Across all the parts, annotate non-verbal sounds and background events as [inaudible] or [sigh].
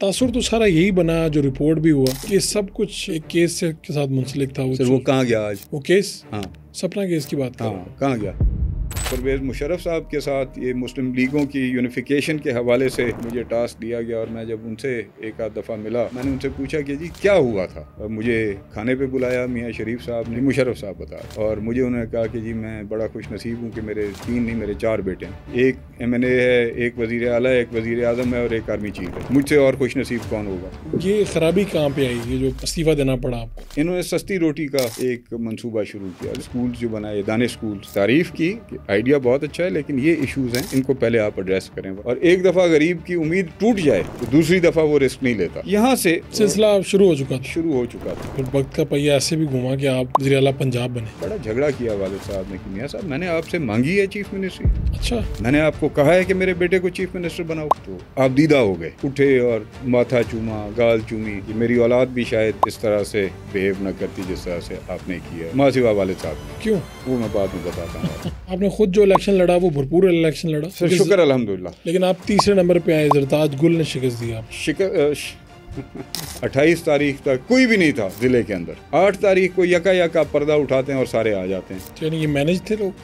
तासुर तो सारा यही बना जो रिपोर्ट भी हुआ ये सब कुछ एक केस से के साथ मुंसलिक था वो, वो कहाँ गया आज वो केस हाँ सपना केस की बात हाँ कहाँ गया परवेज़ मुशरफ साहब के साथ ये मुस्लिम लीगों की यूनिफिकेशन के हवाले से मुझे टास्क दिया गया और मैं जब उनसे एक आध दफ़ा मिला मैंने उनसे पूछा कि जी क्या हुआ था और मुझे खाने पे बुलाया मियाँ शरीफ साहब ने मुशरफ साहब बताया और मुझे उन्होंने कहा कि जी मैं बड़ा खुश नसीब हूँ कि मेरे तीन नहीं मेरे चार बेटे हैं एक एम एन ए है एक वजीर अला एक वजीर अजम है और एक आर्मी चीफ है मुझसे और खुश नसीब कौन होगा ये खराबी कहाँ पे आई ये जो इस्तीफा देना पड़ा आपको इन्होंने सस्ती रोटी का एक मनसूबा शुरू किया स्कूल जो बनाए दान स्कूल तारीफ की आइडिया बहुत अच्छा है लेकिन ये इश्यूज हैं इनको पहले आप एड्रेस करें और एक दफ़ा गरीब की उम्मीद टूट जाए तो दूसरी दफ़ा वो रिस्क नहीं लेता यहाँ से सिलसिला शुरू हो चुका था शुरू हो चुका था फिर वक्त का पहिया ऐसे भी घुमा कि आप वजी पंजाब बने बड़ा झगड़ा किया वाले साहब ने कि मियाँ साहब मैंने आपसे मांगी है चीफ मिनिस्ट्री अच्छा मैंने आपको कहा है कि मेरे बेटे को चीफ मिनिस्टर बनाओ तो आप दीदा हो गए उठे और माथा चूमा गाल चूमी मेरी औलाद भी शायद इस तरह से बिहेव न करती जिस तरह से आपने किया माँ सिवा वाले साहब क्यों वो मैं बाद में बताता हूँ [laughs] आपने खुद जो इलेक्शन लड़ा वो भरपूर इलेक्शन लड़ा सर शुक्र अलहमदिल्ला लेकिन आप तीसरे नंबर पे आए जरताज गुल ने शिकस्त दिया आप [laughs] अट्ठाईस तारीख तक कोई भी नहीं था ज़िले के अंदर आठ तारीख को यका यका पर्दा उठाते हैं और सारे आ जाते हैं अच्छा, यानी ये मैनेज थे लोग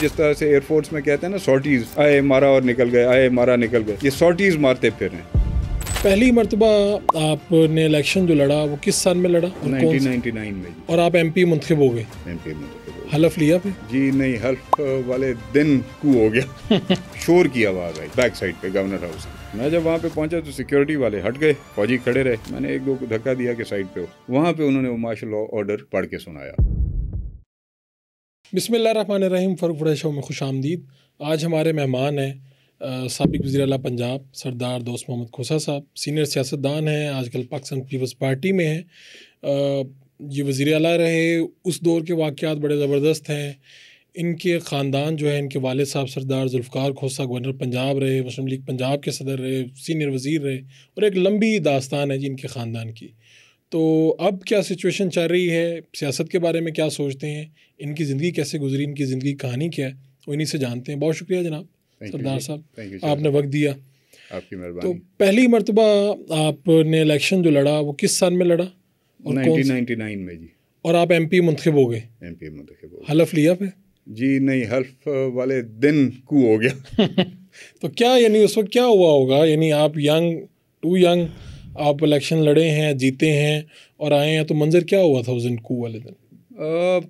जिस तरह से एयरफोर्स में कहते हैं ना सॉटीज आए मारा और निकल गए आए मारा निकल गए ये सॉटीज मारते फिर हैं पहली मरतबा आपने इलेक्शन जो लड़ा वो किस साल में लड़ा 1999 में और आप एमपी मुंतब हो गए एमपी मुंतखब हलफ लिया फिर जी नहीं हल्फ वाले दिन कू हो गया [laughs] शोर की आवाज आई बैक साइड पे गवर्नर हाउस मैं जब वहाँ पे पहुंचा तो सिक्योरिटी वाले हट गए फौजी खड़े रहे मैंने एक दो को धक्का दिया कि साइड पे हो वहाँ पे उन्होंने वो मार्शल लॉ ऑर्डर पढ़ के सुनाया बिस्मिल्ल रन बिसमीम फ़रुखड़ा शो में खुश आमदीद आज हमारे मेहमान हैं सबक वजी अल पंजाब सरदार दोस्त मोहम्मद खोसा साहब सीनियर सियासतदान हैं आजकल पाकिस्तान पीपल्स पार्टी में हैं ये वज़ी अल रहे उस दौर के वाक़ात बड़े ज़बरदस्त हैं इनके ख़ानदान जो है इनके वाल साहब सरदार जुल्फ़ार खोसा गवर्नर पंजाब रहे मुस्लिम लीग पंजाब के सदर रहे सीनियर वज़ी रहे और एक लंबी दास्तान है जी इनके ख़ानदान की तो अब क्या सिचुएशन चल रही है सियासत के बारे में क्या सोचते हैं इनकी ज़िंदगी कैसे गुजरी इनकी ज़िंदगी कहानी क्या है वो इन्हीं से जानते हैं बहुत शुक्रिया जनाब सरदार साहब आपने वक्त दिया आपकी तो पहली मरतबा आपने इलेक्शन जो लड़ा वो किस साल में लड़ा 1999 में जी और आप एमपी मुंतखब हो गए एमपी मुंतखब हो हलफ लिया फिर जी नहीं हल्फ वाले दिन कू हो गया [laughs] तो क्या यानी उस वक्त क्या हुआ होगा यानी आप यंग टू यंग आप इलेक्शन लड़े हैं जीते हैं और आए हैं तो मंजर क्या हुआ था उस दिन कू वाले दिन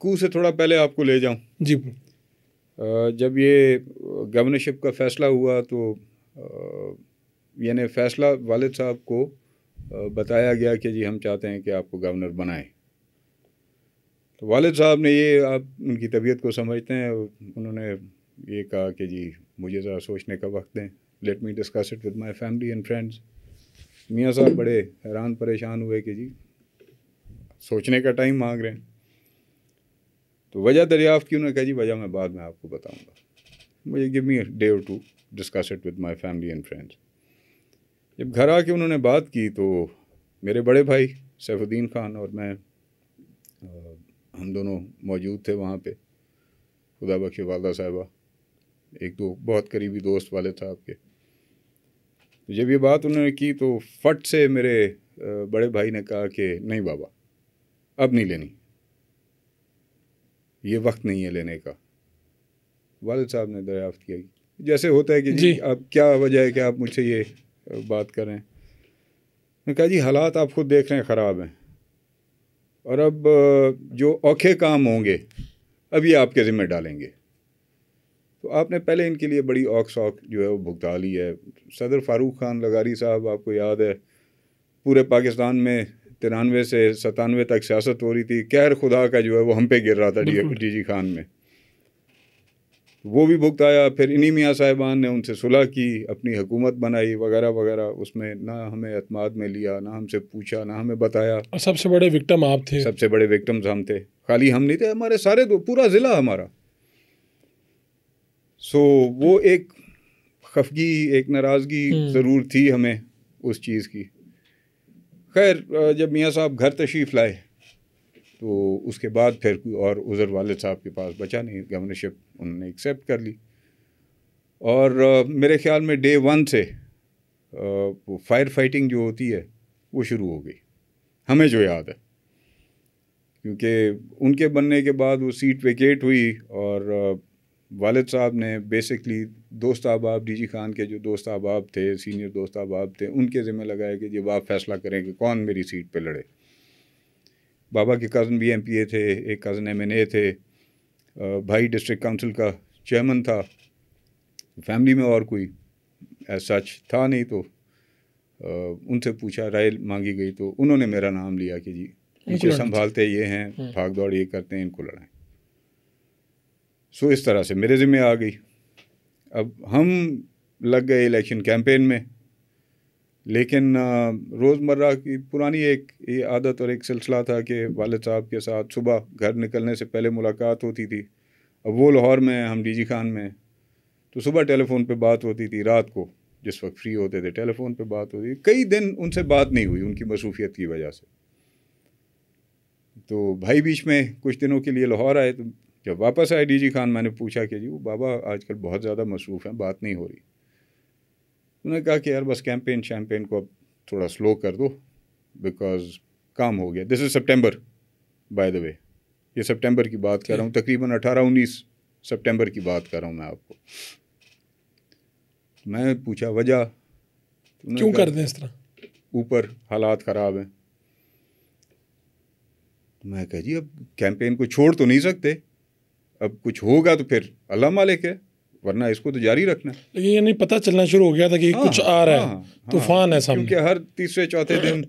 कू से थोड़ा पहले आपको ले जाऊं जी आ, जब ये गवर्नरशिप का फ़ैसला हुआ तो यानी फ़ैसला वालिद साहब को बताया गया कि जी हम चाहते हैं कि आपको गवर्नर बनाएं तो वालिद साहब ने ये आप उनकी तबीयत को समझते हैं उन्होंने ये कहा कि जी मुझे ज़रा सोचने का वक्त दें let me discuss it with my family and friends मियाँ साहब बड़े हैरान परेशान हुए कि जी सोचने का टाइम मांग रहे हैं तो वजह दरियाफ़ की उन्होंने कहा जी वजह मैं बाद में आपको बताऊँगा मुझे give me day to discuss it with my family and friends जब घर आके उन्होंने बात की तो मेरे बड़े भाई सैफुद्दीन खान और मैं हम दोनों मौजूद थे वहाँ पे खुदा बख्श वालदा साहबा एक दो तो बहुत करीबी दोस्त वाले था आपके तो जब ये बात उन्होंने की तो फट से मेरे बड़े भाई ने कहा कि नहीं बाबा अब नहीं लेनी ये वक्त नहीं है लेने का वालद साहब ने दरियाफ्त किया जैसे होता है कि जी, जी। आप क्या वजह है कि आप मुझे ये बात करें मैंने कहा जी हालात आप खुद देख रहे हैं ख़राब हैं और अब जो औखे काम होंगे अब ये आपके ज़िम्मे डालेंगे तो आपने पहले इनके लिए बड़ी औख सौक जो है वो भुगता ली है सदर फारूक ख़ान लगारी साहब आपको याद है पूरे पाकिस्तान में तिरानवे से सतानवे तक सियासत हो रही थी कहर खुदा का जो है वो हम पे गिर रहा था डी जी खान में वो भी भुगताया फिर इन्हीं मियाँ साहिबान ने उनसे सुलह की अपनी हुकूमत बनाई वगैरह वगैरह उसमें ना हमें अतमाद में लिया ना हमसे पूछा ना हमें बताया और सबसे बड़े विक्टम आप थे सबसे बड़े विक्टम्स हम थे खाली हम नहीं थे हमारे सारे पूरा ज़िला हमारा सो वो एक खफगी एक नाराज़गी हम्म। ज़रूर थी हमें उस चीज़ की खैर जब मियाँ साहब घर तशरीफ़ लाए तो उसके बाद फिर कोई और उज़र वाले साहब के पास बचा नहीं गवर्नरशिप उन्होंने एक्सेप्ट कर ली और आ, मेरे ख्याल में डे वन से फायर फाइटिंग जो होती है वो शुरू हो गई हमें जो याद है क्योंकि उनके बनने के बाद वो सीट वेकेट हुई और वालद साहब ने बेसिकली दोस्त अहबाब डी जी खान के जो दोस्त अहबाब थे सीनियर दोस्त अहबाब थे उनके ज़िम्मे लगाया कि जब आप फैसला करें कि कौन मेरी सीट पर लड़े बाबा के कज़न भी एम पी ए थे एक कज़न एम एन ए थे भाई डिस्ट्रिक्ट काउंसिल का चेयरमैन था फैमिली में और कोई ऐसा सच था नहीं तो उनसे पूछा राय मांगी गई तो उन्होंने मेरा नाम लिया कि जी इनको संभालते ये हैं हम्म। भाग दौड़ ये करते हैं इनको लड़ाएं सो इस तरह से मेरे ज़िम्मे आ गई अब हम लग गए इलेक्शन कैंपेन में लेकिन रोज़मर्रा की पुरानी एक आदत और एक सिलसिला था कि वालद साहब के साथ सुबह घर निकलने से पहले मुलाकात होती थी अब वो लाहौर में हम डी जी खान में तो सुबह टेलीफोन पे बात होती थी रात को जिस वक्त फ्री होते थे टेलीफोन पे बात होती थी कई दिन उनसे बात नहीं हुई उनकी मसरूफियत की वजह से तो भाई बीच में कुछ दिनों के लिए लाहौर आए तो जब वापस आए डी जी खान मैंने पूछा कि जी वो बाबा आजकल बहुत ज़्यादा मसरूफ़ हैं बात नहीं हो रही उन्होंने कहा कि यार बस कैंपेन शैम्पेन को अब थोड़ा स्लो कर दो बिकॉज काम हो गया this is September by the way ये सितंबर की बात कर रहा हूँ तकरीबन अठारह उन्नीस सितंबर की बात कर रहा हूँ मैं आपको मैं पूछा वजह तो क्यों कर दें इस तरह ऊपर हालात ख़राब हैं मैं कह जी अब कैंपेन को छोड़ तो नहीं सकते अब कुछ होगा तो फिर अल्लाह मालिक है वरना इसको तो जारी रखना लेकिन ये नहीं पता चलना शुरू हो गया था कि हाँ, कुछ आ रहा है हाँ, हाँ। तूफान है सामने क्योंकि हर तीसरे चौथे दिन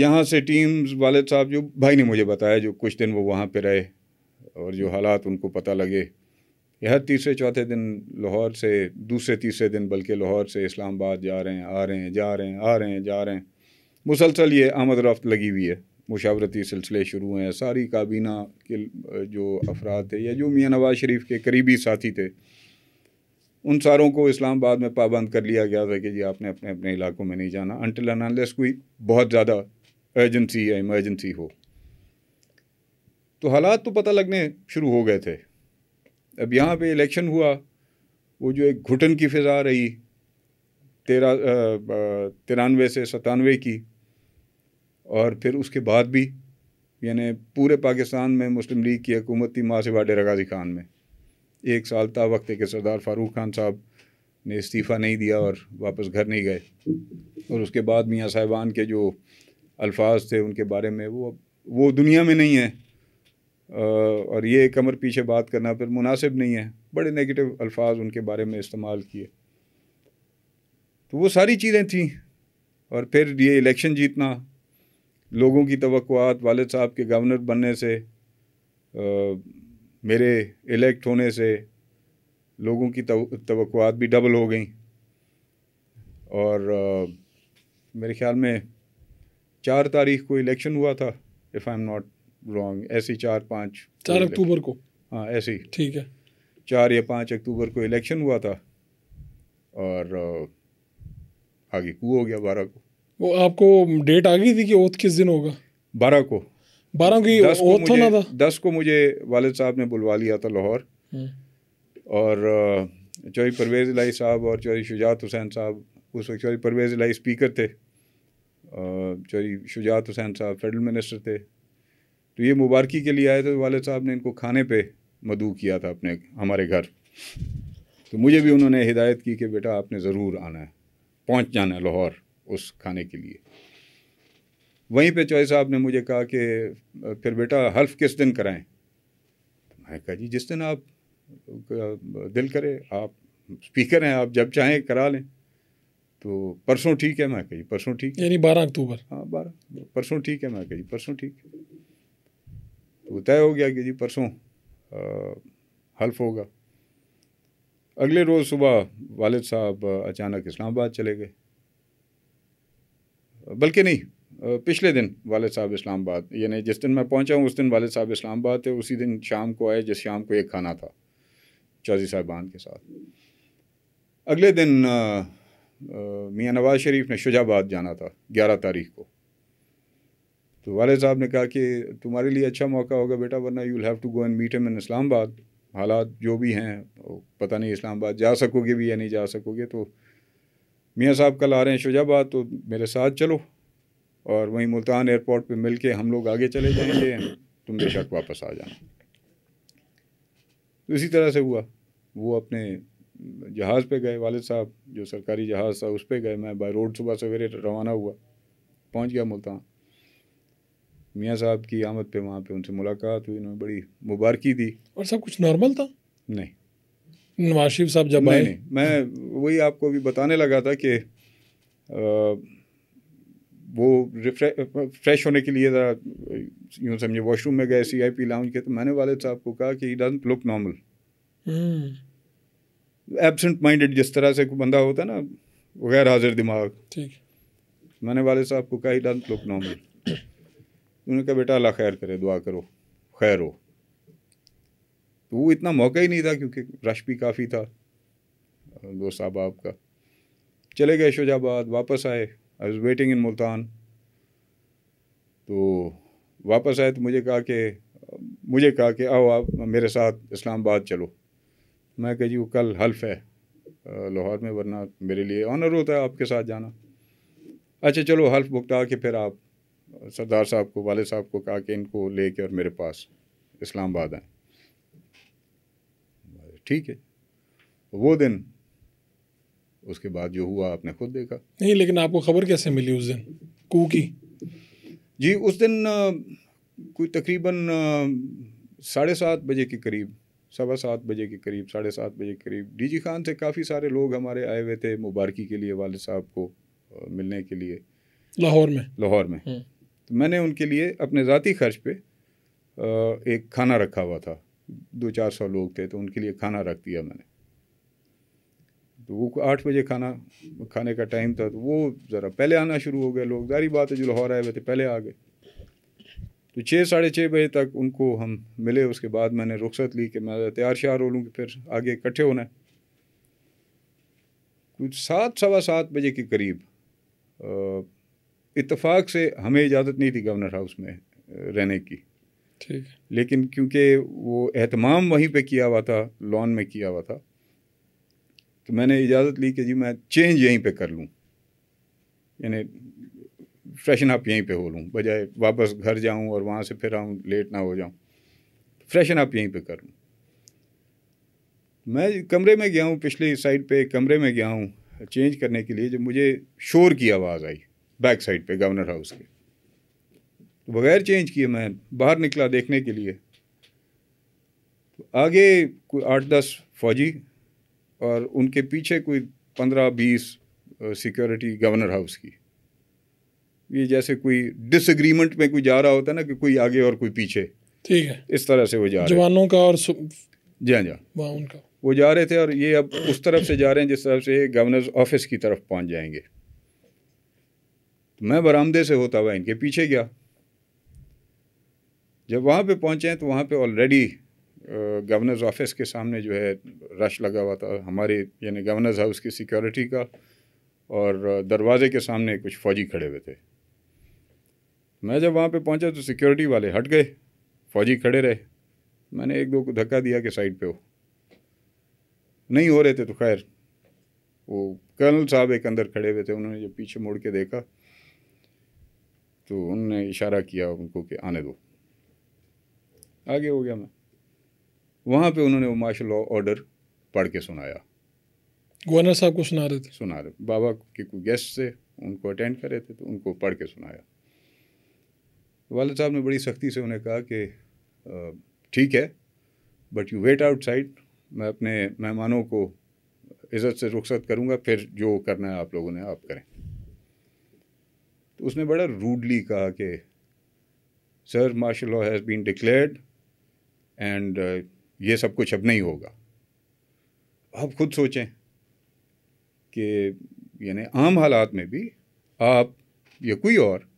यहाँ से टीम्स वाले साहब जो भाई ने मुझे बताया जो कुछ दिन वो वहाँ पे रहे और जो हालात उनको पता लगे हर तीसरे चौथे दिन लाहौर से दूसरे तीसरे दिन बल्कि लाहौर से इस्लामाबाद जा रहे हैं आ रहे हैं जा रहे हैं आ रहे हैं जा रहे हैं मुसलसल ये आमद रफ्त लगी हुई है मुशावरती सिलसिले शुरू हैं सारी काबीना के जो अफराद थे या जो मियाँ नवाज शरीफ के करीबी साथी थे उन सारों को इस्लामाबाद में पाबंद कर लिया गया था कि जी आपने अपने अपने इलाकों में नहीं जाना अनटिल अनलेस कोई बहुत ज़्यादा अर्जेंसी या इमरजेंसी हो तो हालात तो पता लगने शुरू हो गए थे अब यहाँ पे इलेक्शन हुआ वो जो एक घुटन की फिजा रही तेरह तिरानवे से सतानवे की और फिर उसके बाद भी यानी पूरे पाकिस्तान में मुस्लिम लीग की हकूमत थी माँ से वाडे रगाजी खान में एक साल था वक्त के सरदार फारूक खान साहब ने इस्तीफ़ा नहीं दिया और वापस घर नहीं गए और उसके बाद मियाँ साहिबान के जो अल्फाज थे उनके बारे में वो वो दुनिया में नहीं है और ये कमर पीछे बात करना फिर मुनासिब नहीं है बड़े नेगेटिव अल्फाज उनके बारे में इस्तेमाल किए तो वो सारी चीज़ें थी और फिर ये इलेक्शन जीतना लोगों की तवक़ात वालद साहब के गवर्नर बनने से आ, मेरे इलेक्ट होने से लोगों की तो भी डबल हो गई और आ, मेरे ख्याल में चार तारीख को इलेक्शन हुआ था if I am not wrong ऐसी चार पाँच चार अक्टूबर को हाँ ऐसी ठीक है चार या पाँच अक्टूबर को इलेक्शन हुआ था और आगे कू हो गया बारह को वो आपको डेट आ गई थी कि ओथ किस दिन होगा बारह को बारह की ओथ होना था दस को मुझे वालद साहब ने बुलवा लिया था लाहौर हम्म। और चौधरी परवेज़ लाई साहब और चौधरी शुजात हुसैन साहब उस वक्त चौधरी परवेज़ लाई स्पीकर थे चौधरी शुजात हुसैन साहब फेडरल मिनिस्टर थे तो ये मुबारकी के लिए आए थे वालद साहब ने इनको खाने पे मदू किया था अपने हमारे घर तो मुझे भी उन्होंने हिदायत की कि बेटा आपने ज़रूर आना है पहुँच जाना है लाहौर उस खाने के लिए वहीं पे चौहरी साहब ने मुझे कहा कि फिर बेटा हल्फ किस दिन कराएं तो मैंने कहा जी जिस दिन आप दिल करे आप स्पीकर हैं आप जब चाहें करा लें तो परसों ठीक है मैं कही परसों ठीक यानी बारह अक्टूबर हाँ बारह परसों ठीक है मैं कही परसों ठीक तो तय हो गया कि जी परसों हल्फ होगा अगले रोज़ सुबह वालिद साहब अचानक इस्लामाबाद चले गए बल्कि नहीं पिछले दिन वालद साहब इस्लामाबाद यानी जिस दिन मैं पहुंचा हूँ उस दिन वालद साहब इस्लामाबाद थे उसी दिन शाम को आए जिस शाम को एक खाना था चौधरी साहबान के साथ अगले दिन मियाँ नवाज शरीफ ने शुजाबाद जाना था ग्यारह तारीख को तो वाले साहब ने कहा कि तुम्हारे लिए अच्छा मौका होगा बेटा वरना you have to go and meet him in Islamabad हालात जो भी हैं पता नहीं इस्लामाबाद जा सकोगे भी या नहीं जा सकोगे तो मियाँ साहब कल आ रहे हैं शुजाबाद तो मेरे साथ चलो और वहीं मुल्तान एयरपोर्ट पे मिल के हम लोग आगे चले जाएंगे तुम बेशक वापस आ जाना तो इसी तरह से हुआ वो अपने जहाज़ पे गए वालद साहब जो सरकारी जहाज़ था उस पर गए मैं बाई रोड सुबह सवेरे रवाना हुआ पहुंच गया मुल्तान मियाँ साहब की आमद पे वहाँ पे उनसे मुलाकात हुई उन्होंने बड़ी मुबारकी दी और सब कुछ नॉर्मल था नहीं नवाज शरीफ साहब जब नहीं, नहीं मैं वही आपको अभी बताने लगा था कि वो फ्रेश होने के लिए ज़रा यूँ समझे वॉशरूम में गए सी आई पी लाउंज के तो मैंने वाले साहब को कहा कि doesn't look normal absent minded जिस तरह से बंदा होता है ना गैर हाजिर दिमाग ठीक मैंने वाले साहब को कहा डजेंट लुक नॉर्मल उन्होंने कहा बेटा अल्लाह खैर करे दुआ करो खैर हो तो वो इतना मौका ही नहीं था क्योंकि रश भी काफ़ी था दोस्त साहब आपका चले गए शोजाबाद वापस आए I was waiting in Multan तो वापस आए तो मुझे कहा कि मुझे कहा कि आओ आप मेरे साथ इस्लामाबाद चलो मैं कह जी वो कल हल्फ है लाहौर में वरना मेरे लिए ऑनर होता है आपके साथ जाना अच्छा चलो हल्फ भुगता के फिर आप सरदार साहब को वाले साहब को कहा कि इनको ले कर और मेरे पास इस्लामाबाद आएँ ठीक है वो दिन उसके बाद जो हुआ आपने खुद देखा नहीं लेकिन आपको खबर कैसे मिली उस दिन कू की जी उस दिन कोई तकरीबन साढ़े सात बजे के करीब सवा सात बजे के करीब साढ़े सात बजे के करीब डी जी खान से काफ़ी सारे लोग हमारे आए हुए थे मुबारकी के लिए वाले साहब को मिलने के लिए लाहौर में लाहौर में हम्म। तो मैंने उनके लिए अपने ज़ाती खर्च पे एक खाना रखा हुआ था दो चार सौ लोग थे तो उनके लिए खाना रख दिया मैंने तो वो आठ बजे खाना खाने का टाइम था तो वो ज़रा पहले आना शुरू हो गए लोग जारी बात है जो लाहौर आए हुए थे पहले आ गए तो छः साढ़े छः बजे तक उनको हम मिले उसके बाद मैंने रुख्सत ली कि मैं तैयार श्यार हो लूँ कि फिर आगे इकट्ठे होना है कुछ सात सवा सात बजे के करीब इतफ़ाक़ से हमें इजाज़त नहीं थी गवर्नर हाउस में रहने की ठीक लेकिन क्योंकि वो एहतमाम वहीं पे किया हुआ था लॉन में किया हुआ था तो मैंने इजाज़त ली कि जी मैं चेंज यहीं पे कर लूँ यानी फ्रेशन अप यहीं पे हो लूँ बजाय वापस घर जाऊँ और वहाँ से फिर आऊँ लेट ना हो जाऊँ फ्रेशन अप यहीं पे कर लूँ मैं कमरे में गया हूँ पिछले साइड पे कमरे में गया हूँ चेंज करने के लिए जब मुझे शोर की आवाज़ आई बैक साइड पे गवर्नर हाउस के बगैर चेंज किए मैं बाहर निकला देखने के लिए तो आगे कोई आठ दस फौजी और उनके पीछे कोई पंद्रह बीस सिक्योरिटी गवर्नर हाउस की ये जैसे कोई डिसएग्रीमेंट में कोई जा रहा होता है ना कि कोई आगे और कोई पीछे ठीक है इस तरह से वो जा जवानों का और जी हाँ जी उनका वो जा रहे थे और ये अब उस तरफ से जा रहे हैं जिस तरफ से गवर्नर ऑफिस की तरफ पहुंच जाएंगे मैं बरामदे से होता हुआ इनके पीछे गया जब वहाँ पे पहुँचे तो वहाँ पे ऑलरेडी गवर्नर्स ऑफिस के सामने जो है रश लगा हुआ था हमारे यानी गवर्नर्स हाउस की सिक्योरिटी का और दरवाजे के सामने कुछ फ़ौजी खड़े हुए थे मैं जब वहाँ पे पहुँचा तो सिक्योरिटी वाले हट गए फ़ौजी खड़े रहे मैंने एक दो को धक्का दिया कि साइड पे हो नहीं हो रहे थे तो खैर वो कर्नल साहब एक अंदर खड़े हुए थे उन्होंने जब पीछे मुड़ के देखा तो उन्होंने इशारा किया उनको कि आने दो आगे हो गया मैं वहाँ पे उन्होंने वो मार्शल लॉ ऑर्डर पढ़ के सुनाया गवर्नर साहब को सुना रहे थे सुना रहे बाबा के कोई गेस्ट से उनको अटेंड कर रहे थे तो उनको पढ़ के सुनाया वालद साहब ने बड़ी सख्ती से उन्हें कहा कि ठीक है बट यू वेट आउटसाइड मैं अपने मेहमानों को इज़्ज़त से रुखसत करूँगा फिर जो करना है आप लोगों ने आप करें तो उसने बड़ा रूडली कहा कि sir martial law has been declared and uh, ये सब कुछ अब नहीं होगा आप खुद सोचें कि यानी आम हालात में भी आप या कोई और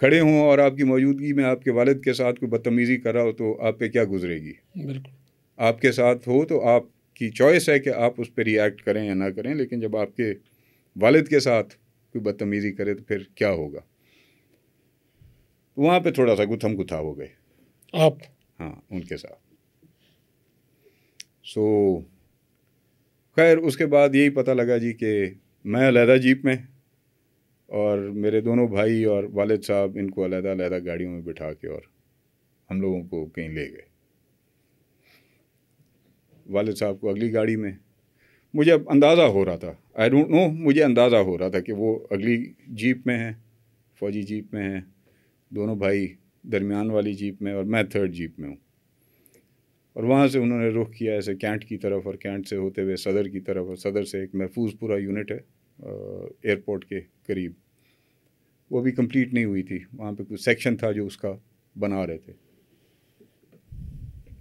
खड़े हों और आपकी मौजूदगी में आपके वालिद के साथ कोई बदतमीज़ी करा हो तो आप पे क्या गुजरेगी बिल्कुल आपके साथ हो तो आपकी चॉइस है कि आप उस पर रिएक्ट करें या ना करें लेकिन जब आपके वालिद के साथ कोई बदतमीज़ी करे तो फिर क्या होगा वहाँ पे थोड़ा सा गुथम गुथा हो गए आप हाँ उनके साथ सो खैर उसके बाद यही पता लगा जी कि मैं अलहदा जीप में और मेरे दोनों भाई और वालिद साहब इनको अलहदा अलहदा गाड़ियों में बिठा के और हम लोगों को कहीं ले गए वालिद साहब को अगली गाड़ी में मुझे अब अंदाज़ा हो रहा था आई डोंट नो मुझे अंदाज़ा हो रहा था कि वो अगली जीप में हैं फौजी जीप में हैं दोनों भाई दरमियान वाली जीप में और मैं थर्ड जीप में हूँ और वहाँ से उन्होंने रुख किया ऐसे कैंट की तरफ और कैंट से होते हुए सदर की तरफ और सदर से एक महफूज पूरा यूनिट है एयरपोर्ट के करीब वो भी कंप्लीट नहीं हुई थी वहाँ पे कुछ सेक्शन था जो उसका बना रहे थे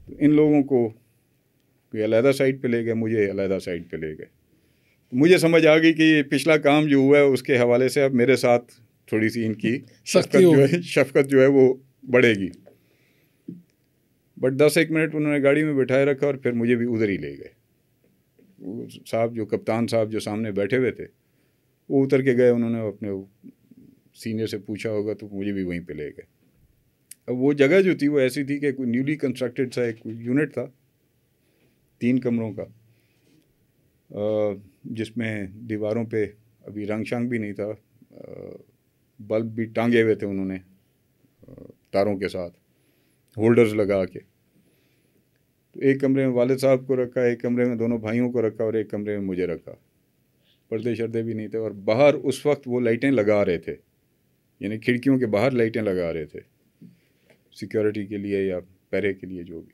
तो इन लोगों को कोई अलहदा साइड पे ले गए मुझे अलहदा साइड पे ले गए तो मुझे समझ आ गई कि ये पिछला काम जो हुआ है उसके हवाले से अब मेरे साथ थोड़ी सी इनकी [laughs] शफकत जो है शफकत जो है वो बढ़ेगी बट दस एक मिनट उन्होंने गाड़ी में बिठाए रखा और फिर मुझे भी उधर ही ले गए साहब जो कप्तान साहब जो सामने बैठे हुए थे वो उतर के गए उन्होंने अपने सीनियर से पूछा होगा तो मुझे भी वहीं पे ले गए अब वो जगह जो थी वो ऐसी थी कि कोई न्यूली कंस्ट्रक्टेड सा एक यूनिट था तीन कमरों का जिसमें दीवारों पे अभी रंग शंग भी नहीं था बल्ब भी टांगे हुए थे उन्होंने तारों के साथ होल्डर्स लगा के तो एक कमरे में वालद साहब को रखा एक कमरे में दोनों भाइयों को रखा और एक कमरे में मुझे रखा पर्दे शर्दे भी नहीं थे और बाहर उस वक्त वो लाइटें लगा रहे थे यानी खिड़कियों के बाहर लाइटें लगा रहे थे सिक्योरिटी के लिए या पैरे के लिए जो भी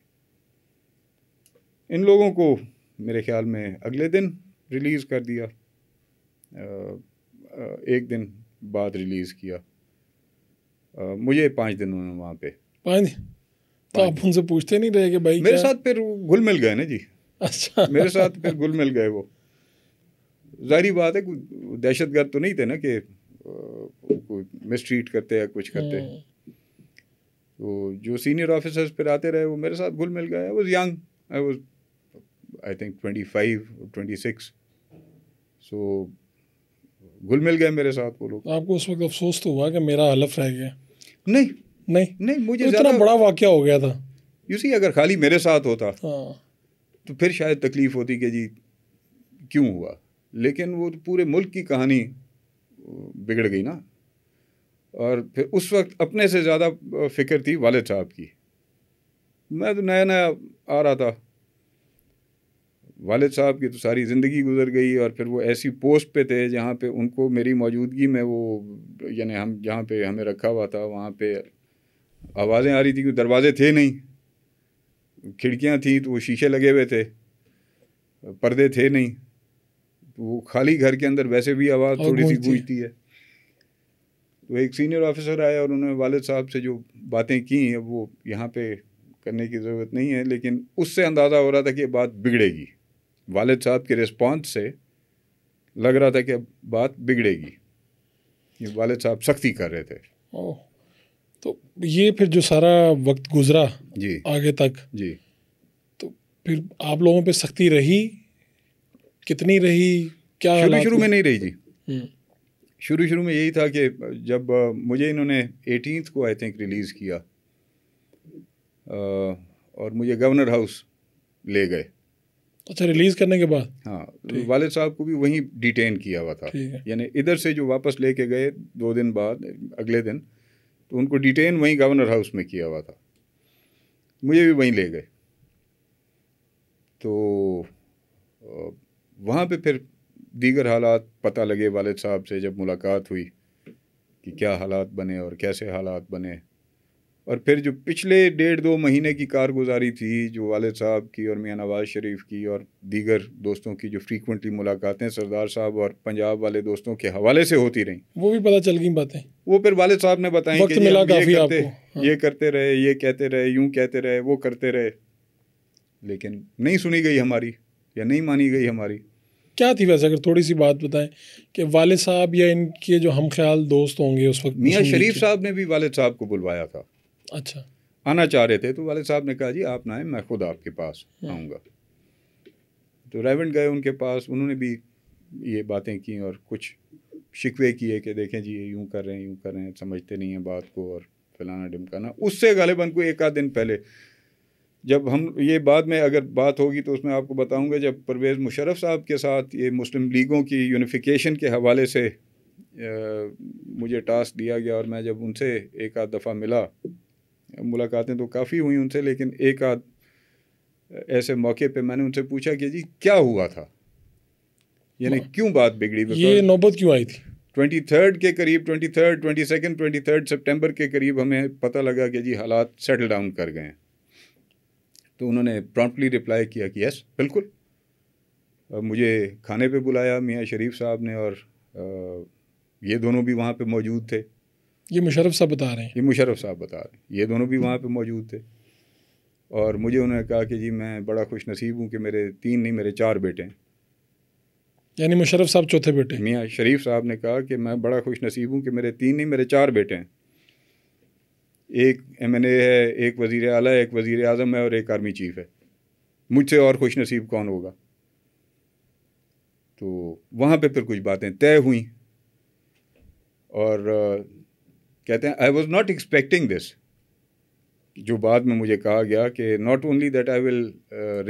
इन लोगों को मेरे ख्याल में अगले दिन रिलीज़ कर दिया एक दिन बाद रिलीज़ किया मुझे पाँच दिन उन्होंने वहाँ पे पाँच तो आप उनसे पूछते नहीं रहे कि भाई मेरे साथ फिर घुल मिल गए ना जी अच्छा मेरे साथ फिर घुल मिल गए वो जाहिर बात है दहशत गर्द तो नहीं थे ना कि मिस ट्रीट करते या कुछ करते हम्म। तो जो सीनियर ऑफिसर्स फिर आते रहे वो मेरे साथ घुल मिल गए वो young I was I think twenty five twenty six so घुल मिल गए मेरे साथ वो लोग आपको उस वक्त अफसोस तो हुआ कि मेरा हलफ रह गया नहीं नहीं नहीं मुझे इतना बड़ा वाक्य हो गया था यू सी अगर खाली मेरे साथ होता हाँ। तो फिर शायद तकलीफ होती कि जी क्यों हुआ लेकिन वो तो पूरे मुल्क की कहानी बिगड़ गई ना और फिर उस वक्त अपने से ज़्यादा फिक्र थी वालद साहब की मैं तो नया नया आ रहा था वालद साहब की तो सारी ज़िंदगी गुजर गई और फिर वो ऐसी पोस्ट पे थे जहाँ पे उनको मेरी मौजूदगी में वो यानी हम जहाँ पे हमें रखा हुआ था वहाँ पे आवाज़ें आ रही थी कि दरवाजे थे नहीं खिड़कियाँ थीं तो वो शीशे लगे हुए थे पर्दे थे नहीं तो वो खाली घर के अंदर वैसे भी आवाज़ थोड़ी सी गूंजती है तो एक सीनियर ऑफिसर आया और उन्होंने वालद साहब से जो बातें की अब वो यहाँ पे करने की ज़रूरत नहीं है लेकिन उससे अंदाज़ा हो रहा था कि ये बात बिगड़ेगी वालद साहब के रिस्पॉन्स से लग रहा था कि अब बात बिगड़ेगी ये वालद साहब सख्ती कर रहे थे ओह तो ये फिर जो सारा वक्त गुजरा जी आगे तक जी तो फिर आप लोगों पे सख्ती रही कितनी रही क्या शुरू शुरू में नहीं रही जी हम्म। शुरू शुरू में यही था कि जब मुझे इन्होंने एटीन को आई थिंक रिलीज़ किया और मुझे गवर्नर हाउस ले गए अच्छा रिलीज करने के बाद हाँ वालिद साहब को भी वहीं डिटेन किया हुआ था यानी इधर से जो वापस लेके गए दो दिन बाद अगले दिन तो उनको डिटेन वहीं गवर्नर हाउस में किया हुआ था मुझे भी वहीं ले गए तो वहाँ पे फिर दीगर हालात पता लगे वालिद साहब से जब मुलाकात हुई कि क्या हालात बने और कैसे हालात बने और फिर जो पिछले डेढ़ दो महीने की कारगुजारी थी जो वालद साहब की और मियाँ नवाज शरीफ की और दीगर दोस्तों की जो फ्रीक्वेंटली मुलाकातें सरदार साहब और पंजाब वाले दोस्तों के हवाले से होती रहीं वो भी पता चल गई बातें वो फिर वाले साहब ने बताया कि ये करते हाँ। ये करते रहे ये कहते रहे यूं कहते रहे वो करते रहे लेकिन नहीं सुनी गई हमारी या नहीं मानी गई हमारी क्या थी वैसे अगर थोड़ी सी बात बताएं कि वाले साहब या इनके जो हम ख्याल दोस्त होंगे उस वक्त मियाँ शरीफ साहब ने भी वाले साहब को बुलवाया था अच्छा आना चाह रहे थे तो वाले साहब ने कहा जी आप ना आए मैं खुद आपके पास हाँ। आऊँगा तो रेवेंट गए उनके पास उन्होंने भी ये बातें की और कुछ शिकवे किए कि देखें जी ये यूँ कर रहे हैं यूँ कर रहे हैं समझते नहीं हैं बात को और फलाना ढिमकाना उससे गालिबा को एक आध दिन पहले जब हम ये बाद में अगर बात होगी तो उसमें आपको बताऊंगा जब परवेज़ मुशरफ साहब के साथ ये मुस्लिम लीगों की यूनिफिकेशन के हवाले से आ, मुझे टास्क दिया गया और मैं जब उनसे एक आध दफ़ा मिला मुलाकातें तो काफ़ी हुई उनसे लेकिन एक आध ऐसे मौके पे मैंने उनसे पूछा कि जी क्या हुआ था यानी क्यों बात बिगड़ी ये नौबत क्यों आई थी ट्वेंटी थर्ड के करीब twenty third twenty second twenty third September के करीब हमें पता लगा कि जी हालात सेटल डाउन कर गए हैं तो उन्होंने प्रॉम्प्टली रिप्लाई किया कि यस बिल्कुल मुझे खाने पे बुलाया मियाँ शरीफ साहब ने और ये दोनों भी वहाँ पे मौजूद थे ये मुशरफ साहब बता रहे हैं ये मुशरफ साहब बता रहे हैं ये दोनों भी वहाँ पे मौजूद थे और मुझे उन्होंने कहा कि जी मैं बड़ा खुश नसीब हूँ कि मेरे तीन नहीं मेरे चार बेटे हैं यानी मुशरफ साहब चौथे बेटे मियाँ शरीफ साहब ने कहा कि मैं बड़ा खुश नसीब हूँ कि मेरे तीन नहीं मेरे चार बेटे हैं एक एम एन ए है एक वज़ी अला है एक वज़ी अजम है और एक आर्मी चीफ़ है मुझसे और खुश नसीब कौन होगा तो वहाँ पे फिर कुछ बातें तय हुई और कहते हैं I was not expecting this जो बाद में मुझे कहा गया कि not only that I will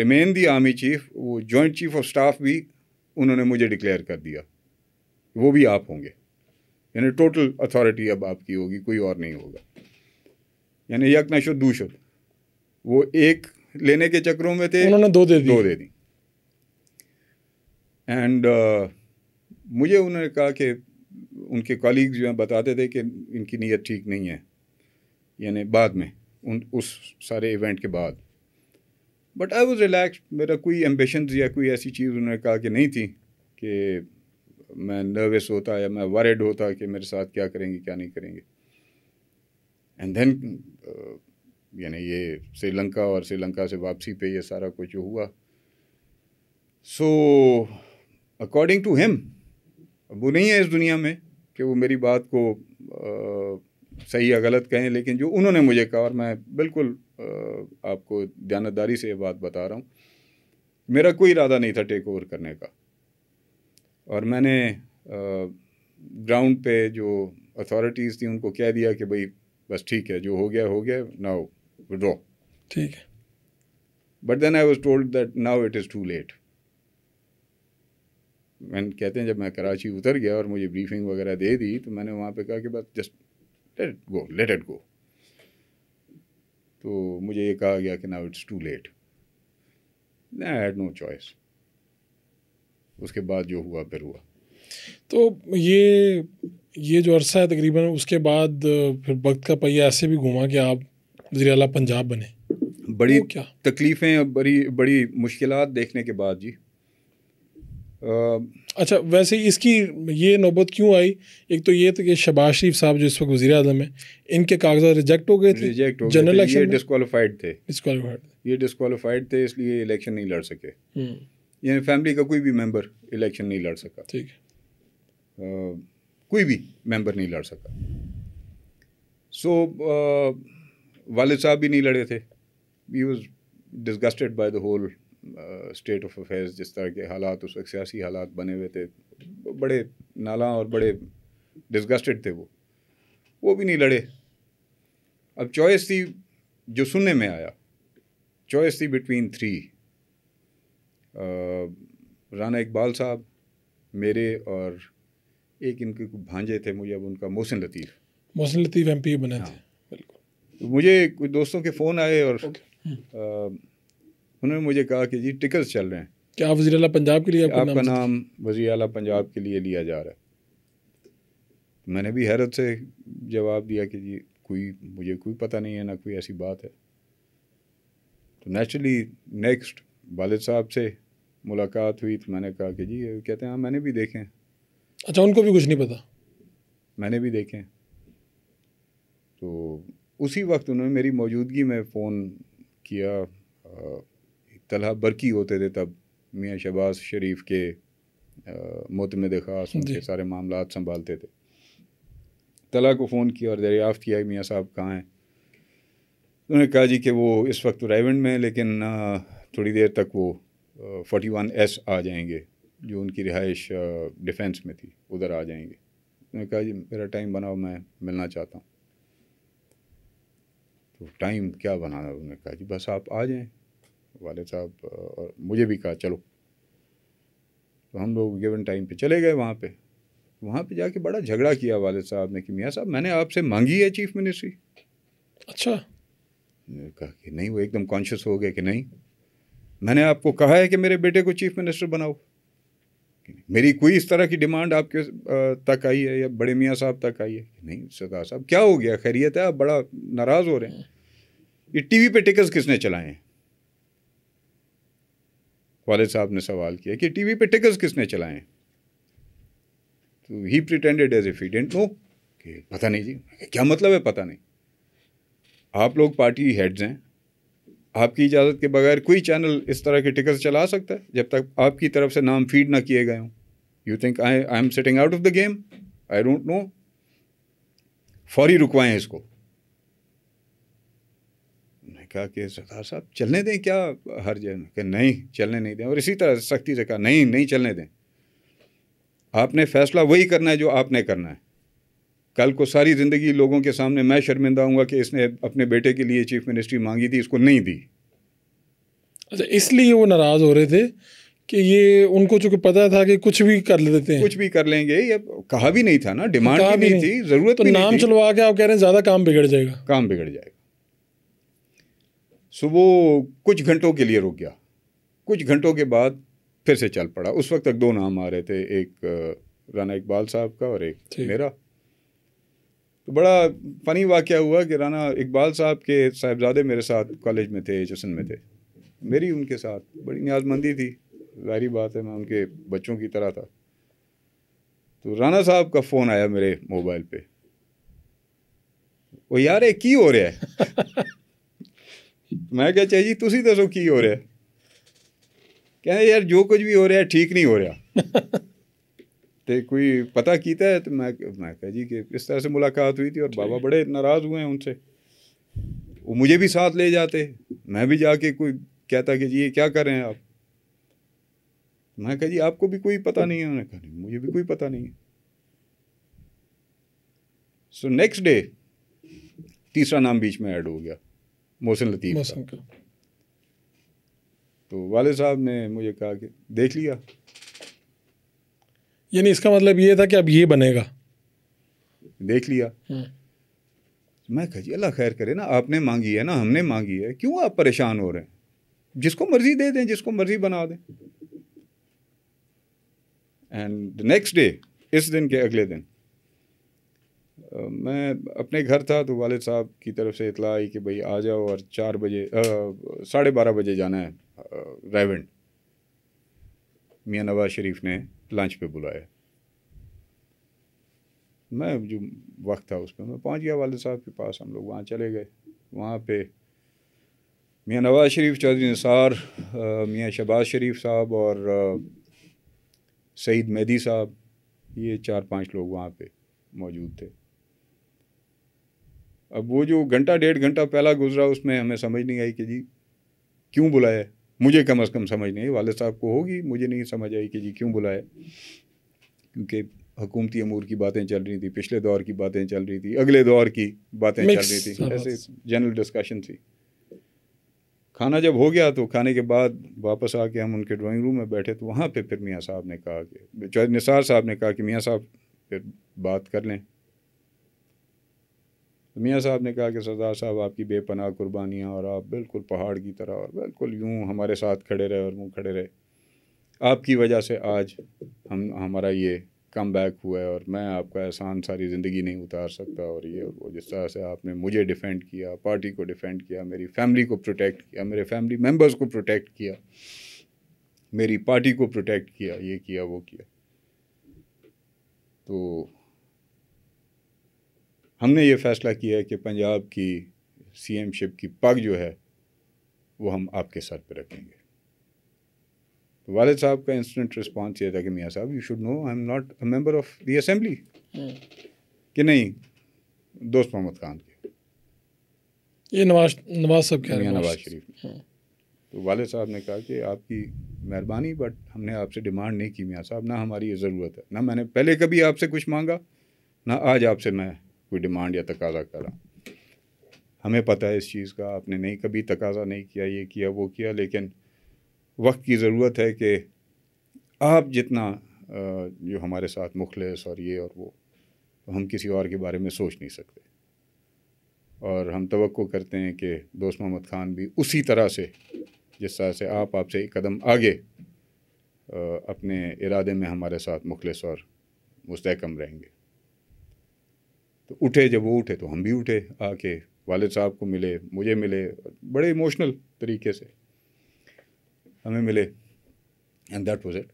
remain the army chief वो जॉइंट चीफ ऑफ स्टाफ भी उन्होंने मुझे डिक्लेयर कर दिया वो भी आप होंगे यानी टोटल अथॉरिटी अब आपकी होगी कोई और नहीं होगा यानी यक नशो दूषद वो एक लेने के चक्रों में थे उन्होंने दो दे दी दो दे दी एंड uh, मुझे उन्होंने कहा कि उनके कॉलीग जो हैं बताते थे कि इनकी नीयत ठीक नहीं है यानी बाद में उन उस सारे इवेंट के बाद बट आई वॉज़ रिलैक्स मेरा कोई एम्बिशन या कोई ऐसी चीज़ उन्होंने कहा कि नहीं थी कि मैं नर्वस होता या मैं वरिड होता कि मेरे साथ क्या करेंगे क्या नहीं करेंगे एंड देन uh, यानी ये श्रीलंका और श्रीलंका से वापसी पे ये सारा कुछ हुआ सो अकॉर्डिंग टू हिम वो नहीं है इस दुनिया में कि वो मेरी बात को आ, सही या गलत कहें लेकिन जो उन्होंने मुझे कहा और मैं बिल्कुल आ, आपको दयानतदारी से ये बात बता रहा हूँ मेरा कोई इरादा नहीं था टेक ओवर करने का और मैंने ग्राउंड पे जो अथॉरिटीज़ थी उनको कह दिया कि भाई बस ठीक है जो हो गया हो गया नाउ विड्रॉ ठीक है but then I was told that now it is too late मैंने कहते हैं जब मैं कराची उतर गया और मुझे ब्रीफिंग वगैरह दे दी तो मैंने वहाँ पे कहा कि बस just let it go let it go तो मुझे ये कहा गया कि now it's too late I had no choice उसके बाद जो हुआ फिर हुआ तो ये ये जो अरसा है तकरीबन उसके बाद फिर वक्त का पहिया ऐसे भी घूमा कि आप वजी अला पंजाब बने बड़ी क्या तकलीफ़ें बड़ी बड़ी मुश्किल देखने के बाद जी अच्छा वैसे इसकी ये नौबत क्यों आई एक तो ये था कि शबाज शरीफ साहब जो इस वक्त वजी अजम है इनके कागजात रिजेक्ट हो गए थे रिजेक्ट हो जनरल ये थे ये डिस्कालीफाइड थे इसलिए इलेक्शन नहीं लड़ सके हम्म। यानी फैमिली का कोई भी मेंबर इलेक्शन नहीं लड़ सका ठीक है कोई भी मेंबर नहीं लड़ सका सो वालिद साहब भी नहीं लड़े थे he was disgusted by the whole state of affairs जिस तरह के हालात उस वक्त सियासी हालात बने हुए थे बड़े नाला और बड़े डिस्गस्टेड थे वो वो भी नहीं लड़े अब चॉइस थी जो सुनने में आया चॉइस थी बिटवीन थ्री राना इकबाल साहब मेरे और एक इनके भांजे थे मुझे अब उनका मोहसिन लतीफ़ मोहसिन लतीफ़ एम बने हाँ। थे बिल्कुल मुझे कुछ दोस्तों के फ़ोन आए और okay. उन्होंने मुझे कहा कि जी टिकर्स चल रहे हैं क्या वजी अला पंजाब के लिए आपका, आपका नाम, नाम वजी अला पंजाब के लिए लिया जा रहा है मैंने भी हैरत से जवाब दिया कि जी कोई मुझे कोई पता नहीं है ना कोई ऐसी बात है तो नेचुरली नेक्स्ट वालद साहब से मुलाकात हुई तो मैंने कहा कि जी कहते हैं हाँ मैंने भी देखे हैं अच्छा उनको भी कुछ नहीं पता मैंने भी देखे हैं तो उसी वक्त उन्होंने मेरी मौजूदगी में फ़ोन किया आ, तलहा बरकी होते थे तब मियाँ शहबाज शरीफ के मतमद ख़ास उनके सारे मामला संभालते थे तला को फ़ोन किया और दरियाफ़त किया मियाँ साहब कहाँ हैं उन्होंने कहा जी कि वो इस वक्त रायवंड में लेकिन थोड़ी देर तक वो फोटी वन एस आ जाएंगे जो उनकी रिहाइश डिफेंस में थी उधर आ जाएंगे उन्होंने कहा जी मेरा टाइम बनाओ मैं मिलना चाहता हूँ तो टाइम क्या बनाना उन्होंने कहा जी बस आप आ जाएँ वाले साहब और मुझे भी कहा चलो तो हम लोग गिवन टाइम पे चले गए वहाँ पे वहाँ पे जाके बड़ा झगड़ा किया वालद साहब ने कि मियाँ साहब मैंने आपसे मांगी है चीफ मिनिस्ट्री अच्छा मैंने कहा कि नहीं वो एकदम कॉन्शियस हो गए कि नहीं मैंने आपको कहा है कि मेरे बेटे को चीफ मिनिस्टर बनाओ मेरी कोई इस तरह की डिमांड आपके तक आई है या बड़े मियाँ साहब तक आई है नहीं सरदार साहब क्या हो गया खैरियत है आप बड़ा नाराज़ हो रहे हैं ये टीवी पे टिकट्स किसने चलाए हैं वाले साहब ने सवाल किया कि टीवी पे टिकर्स किसने चलाए तो he pretended as a he didn't know कि पता नहीं जी क्या मतलब है पता नहीं आप लोग पार्टी हेड्स हैं आपकी इजाज़त के बगैर कोई चैनल इस तरह के टिकर्स चला सकता है जब तक आपकी तरफ से नाम फीड ना किए गए हों you think I I am sitting out of the game I don't know फौरी रुकवाएं इसको कहा कि सरदार साहब चलने दें क्या हर जगह नहीं चलने नहीं दें और इसी तरह सख्ती से कहा नहीं नहीं चलने दें आपने फैसला वही करना है जो आपने करना है कल को सारी ज़िंदगी लोगों के सामने मैं शर्मिंदा हूँ कि इसने अपने बेटे के लिए चीफ मिनिस्ट्री मांगी थी इसको नहीं दी अच्छा इसलिए वो नाराज़ हो रहे थे कि ये उनको चूंकि पता था कि कुछ भी कर लेते हैं कुछ भी कर लेंगे ये कहा भी नहीं था ना डिमांड भी नहीं, नहीं थी ज़रूरत तो नाम चलवा के आप कह रहे हैं ज़्यादा काम बिगड़ जाएगा काम बिगड़ जाएगा सो वो कुछ घंटों के लिए रुक गया कुछ घंटों के बाद फिर से चल पड़ा उस वक्त तक दो नाम आ रहे थे एक राना इकबाल साहब का और एक मेरा तो बड़ा फ़नी वाक़ हुआ कि राना इकबाल साहब के साहबजादे मेरे साथ कॉलेज में थे एच में थे मेरी उनके साथ बड़ी न्याजमंदी थी जाहरी बात है मैं उनके बच्चों की तरह था तो राना साहब का फ़ोन आया मेरे मोबाइल पे वो यार ये की हो रहा है [laughs] ਮੈਂ ਕਿਹਾ ਚਾਚਾ ਜੀ ਤੁਸੀਂ ਦੱਸੋ ਕੀ ਹੋ ਰਿਹਾ ਕਹਿੰਦੇ ਯਾਰ ਜੋ ਕੁਝ ਵੀ ਹੋ ਰਿਹਾ ਠੀਕ ਨਹੀਂ ਹੋ ਰਿਹਾ तो कोई पता कीता है तो मैं मैं कहा जी कि इस तरह से मुलाकात हुई थी और बाबा बड़े नाराज़ हुए हैं उनसे वो मुझे भी साथ ले जाते मैं भी जाके कोई कहता कि जी ये क्या कर रहे हैं आप मैं कह जी आपको भी कोई पता नहीं है उन्होंने कहा नहीं मुझे भी कोई पता नहीं है सो नेक्स्ट डे तीसरा नाम बीच में ऐड हो गया मोहसिन लतीफ़ तो वाले साहब ने मुझे कहा कि देख लिया यानी इसका मतलब ये था कि अब ये बनेगा देख लिया हम्म। मैं कहा अल्लाह खैर करे ना आपने मांगी है ना हमने मांगी है क्यों आप परेशान हो रहे हैं जिसको मर्जी दे दें जिसको मर्जी बना दें एंड नेक्स्ट डे इस दिन के अगले दिन मैं अपने घर था तो वालद साहब की तरफ से इतला आई कि भाई आ जाओ और चार बजे साढ़े बारह बजे जाना है रेवेंड मियाँ नवाज शरीफ ने लंच पे बुलाया मैं जो वक्त था उसमें मैं पहुंच गया वालद साहब के पास हम लोग वहाँ चले गए वहाँ पे मियाँ नवाज शरीफ चौधरी निसार मियाँ शहबाज शरीफ साहब और सईद मेदी साहब ये चार पांच लोग वहाँ पे मौजूद थे अब वो जो घंटा डेढ़ घंटा पहला गुजरा उसमें हमें समझ नहीं आई कि जी क्यों बुलाया मुझे कम अज़ कम समझ नहीं वाले साहब को होगी मुझे नहीं समझ आई कि जी क्यों बुलाया क्योंकि हकूमती अमूर की बातें चल रही थी पिछले दौर की बातें चल रही थी अगले दौर की बातें चल रही थी ऐसे जनरल डिस्कशन थी खाना जब हो गया तो खाने के बाद वापस आके हम उनके ड्राइंग रूम में बैठे तो वहाँ पे फिर मियाँ साहब ने कहा कि निसार साहब ने कहा कि मियाँ साहब फिर बात कर लें तो मियाँ साहब ने कहा कि सरदार साहब आपकी बेपनाह कुर्बानियाँ और आप बिल्कुल पहाड़ की तरह और बिल्कुल यूँ हमारे साथ खड़े रहे और मुँह खड़े रहे आपकी वजह से आज हम हमारा ये कम बैक हुआ है और मैं आपका एहसान सारी ज़िंदगी नहीं उतार सकता और ये और वो जिस तरह से आपने मुझे डिफेंड किया पार्टी को डिफेंड किया मेरी फैमिली को प्रोटेक्ट किया मेरे फैमिली मेम्बर्स को प्रोटेक्ट किया मेरी पार्टी को प्रोटेक्ट किया ये किया वो किया तो हमने ये फ़ैसला किया है कि पंजाब की सी एम शिप की पग जो है वो हम आपके साथ पे रखेंगे तो वालद साहब का इंस्टेंट रिस्पांस ये था कि मियाँ साहब you should know I am not a member of the assembly कि नहीं दोस्त मोहम्मद खान के ये नवाज नवाज साहब कह रहे हैं नवाज शरीफ हम्म। तो वालद साहब ने कहा कि आपकी मेहरबानी बट हमने आपसे डिमांड नहीं की मियाँ साहब ना हमारी ये ज़रूरत है ना मैंने पहले कभी आपसे कुछ मांगा ना आज आपसे मैं कोई डिमांड या तकाजा करा हमें पता है इस चीज़ का आपने नहीं कभी तकाजा नहीं किया ये किया वो किया लेकिन वक्त की ज़रूरत है कि आप जितना जो हमारे साथ मुखलस और ये और वो तो हम किसी और के बारे में सोच नहीं सकते और हम तो करते हैं कि दोस्त मोहम्मद ख़ान भी उसी तरह से जिस तरह से आप आपसे एक कदम आगे अपने इरादे में हमारे साथ मुखलस और मुस्तकम रहेंगे तो उठे जब वो उठे तो हम भी उठे आके वालद साहब को मिले मुझे मिले बड़े इमोशनल तरीके से हमें मिले and that was it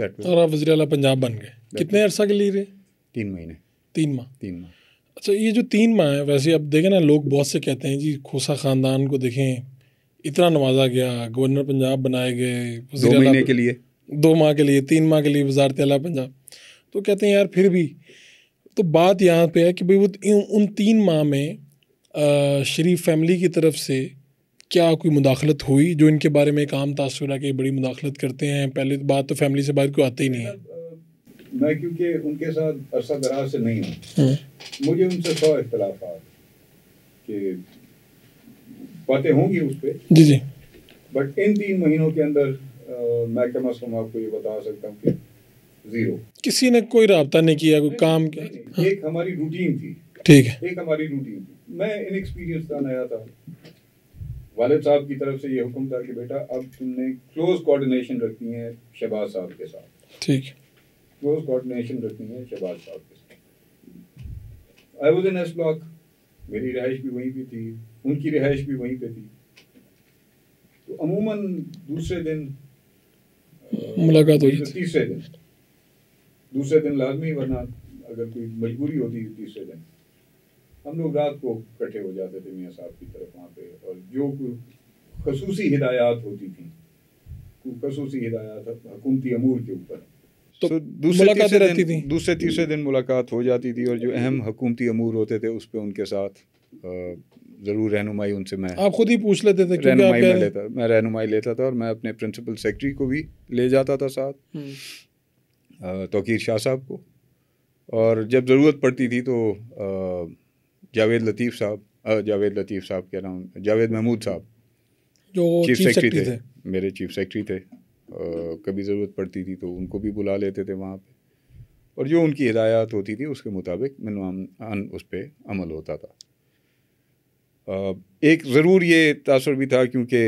that और आप वजी अला पंजाब बन गए कितने अरसा के लिए रहे तीन महीने तीन माह तीन माह अच्छा ये जो तीन माह है वैसे अब देखें ना लोग बहुत से कहते हैं जी खोसा ख़ानदान को देखें इतना नवाजा गया गवर्नर पंजाब बनाए गए दो महीने के लिए दो माह के लिए तीन माह के लिए वजारत अला पंजाब तो कहते हैं यार फिर भी तो बात यहाँ पे है कि भाई वो उन तीन माह में शरीफ फैमिली की तरफ से क्या कोई मुदाखलत हुई जो इनके बारे में एक आम तासर है कि बड़ी मुदाखलत करते हैं पहले तो बात तो फैमिली से बाहर कोई आते ही नहीं है मैं क्योंकि उनके साथ अरसा दराज से नहीं हूँ हम्म। मुझे उनसे सौ इख्तलाफ कि बातें होंगी उस पर जी जी बट इन तीन महीनों के अंदर आ, मैं कम अज़ कम आपको ये बता सकता हूँ कि जीरो किसी ने कोई रहा नहीं किया कोई काम किया एक हमारी रूटीन थी ठीक है एक हमारी रूटीन थी मैं इनएक्सपीरियंस था नया था वालिद साहब की तरफ से ये हुक्म था कि बेटा अब तुमने क्लोज कोऑर्डिनेशन रखनी है शहबाज साहब के साथ ठीक क्लोज कोऑर्डिनेशन रखनी है शहबाज साहब के साथ I was in S block मेरी रिहाइश भी वहीं पे थी उनकी रिहाइश भी वहीं पे थी तो अमूमन दूसरे दिन मुलाकात हुई तीसरे दिन दूसरे दिन लाजमी वरना अगर कोई मजबूरी होती थी तीसरे दिन हम लोग रात को इकट्ठे हो जाते थे मियाँ साहब की तरफ वहाँ पे और जो खसूसी हिदायत होती थी खसूसी हिदायत हकूमती अमूर के ऊपर तो so, दूसरे तीसरे दिन, थी दूसरे तीसरे दिन मुलाकात हो जाती थी और जो अहम हकूमती अमूर होते थे उस पर उनके साथ ज़रूर रहनुमाई उनसे मैं आप खुद ही पूछ लेते थे रहनुमाई मैं लेता मैं रहनुमाई लेता था और मैं अपने प्रिंसिपल सेक्रेटरी को भी ले जाता था साथ हम्म। तोकीर शाह साहब को और जब ज़रूरत पड़ती थी तो जावेद लतीफ़ साहब जावेद लतीफ़ साहब क्या नाम जावेद महमूद साहब जो चीफ सेक्रेटरी थे, थे मेरे चीफ सेक्रेटरी थे कभी ज़रूरत पड़ती थी तो उनको भी बुला लेते थे वहाँ पे और जो उनकी हिदायत होती थी उसके मुताबिक मैं उस पर अमल होता था एक ज़रूर ये तासर भी था क्योंकि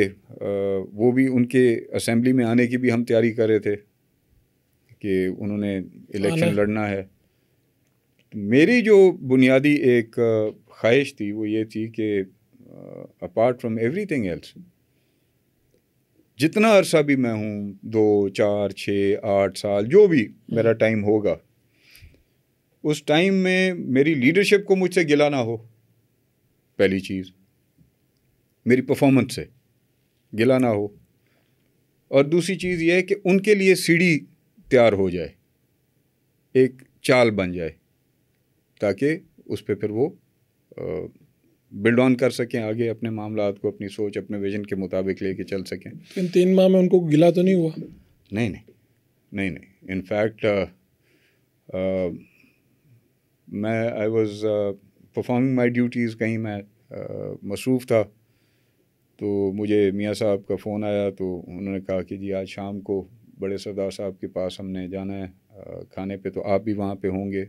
वो भी उनके असम्बली में आने की भी हम तैयारी कर रहे थे कि उन्होंने इलेक्शन लड़ना है मेरी जो बुनियादी एक ख्वाहिश थी वो ये थी कि अपार्ट फ्रॉम एवरीथिंग एल्स जितना अरसा भी मैं हूँ दो चार छः आठ साल जो भी मेरा टाइम हम्म। होगा उस टाइम में मेरी लीडरशिप को मुझसे गिला ना हो पहली चीज़ मेरी परफॉर्मेंस से गिला ना हो और दूसरी चीज़ यह है कि उनके लिए सीढ़ी तैयार हो जाए एक चाल बन जाए ताकि उस पर फिर वो बिल्ड ऑन कर सकें आगे अपने मामला को अपनी सोच अपने विजन के मुताबिक लेके चल सकें इन तीन माह में उनको गिला तो नहीं हुआ नहीं नहीं नहीं नहीं इनफैक्ट मैं I was performing my duties कहीं मैं uh, मसरूफ़ था तो मुझे मियाँ साहब का फ़ोन आया तो उन्होंने कहा कि जी आज शाम को बड़े सरदार साहब के पास हमने जाना है खाने पे तो आप भी वहाँ पे होंगे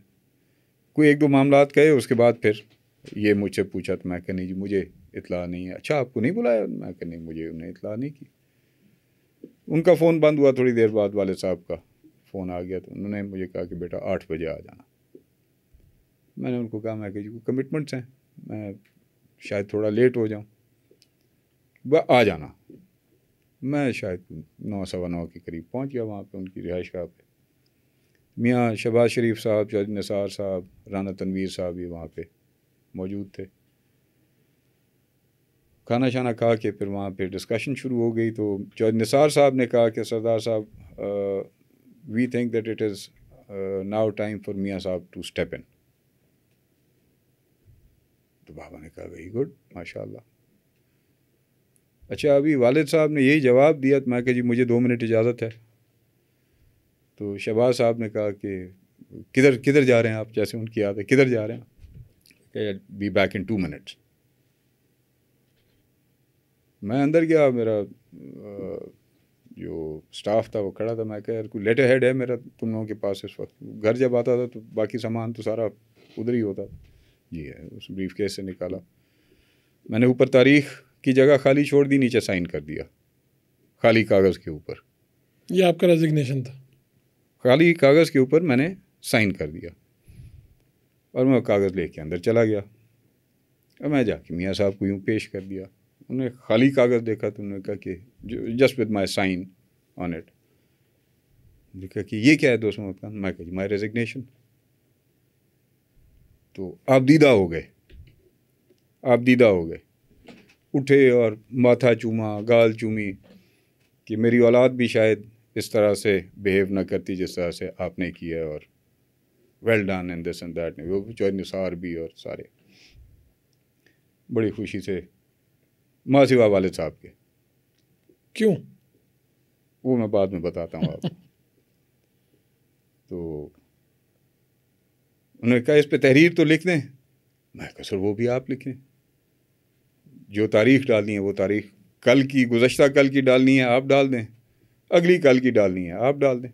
कोई एक दो मामला कहे उसके बाद फिर ये मुझसे पूछा तो मैं कह नहीं जी मुझे इतला नहीं है अच्छा आपको नहीं बुलाया मैं नहीं मुझे उन्हें इतला नहीं की उनका फ़ोन बंद हुआ थोड़ी देर बाद वाले साहब का फ़ोन आ गया तो उन्होंने मुझे कहा कि बेटा आठ बजे आ जाना मैंने उनको कहा मैं कह जी कमिटमेंट्स हैं मैं शायद थोड़ा लेट हो जाऊँ वह आ जाना मैं शायद नौ सवा नौ के करीब पहुंच गया वहाँ पे उनकी रिहाइश गाह पे मियाँ शबाज शरीफ साहब चौधरी निसार साहब राना तनवीर साहब भी वहाँ पे मौजूद थे खाना शाना खा के फिर वहाँ पे डिस्कशन शुरू हो गई तो चौधरी निसार साहब ने कहा कि सरदार साहब we think that it is now time for मियाँ साहब टू स्टेप इन तो बाबा ने कहा वेरी गुड माशाल्लाह अच्छा अभी वालद साहब ने यही जवाब दिया तो मैं कह जी मुझे दो मिनट इजाज़त है तो शहबाज साहब ने कहा कि किधर किधर जा रहे हैं आप जैसे उनकी याद है किधर जा रहे हैं be back in two minutes मैं अंदर गया मेरा जो स्टाफ था वो खड़ा था मैं कह यार कोई लेटर हेड है मेरा तुम लोगों के पास इस वक्त घर जब आता था तो बाकी सामान तो सारा उधर ही होता जी है उस ब्रीफ केस से निकाला मैंने ऊपर तारीख की जगह खाली छोड़ दी नीचे साइन कर दिया खाली कागज़ के ऊपर ये आपका रेजिग्नेशन था खाली कागज़ के ऊपर मैंने साइन कर दिया और मैं कागज़ लेके अंदर चला गया और मैं जाके मियाँ साहब को यूँ पेश कर दिया उन्हें खाली कागज़ देखा तो उन्होंने कहा कि just with my sign on it लिखा कि ये क्या है दोस्तों मकान मैं कह माई रेजिग्नेशन तो आप दीदा हो गए आप दीदा हो गए उठे और माथा चूमा गाल चूमी कि मेरी औलाद भी शायद इस तरह से बिहेव ना करती जिस तरह से आपने किया और well done in this and that वो जो निसार भी और सारे बड़ी खुशी से माँ सिवा वालद साहब के क्यों वो मैं बाद में बताता हूँ आपको [laughs] तो उन्होंने कहा इस पर तहरीर तो लिख दें मैं कहा सर वो भी आप लिखें जो तारीख डालनी है वो तारीख कल की गुज्त कल की डालनी है आप डाल दें अगली कल की डालनी है आप डाल दें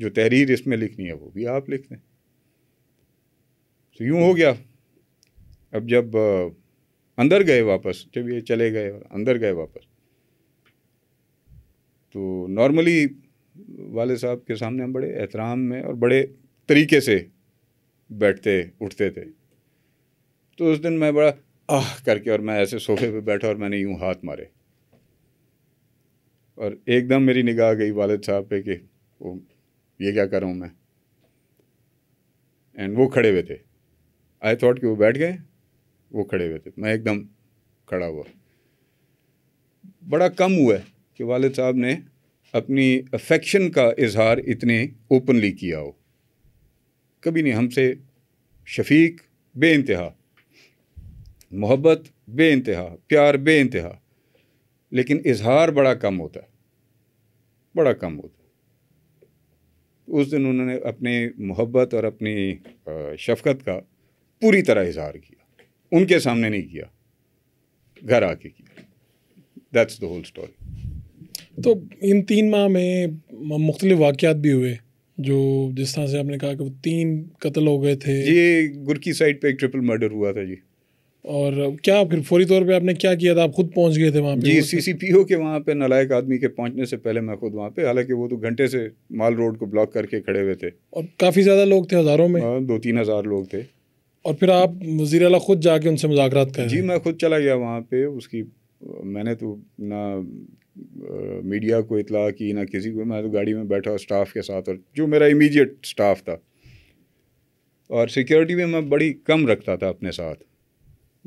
जो तहरीर इसमें लिखनी है वो भी आप लिख दें तो यूँ हो गया अब जब अंदर गए वापस जब ये चले गए और अंदर गए वापस तो नॉर्मली वाले साहब के सामने हम बड़े एहतराम में और बड़े तरीके से बैठते उठते थे तो उस दिन मैं बड़ा आह करके और मैं ऐसे सोफे पे बैठा और मैंने यूं हाथ मारे और एकदम मेरी निगाह गई वालद साहब पे कि वो ये क्या कर रहा हूँ मैं एंड वो खड़े हुए थे आई थॉट कि वो बैठ गए वो खड़े हुए थे मैं एकदम खड़ा हुआ बड़ा कम हुआ है कि वालद साहब ने अपनी अफेक्शन का इजहार इतने ओपनली किया हो कभी नहीं हमसे शफीक बे इंतहा मोहब्बत बे इंतहा प्यार बे इंतहा लेकिन इजहार बड़ा कम होता है बड़ा कम होता है उस दिन उन्होंने अपनी मोहब्बत और अपनी शफकत का पूरी तरह इजहार किया उनके सामने नहीं किया घर आके किया दैट्स द होल स्टोरी तो इन तीन माह में मुख्तलिफ वाक़ात भी हुए जो जिस तरह से आपने कहा कि वो तीन कत्ल हो गए थे ये गुरकी साइड पे एक ट्रिपल मर्डर हुआ था जी और क्या फिर फौरी तौर पे आपने क्या किया था आप खुद पहुंच गए थे वहाँ पे जी सी सी पी ओ के वहाँ पे नलायक आदमी के पहुंचने से पहले मैं खुद वहाँ पे हालांकि वो तो घंटे से माल रोड को ब्लॉक करके खड़े हुए थे और काफ़ी ज़्यादा लोग थे हज़ारों में आ, हाँ, दो तीन हज़ार लोग थे और फिर आप वजी अला खुद जाके उनसे मुजाकर कर जी मैं खुद चला गया वहाँ पर उसकी मैंने तो ना मीडिया को इतला की ना किसी को मैं तो गाड़ी में बैठा स्टाफ के साथ और जो मेरा इमीडिएट स्टाफ था और सिक्योरिटी भी मैं बड़ी कम रखता था अपने साथ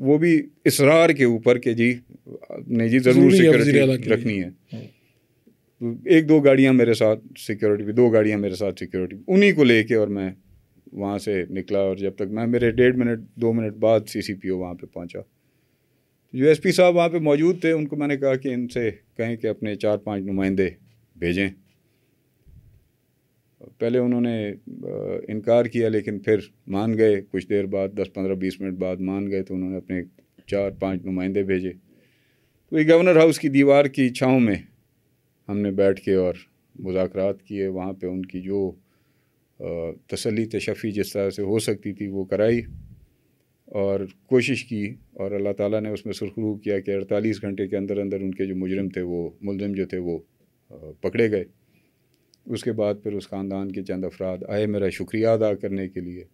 वो भी इसरार के ऊपर के जी ने जी ज़रूर सिक्योरिटी रखनी है एक दो गाड़ियाँ मेरे साथ सिक्योरिटी दो गाड़ियाँ मेरे साथ सिक्योरिटी उन्हीं को लेके और मैं वहाँ से निकला और जब तक मैं मेरे डेढ़ मिनट दो मिनट बाद सी सी पी ओ वहाँ पर पहुँचा एस पी साहब वहाँ पर मौजूद थे उनको मैंने कहा कि इनसे कहें कि अपने चार पाँच नुमाइंदे भेजें पहले उन्होंने इनकार किया लेकिन फिर मान गए कुछ देर बाद दस पंद्रह बीस मिनट बाद मान गए तो उन्होंने अपने चार पांच नुमाइंदे भेजे तो ये गवर्नर हाउस की दीवार की छाँव में हमने बैठ के और मुजाकर किए वहाँ पे उनकी जो तसली तशफ़ी जिस तरह से हो सकती थी वो कराई और कोशिश की और अल्लाह ताला ने उसमें सुरखरू किया कि अड़तालीस घंटे के अंदर अंदर उनके जो मुजरम थे वो मुलम जो थे वो पकड़े गए उसके बाद फिर उस ख़ानदान के चंद अफराद आए मेरा शुक्रिया अदा करने के लिए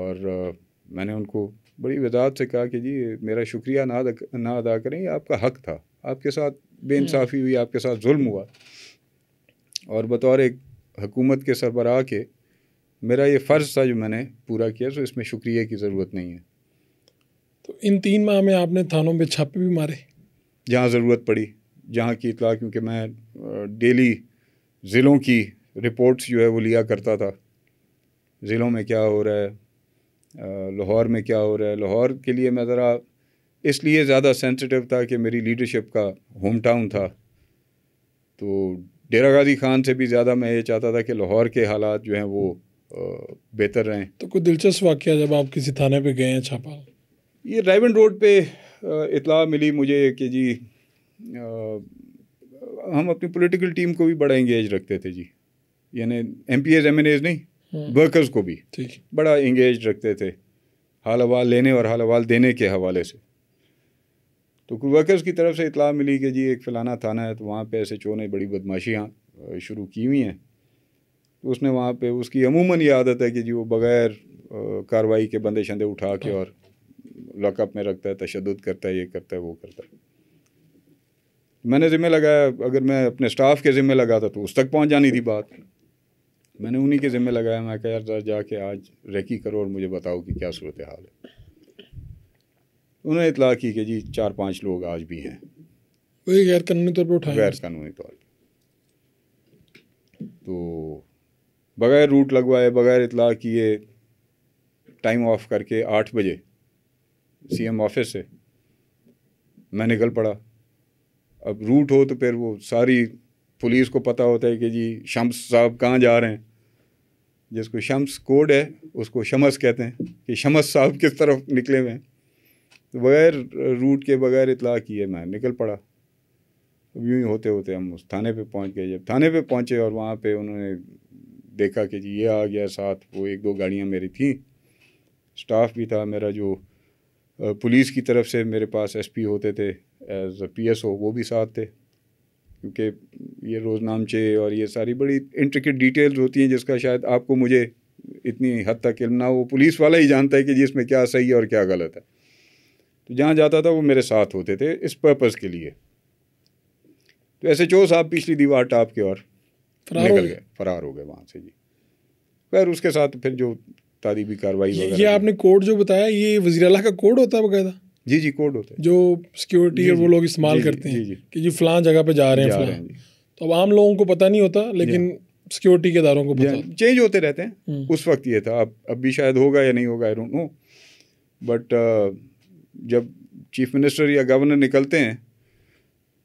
और आ, मैंने उनको बड़ी वजात से कहा कि जी मेरा शुक्रिया ना अदा ना अदा करें ये आपका हक था आपके साथ बेानसाफ़ी हुई आपके साथ जुल्म हुआ और बतौर एक हकूमत के सरबराह के मेरा ये फ़र्ज़ था जो मैंने पूरा किया सो इसमें शुक्रिया की ज़रूरत नहीं है तो इन तीन माह में आपने थानों में छापे भी मारे जहाँ ज़रूरत पड़ी जहाँ की इतला क्योंकि मैं डेली ज़िलों की रिपोर्ट्स जो है वो लिया करता था ज़िलों में क्या हो रहा है लाहौर में क्या हो रहा है लाहौर के लिए मैं ज़रा इसलिए ज़्यादा सेंसिटिव था कि मेरी लीडरशिप का होम टाउन था तो डेरा गाजी खान से भी ज़्यादा मैं ये चाहता था कि लाहौर के हालात जो हैं वो बेहतर रहें तो कोई दिलचस्प वाक्य जब आप किसी थाने पर गए हैं छापा ये रेवन रोड पर इतला मिली मुझे कि जी हम अपनी पॉलिटिकल टीम को भी बड़ा इंगेज रखते थे जी यानी M P as M N as नहीं वर्कर्स हम्म। को भी ठीक बड़ा इंगेज रखते थे हाल हवाल लेने और हाल हवाल देने के हवाले से तो वर्कर्स की तरफ से इतला मिली कि जी एक फ़लाना थाना है तो वहाँ पे एस एच ओ ने बड़ी बदमाशियाँ शुरू की हुई हैं तो उसने वहाँ पे उसकी अमूमन ये आदत है कि जी वो बग़ैर कार्रवाई के बंदे शंदे उठा के हाँ। और लॉकअप में रखता है तशद करता है ये करता है वो करता है मैंने ज़िम्मे लगाया अगर मैं अपने स्टाफ के ज़िम्मे लगा था तो उस तक पहुंच जानी थी बात मैंने उन्हीं के ज़िम्मे लगाया मैं कह यार जाके आज रेकी करो और मुझे बताओ कि क्या सूरत हाल है उन्होंने इतला की कि जी चार पाँच लोग आज भी हैं वही गैर कानूनी तौर पर उठाए गैर कानूनी तौर पर तो बगैर रूट लगवाए बगैर इतला किए टाइम ऑफ करके आठ बजे सीएम ऑफिस से मैं निकल पड़ा अब रूट हो तो फिर वो सारी पुलिस को पता होता है कि जी शम्स साहब कहाँ जा रहे हैं जिसको शम्स कोड है उसको शमस कहते हैं कि शमस साहब किस तरफ निकले हुए हैं तो बगैर रूट के बगैर इतला किए मैं निकल पड़ा अब यूँ ही होते होते हम उस थाने पे पहुंच गए जब थाने पे पहुंचे और वहाँ पे उन्होंने देखा कि जी ये आ गया साथ वो एक दो गाड़ियाँ मेरी थी स्टाफ भी था मेरा जो पुलिस की तरफ से मेरे पास एसपी होते थे एज अ पी वो भी साथ थे क्योंकि ये रोज़नामचे और ये सारी बड़ी इंट्रिकेट डिटेल्स होती हैं जिसका शायद आपको मुझे इतनी हद तक इल्म ना वो पुलिस वाला ही जानता है कि जी इसमें क्या सही है और क्या गलत है तो जहाँ जाता था वो मेरे साथ होते थे इस पर्पज़ के लिए तो ऐसे चो साहब पिछली दीवार टाप के और निकल गए फरार हो गए वहाँ से जी खैर उसके साथ फिर जो तारीबी कार्रवाई ये, ये आपने कोड जो बताया ये वजीरा का कोड होता है बकायदा जी जी कोड होते हैं जो सिक्योरिटी है वो लोग इस्तेमाल करते हैं कि जी फलां जगह पे जा रहे हैं फलां तो अब आम लोगों को पता नहीं होता लेकिन सिक्योरिटी के दारों को पता चेंज होते रहते हैं हम्म। उस वक्त ये था अब अब भी शायद होगा या नहीं होगा आई डोंट नो बट जब चीफ मिनिस्टर या गवर्नर निकलते हैं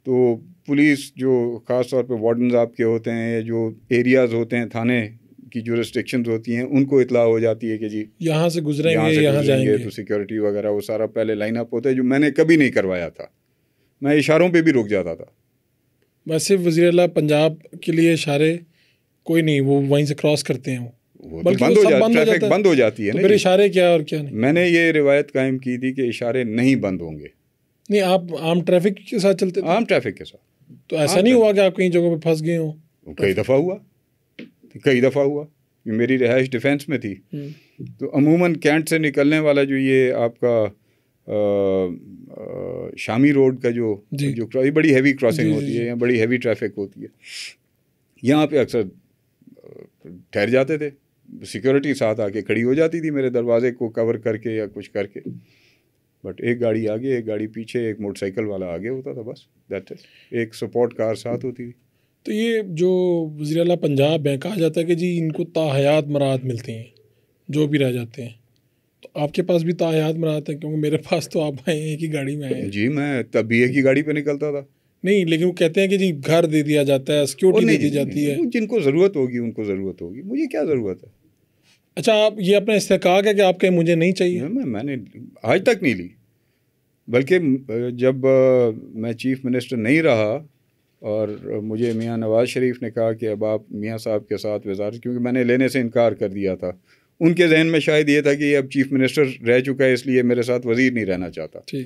तो पुलिस जो ख़ास तौर पे वार्डन आपके होते हैं या जो एरियाज़ होते हैं थाने की जो रिस्ट्रिक्शन होती हैं उनको इतला हो जाती है कि जी यहाँ से गुजरेंगे यहाँ से यहां जाएंगे तो सिक्योरिटी वगैरह वो सारा पहले लाइन अप होता है जो मैंने कभी नहीं करवाया था मैं इशारों पे भी रुक जाता था वैसे वजी वजीर पंजाब के लिए इशारे कोई नहीं वो वहीं से क्रॉस करते हैं वो तो बंद हो, जाता, बंद हो बंद हो जाती है तो फिर इशारे क्या और क्या नहीं मैंने ये रिवायत कायम की थी कि इशारे नहीं बंद होंगे नहीं आप आम ट्रैफिक के साथ चलते आम ट्रैफिक के साथ तो ऐसा नहीं हुआ कि आप कहीं जगहों पर फंस गए हो कई दफ़ा हुआ कई दफ़ा हुआ मेरी रिहाइश डिफेंस में थी हम्म। तो अमूमन कैंट से निकलने वाला जो ये आपका आ, आ, शामी रोड का जो जो ये बड़ी हैवी क्रॉसिंग होती है या बड़ी हैवी ट्रैफिक होती है यहाँ पे अक्सर ठहर जाते थे सिक्योरिटी साथ आके खड़ी हो जाती थी मेरे दरवाजे को कवर करके या कुछ करके बट एक गाड़ी आगे एक गाड़ी पीछे एक मोटरसाइकिल वाला आगे होता था बस दैट एक सपोर्ट कार साथ होती थी तो ये जो वजी अला पंजाब हैं कहा जाता है कि जी इनको ताहयात मराहत मिलती हैं जो भी रह जाते हैं तो आपके पास भी ताहयात मराहत हैं क्योंकि मेरे पास तो आप आए हैं कि गाड़ी में आए जी मैं एक की गाड़ी पर निकलता था नहीं लेकिन वो कहते हैं कि जी घर दे दिया जाता है सिक्योरिटी दे दी जाती है जिनको ज़रूरत होगी उनको ज़रूरत होगी मुझे क्या ज़रूरत है अच्छा आप ये अपना इस्तेकाक है कि आप कहें मुझे नहीं चाहिए मैं मैंने आज तक नहीं ली बल्कि जब मैं चीफ मिनिस्टर नहीं रहा और मुझे मियाँ नवाज़ शरीफ ने कहा कि अब आप मियाँ साहब के साथ वजारत क्योंकि मैंने लेने से इनकार कर दिया था उनके जहन में शायद ये था कि ये अब चीफ मिनिस्टर रह चुका है इसलिए मेरे साथ वजीर नहीं रहना चाहता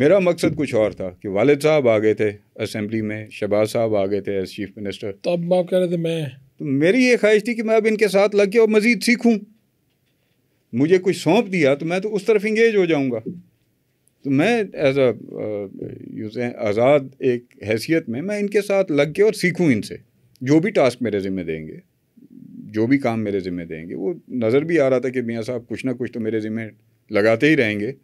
मेरा मकसद कुछ और था कि वालिद साहब आ गए थे असम्बली में शहबाज साहब आ गए थे एज चीफ मिनिस्टर तो अब आप कह रहे थे मैं तो मेरी ये ख्वाहिश थी कि मैं अब इनके साथ लग के और मज़ीद सीखूँ मुझे कुछ सौंप दिया तो मैं तो उस तरफ इंगेज हो जाऊँगा तो मैं एज अ आज़ाद एक हैसियत में मैं इनके साथ लग के और सीखूँ इनसे जो भी टास्क मेरे ज़िम्मे देंगे जो भी काम मेरे ज़िम्मे देंगे वो नज़र भी आ रहा था कि मियाँ साहब कुछ ना कुछ तो मेरे ज़िम्मे लगाते ही रहेंगे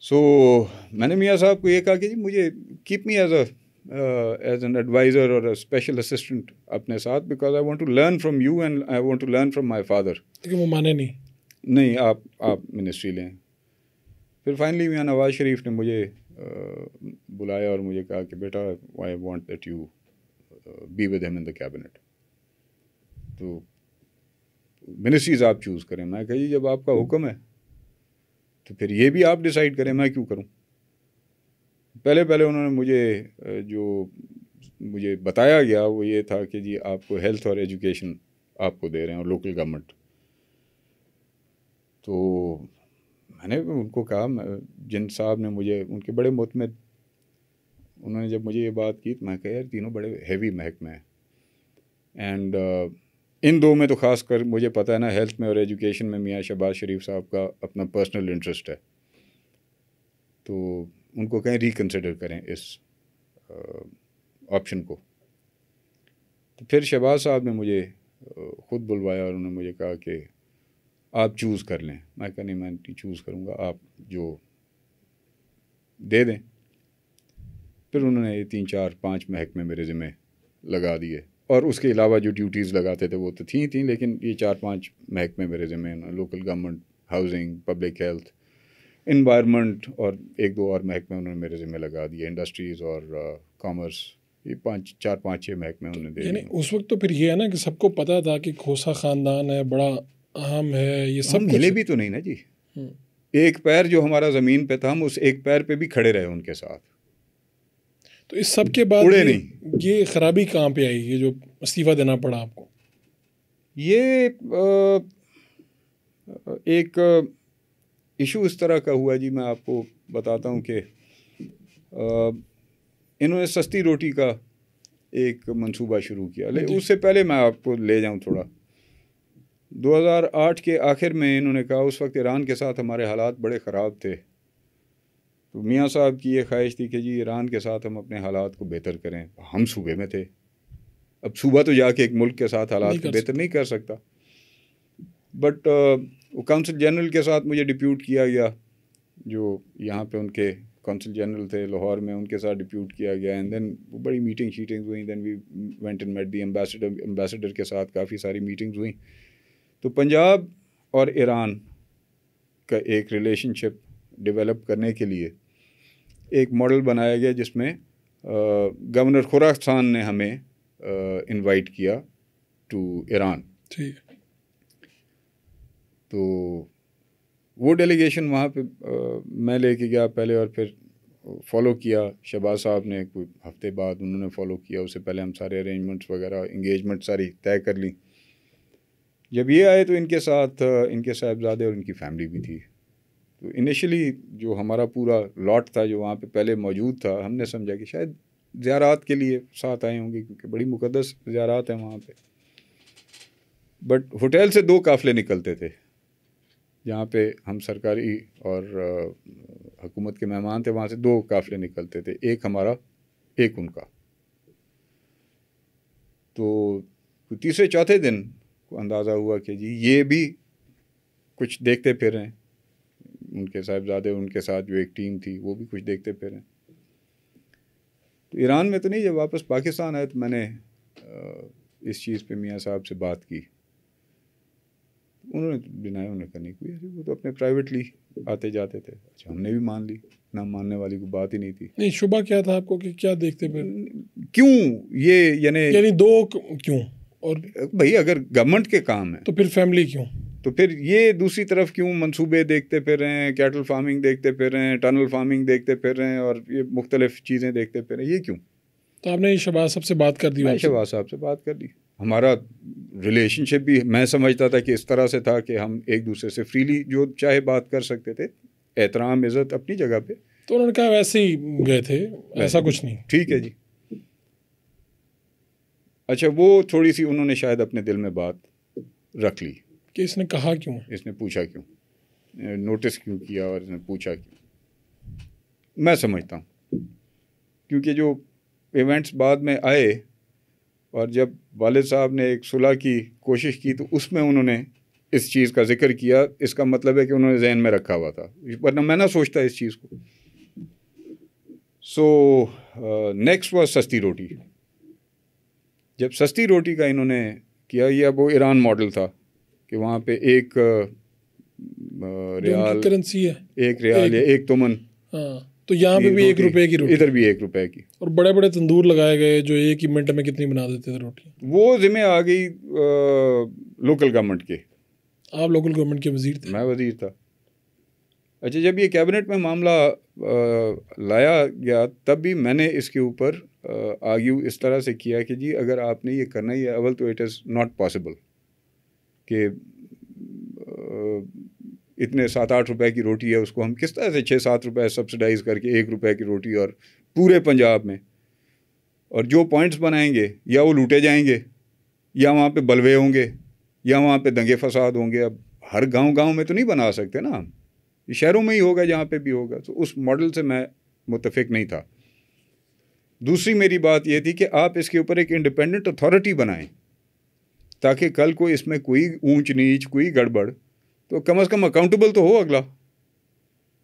सो so, मैंने मियाँ साहब को ये कहा कि जी मुझे keep me as a as an adviser और स्पेशल असिस्टेंट अपने साथ because I want to learn from you and I want to learn from my father क्योंकि वो माने नहीं नहीं आप आप मिनिस्ट्री लें फिर फाइनली मियाँ नवाज़ शरीफ ने मुझे बुलाया और मुझे कहा कि बेटा I want that you be with him in the cabinet तो मिनिस्ट्रीज आप चूज़ करें मैं कही जब आपका हुक्म है तो फिर ये भी आप डिसाइड करें मैं क्यों करूं पहले पहले उन्होंने मुझे जो मुझे बताया गया वो ये था कि जी आपको हेल्थ और एजुकेशन आपको दे रहे हैं और लोकल गवर्नमेंट तो मैंने उनको कहा जिन साहब ने मुझे उनके बड़े में उन्होंने जब मुझे ये बात की तो मैं कह यार तीनों बड़े हैवी महकमे हैं एंड uh, इन दो में तो ख़ास कर मुझे पता है ना हेल्थ में और एजुकेशन में मियाँ शहबाज शरीफ साहब का अपना पर्सनल इंटरेस्ट है तो उनको कहें रिकन्सिडर करें इस ऑप्शन uh, को तो फिर शहबाज साहब ने मुझे uh, ख़ुद बुलवाया और उन्होंने मुझे कहा कि आप चूज़ कर लें मैं कह नहीं मैं चूज़ करूँगा आप जो दे दें फिर उन्होंने ये तीन चार पाँच महकमे मेरे ज़िम्मे लगा दिए और उसके अलावा जो ड्यूटीज़ लगाते थे वो तो थी थी लेकिन ये चार पाँच महकमे मेरे ज़िम्मे local government housing public health environment और एक दो और महकमे उन्होंने मेरे ज़िम्मे लगा दिए इंडस्ट्रीज़ और कॉमर्स ये पाँच चार पाँच छः महकमे उन्होंने दे उस वक्त तो फिर ये है ना कि सबको पता था कि खोसा ख़ानदान है बड़ा आम है ये सब मिले भी तो नहीं ना जी हम्म। एक पैर जो हमारा ज़मीन पे था हम उस एक पैर पे भी खड़े रहे उनके साथ तो इस सब के बाद उड़े नहीं ये खराबी कहाँ पे आई ये जो इस्तीफ़ा देना पड़ा आपको ये आ, एक इशू इस तरह का हुआ जी मैं आपको बताता हूँ कि इन्होंने सस्ती रोटी का एक मंसूबा शुरू किया ले हाँ उससे पहले मैं आपको ले जाऊँ थोड़ा 2008 के आखिर में इन्होंने कहा उस वक्त ईरान के साथ हमारे हालात बड़े ख़राब थे तो मियाँ साहब की ये ख्वाहिश थी कि जी ईरान के साथ हम अपने हालात को बेहतर करें हम सूबे में थे अब सूबा तो जाके एक मुल्क के साथ हालात को बेहतर नहीं कर सकता बट uh, वो काउंसिल जनरल के साथ मुझे डिप्यूट किया गया जो यहाँ पे उनके काउंसिल जनरल थे लाहौर में उनके साथ डिप्यूट किया गया एंड देन वो बड़ी मीटिंग शीटिंग्स हुई then we went and met the ambassador ambassador के साथ काफ़ी सारी मीटिंग्स हुई तो पंजाब और ईरान का एक रिलेशनशिप डेवलप करने के लिए एक मॉडल बनाया गया जिसमें गवर्नर खुराक खान ने हमें इनवाइट किया टू ईरान ठीक तो वो डेलीगेशन वहाँ पे आ, मैं लेके गया पहले और फिर फॉलो किया शहबाज साहब ने कोई हफ्ते बाद उन्होंने फॉलो किया उससे पहले हम सारे अरेंजमेंट्स वगैरह इंगेजमेंट सारी तय कर ली जब ये आए तो इनके साथ इनके साहबजादे और इनकी फैमिली भी थी तो इनिशली जो हमारा पूरा लॉट था जो वहाँ पे पहले मौजूद था हमने समझा कि शायद ज़्यारात के लिए साथ आए होंगे क्योंकि बड़ी मुकदस ज़्यारात हैं वहाँ पे बट होटल से दो काफ़िले निकलते थे जहाँ पे हम सरकारी और हुकूमत के मेहमान थे वहाँ से दो काफ़िले निकलते थे एक हमारा एक उनका तो तीसरे चौथे दिन को अंदाज़ा हुआ कि जी ये भी कुछ देखते फिर हैं उनके साहबजादे उनके साथ जो एक टीम थी वो भी कुछ देखते फिर हैं तो ईरान में तो नहीं जब वापस पाकिस्तान आए तो मैंने इस चीज़ पे मियाँ साहब से बात की उन्होंने बिनाए तो उन्होंने करने की अरे वो तो अपने प्राइवेटली आते जाते थे अच्छा हमने भी मान ली ना मानने वाली कोई बात ही नहीं थी नहीं शुभ क्या था आपको कि क्या देखते फिर क्यों ये यानी यानी दो क्यों और भाई अगर गवर्नमेंट के काम है तो फिर फैमिली क्यों तो फिर ये दूसरी तरफ क्यों मंसूबे देखते फिर रहे हैं कैटल फार्मिंग देखते फिर रहे हैं टनल फार्मिंग देखते फिर रहे हैं और ये मुख्तलिफ चीज़ें देखते फिर रहे हैं ये क्यों तो आपने शहबाज साहब से बात कर दी मैं शहबाज साहब से बात कर दी हमारा रिलेशनशिप भी मैं समझता था कि इस तरह से था कि हम एक दूसरे से फ्रीली जो चाहे बात कर सकते थे एहतराम इज़्ज़त अपनी जगह पे तो उन्होंने कहा वैसे ही गए थे ऐसा कुछ नहीं ठीक है जी अच्छा वो थोड़ी सी उन्होंने शायद अपने दिल में बात रख ली कि इसने कहा क्यों इसने पूछा क्यों नोटिस क्यों किया और इसने पूछा क्यों मैं समझता हूँ क्योंकि जो इवेंट्स बाद में आए और जब वालद साहब ने एक सुलह की कोशिश की तो उसमें उन्होंने इस चीज़ का जिक्र किया इसका मतलब है कि उन्होंने जहन में रखा हुआ था वरना मैं ना सोचता इस चीज़ को सो नेक्स्ट वॉज सस्ती रोटी जब सस्ती रोटी का इन्होंने किया अब वो ईरान मॉडल था कि वहाँ पे एक रियाल करेंसी है एक रियाल एक, एक तुमन हाँ, तो यहाँ पे भी एक रुपए की रोटी इधर भी एक रुपए की और बड़े बड़े तंदूर लगाए गए जो एक ही मिनट में कितनी बना देते थे रोटी वो जिम्मे आ गई लोकल गवर्नमेंट के आप लोकल गवर्नमेंट के वजीर थे मैं वजीर था अच्छा जब ये कैबिनेट में मामला आ, लाया गया तब भी मैंने इसके ऊपर आर्ग्यू इस तरह से किया कि जी अगर आपने ये करना ही है अवल तो इट इज़ नॉट पॉसिबल कि इतने सात आठ रुपए की रोटी है उसको हम किस तरह से छः सात रुपए सब्सिडाइज करके एक रुपए की रोटी और पूरे पंजाब में और जो पॉइंट्स बनाएंगे या वो लूटे जाएंगे या वहाँ पे बलवे होंगे या वहाँ पे दंगे फसाद होंगे अब हर गांव गांव में तो नहीं बना सकते ना हम शहरों में ही होगा जहाँ पे भी होगा तो उस मॉडल से मैं मुतफिक नहीं था दूसरी मेरी बात यह थी कि आप इसके ऊपर एक इंडिपेंडेंट अथॉरिटी बनाएं ताकि कल को इसमें कोई ऊंच नीच कोई गड़बड़ तो कम अज़ कम अकाउंटेबल तो हो अगला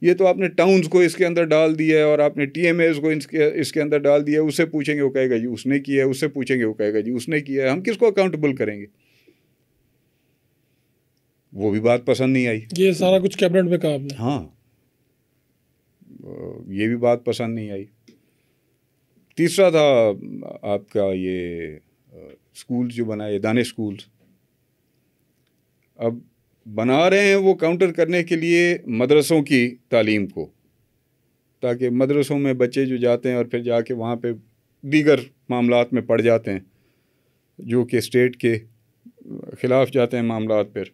ये तो आपने टाउन्स को इसके अंदर डाल दिया है और आपने टी एम एस को इसके इसके अंदर डाल दिया है उसे पूछेंगे वो कहेगा जी उसने किया है उससे पूछेंगे वो कहेगा जी उसने किया है हम किसको अकाउंटेबल करेंगे वो भी बात पसंद नहीं आई ये सारा कुछ कैबिनेट में कहा आपने हाँ ये भी बात पसंद नहीं आई तीसरा था आपका ये स्कूल जो बनाए दाने स्कूल अब बना रहे हैं वो काउंटर करने के लिए मदरसों की तालीम को ताकि मदरसों में बच्चे जो जाते हैं और फिर जाके वहाँ पे दीगर मामला में पड़ जाते हैं जो कि स्टेट के ख़िलाफ़ जाते हैं मामला पर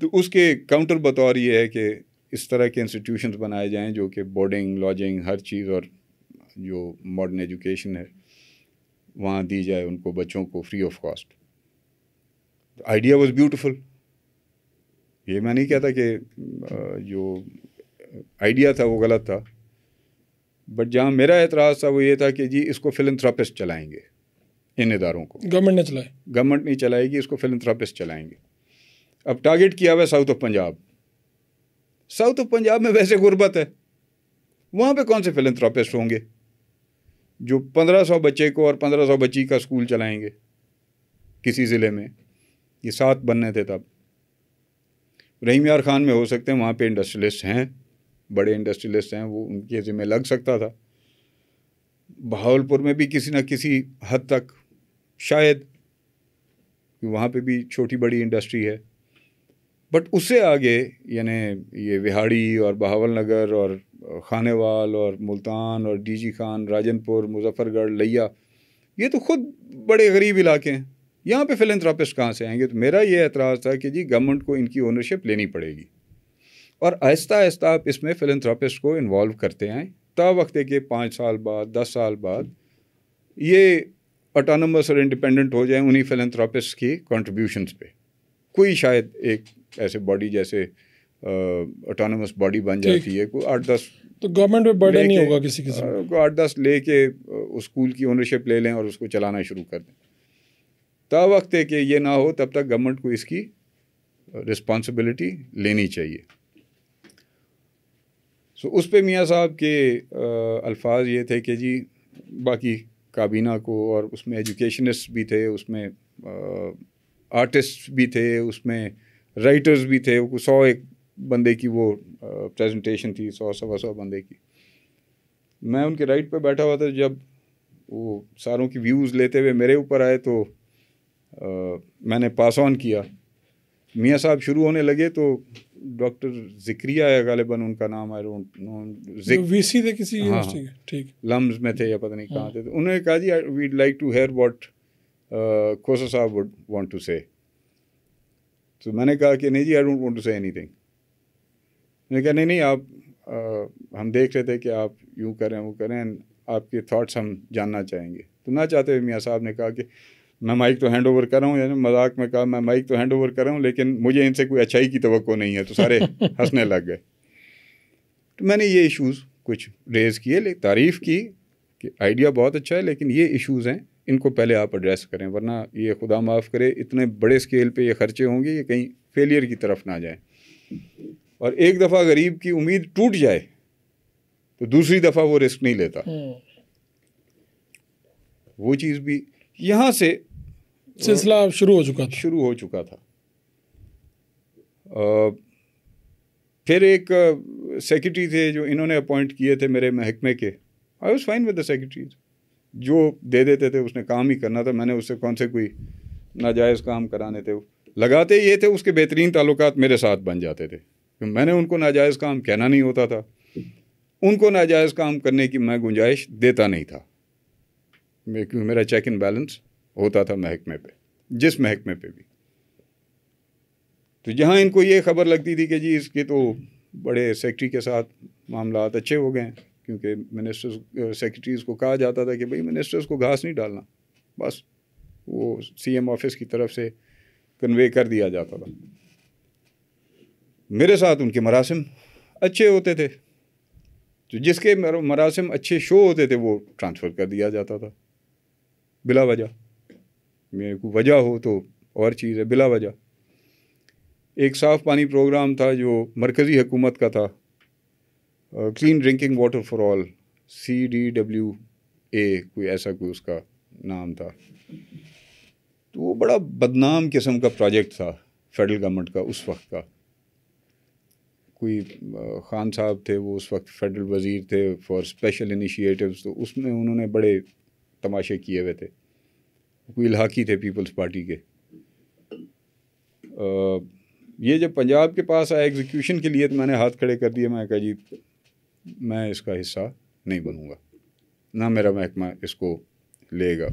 तो उसके काउंटर बतौर ये है कि इस तरह के इंस्टीट्यूशंस बनाए जाएं जो कि बोर्डिंग लॉजिंग हर चीज़ और जो मॉडर्न एजुकेशन है वहाँ दी जाए उनको बच्चों को free of cost idea was beautiful ये मैं नहीं कहता कि जो आइडिया था वो गलत था बट जहाँ मेरा एतराज़ था वो ये था कि जी इसको फिल्म थ्रापिस्ट चलाएंगे इन इदारों को गवर्नमेंट ने चलाए गवर्नमेंट नहीं चलाएगी इसको फिल्म थ्रापिस्ट चलाएंगे अब टारगेट किया हुआ south of Punjab south of Punjab में वैसे गुर्बत है वहाँ पे कौन से फिलंथ्रापिस्ट होंगे जो पंद्रह सौ बच्चे को और पंद्रह सौ बच्ची का स्कूल चलाएंगे किसी ज़िले में ये सात बनने थे तब रहीम यार खान में हो सकते हैं वहाँ पे इंडस्ट्रियलिस्ट हैं बड़े इंडस्ट्रियलिस्ट हैं वो उनके ज़िम्मे लग सकता था बहावलपुर में भी किसी न किसी हद तक शायद वहाँ पे भी छोटी बड़ी इंडस्ट्री है बट उससे आगे यानी ये विहाड़ी और बहावल नगर और खानेवाल और मुल्तान और डीजी खान राजनपुर मुजफ्फरगढ़ लिया ये तो खुद बड़े गरीब इलाके हैं यहाँ पे फिलेंथ्रापिस्ट कहाँ से आएंगे तो मेरा ये एतराज़ था कि जी गवर्नमेंट को इनकी ओनरशिप लेनी पड़ेगी और आहिस्ता आहिस्ता आप इसमें फिलेंथ्रापिस्ट को इन्वॉल्व करते आएँ तब वक्त के पाँच साल बाद दस साल बाद ये ऑटोनमस और इंडिपेंडेंट हो जाए उन्हीं फिलेंथ्रापिस्ट की कॉन्ट्रीब्यूशन पे कोई शायद एक ऐसे बॉडी जैसे ऑटोनमस uh, बॉडी बन जाती है कोई आठ दस तो गवर्नमेंट पे बर्डन नहीं होगा किसी किसी uh, को आठ दस ले के uh, उस स्कूल की ओनरशिप ले लें और उसको चलाना शुरू कर दें तब वक्त है कि ये ना हो तब तक गवर्नमेंट को इसकी रिस्पॉन्सिबिलिटी लेनी चाहिए सो उस पर मियाँ साहब के अल्फाज ये थे कि जी बाकी काबीना को और उसमें एजुकेशनिस्ट भी थे उसमें आर्टिस्ट भी थे उसमें राइटर्स भी थे सौ एक बंदे की वो प्रेजेंटेशन थी सौ सवा सौ बंदे की मैं उनके राइट पे बैठा हुआ था जब वो सारों की व्यूज़ लेते हुए मेरे ऊपर आए तो आ, मैंने पास ऑन किया मियाँ साहब शुरू होने लगे तो डॉक्टर जिक्रिया है गालिबन उनका नाम आई डोंट नो सी थे किसी हाँ, हाँ। ठीक लम्स में थे या पता नहीं कहाँ हाँ। थे तो उन्होंने कहा जी we'd like to hear what Khosa साहब वुड टू से तो मैंने कहा कि नहीं जी I don't want to say thing मैंने कहा नहीं नहीं आप आ, हम देख रहे थे कि आप यूँ करें वो करें आपके थॉट्स हम जानना चाहेंगे तो ना चाहते हुए मियाँ साहब ने कहा कि मैं माइक तो हैंड ओवर कर रहा हूँ मजाक में कहा मैं माइक तो हैंड ओवर कर रहा हूँ लेकिन मुझे इनसे कोई अच्छाई की तो नहीं है तो सारे [laughs] हंसने लग गए तो मैंने ये इशूज़ कुछ रेज़ किए लेकिन तारीफ़ की कि आइडिया बहुत अच्छा है लेकिन ये इश्यूज़ हैं इनको पहले आप एड्रेस करें वरना ये खुदा माफ़ करे इतने बड़े स्केल पे ये खर्चे होंगे ये कहीं फेलियर की तरफ ना जाए और एक दफ़ा गरीब की उम्मीद टूट जाए तो दूसरी दफ़ा वो रिस्क नहीं लेता हम्म। वो चीज़ भी यहाँ से सिलसिला शुरू हो चुका था शुरू हो चुका था आ, फिर एक सेक्रेटरी थे जो इन्होंने अपॉइंट किए थे मेरे महकमे के I was fine with the secretaries जो दे देते थे उसने काम ही करना था मैंने उससे कौन से कोई नाजायज़ काम कराने थे लगाते ये थे उसके बेहतरीन ताल्लुकात मेरे साथ बन जाते थे तो मैंने उनको नाजायज़ काम कहना नहीं होता था उनको नाजायज़ काम करने की मैं गुंजाइश देता नहीं था क्योंकि मेरा चेक इन बैलेंस होता था महकमे पे जिस महकमे पे भी तो जहाँ इनको ये खबर लगती थी कि जी इसके तो बड़े सेक्रेटरी के साथ मामला अच्छे हो गए हैं क्योंकि मिनिस्टर्स सेक्रेटरीज को कहा जाता था कि भाई मिनिस्टर्स को घास नहीं डालना बस वो सीएम ऑफिस की तरफ से कन्वे कर दिया जाता था मेरे साथ उनके मरासम अच्छे होते थे तो जिसके मरासम अच्छे शो होते थे वो ट्रांसफ़र कर दिया जाता था बिला वजह मेरे को वजह हो तो और चीज़ है बिला वजह एक साफ़ पानी प्रोग्राम था जो मरकज़ी हुकूमत का था clean drinking water for all C D W A कोई ऐसा कोई उसका नाम था तो वो बड़ा बदनाम किस्म का प्रोजेक्ट था फेडरल गवर्नमेंट का उस वक्त का कोई खान साहब थे वो उस वक्त फेडरल वज़ीर थे फॉर स्पेशल इनिशिएटिव्स तो उसमें उन्होंने बड़े तमाशे किए हुए थे कोई इलाकी थे पीपल्स पार्टी के आ, ये जब पंजाब के पास आया एग्जीक्यूशन के लिए तो मैंने हाथ खड़े कर दिए मैं कहा जी मैं इसका हिस्सा नहीं बनूँगा ना मेरा महकमा इसको लेगा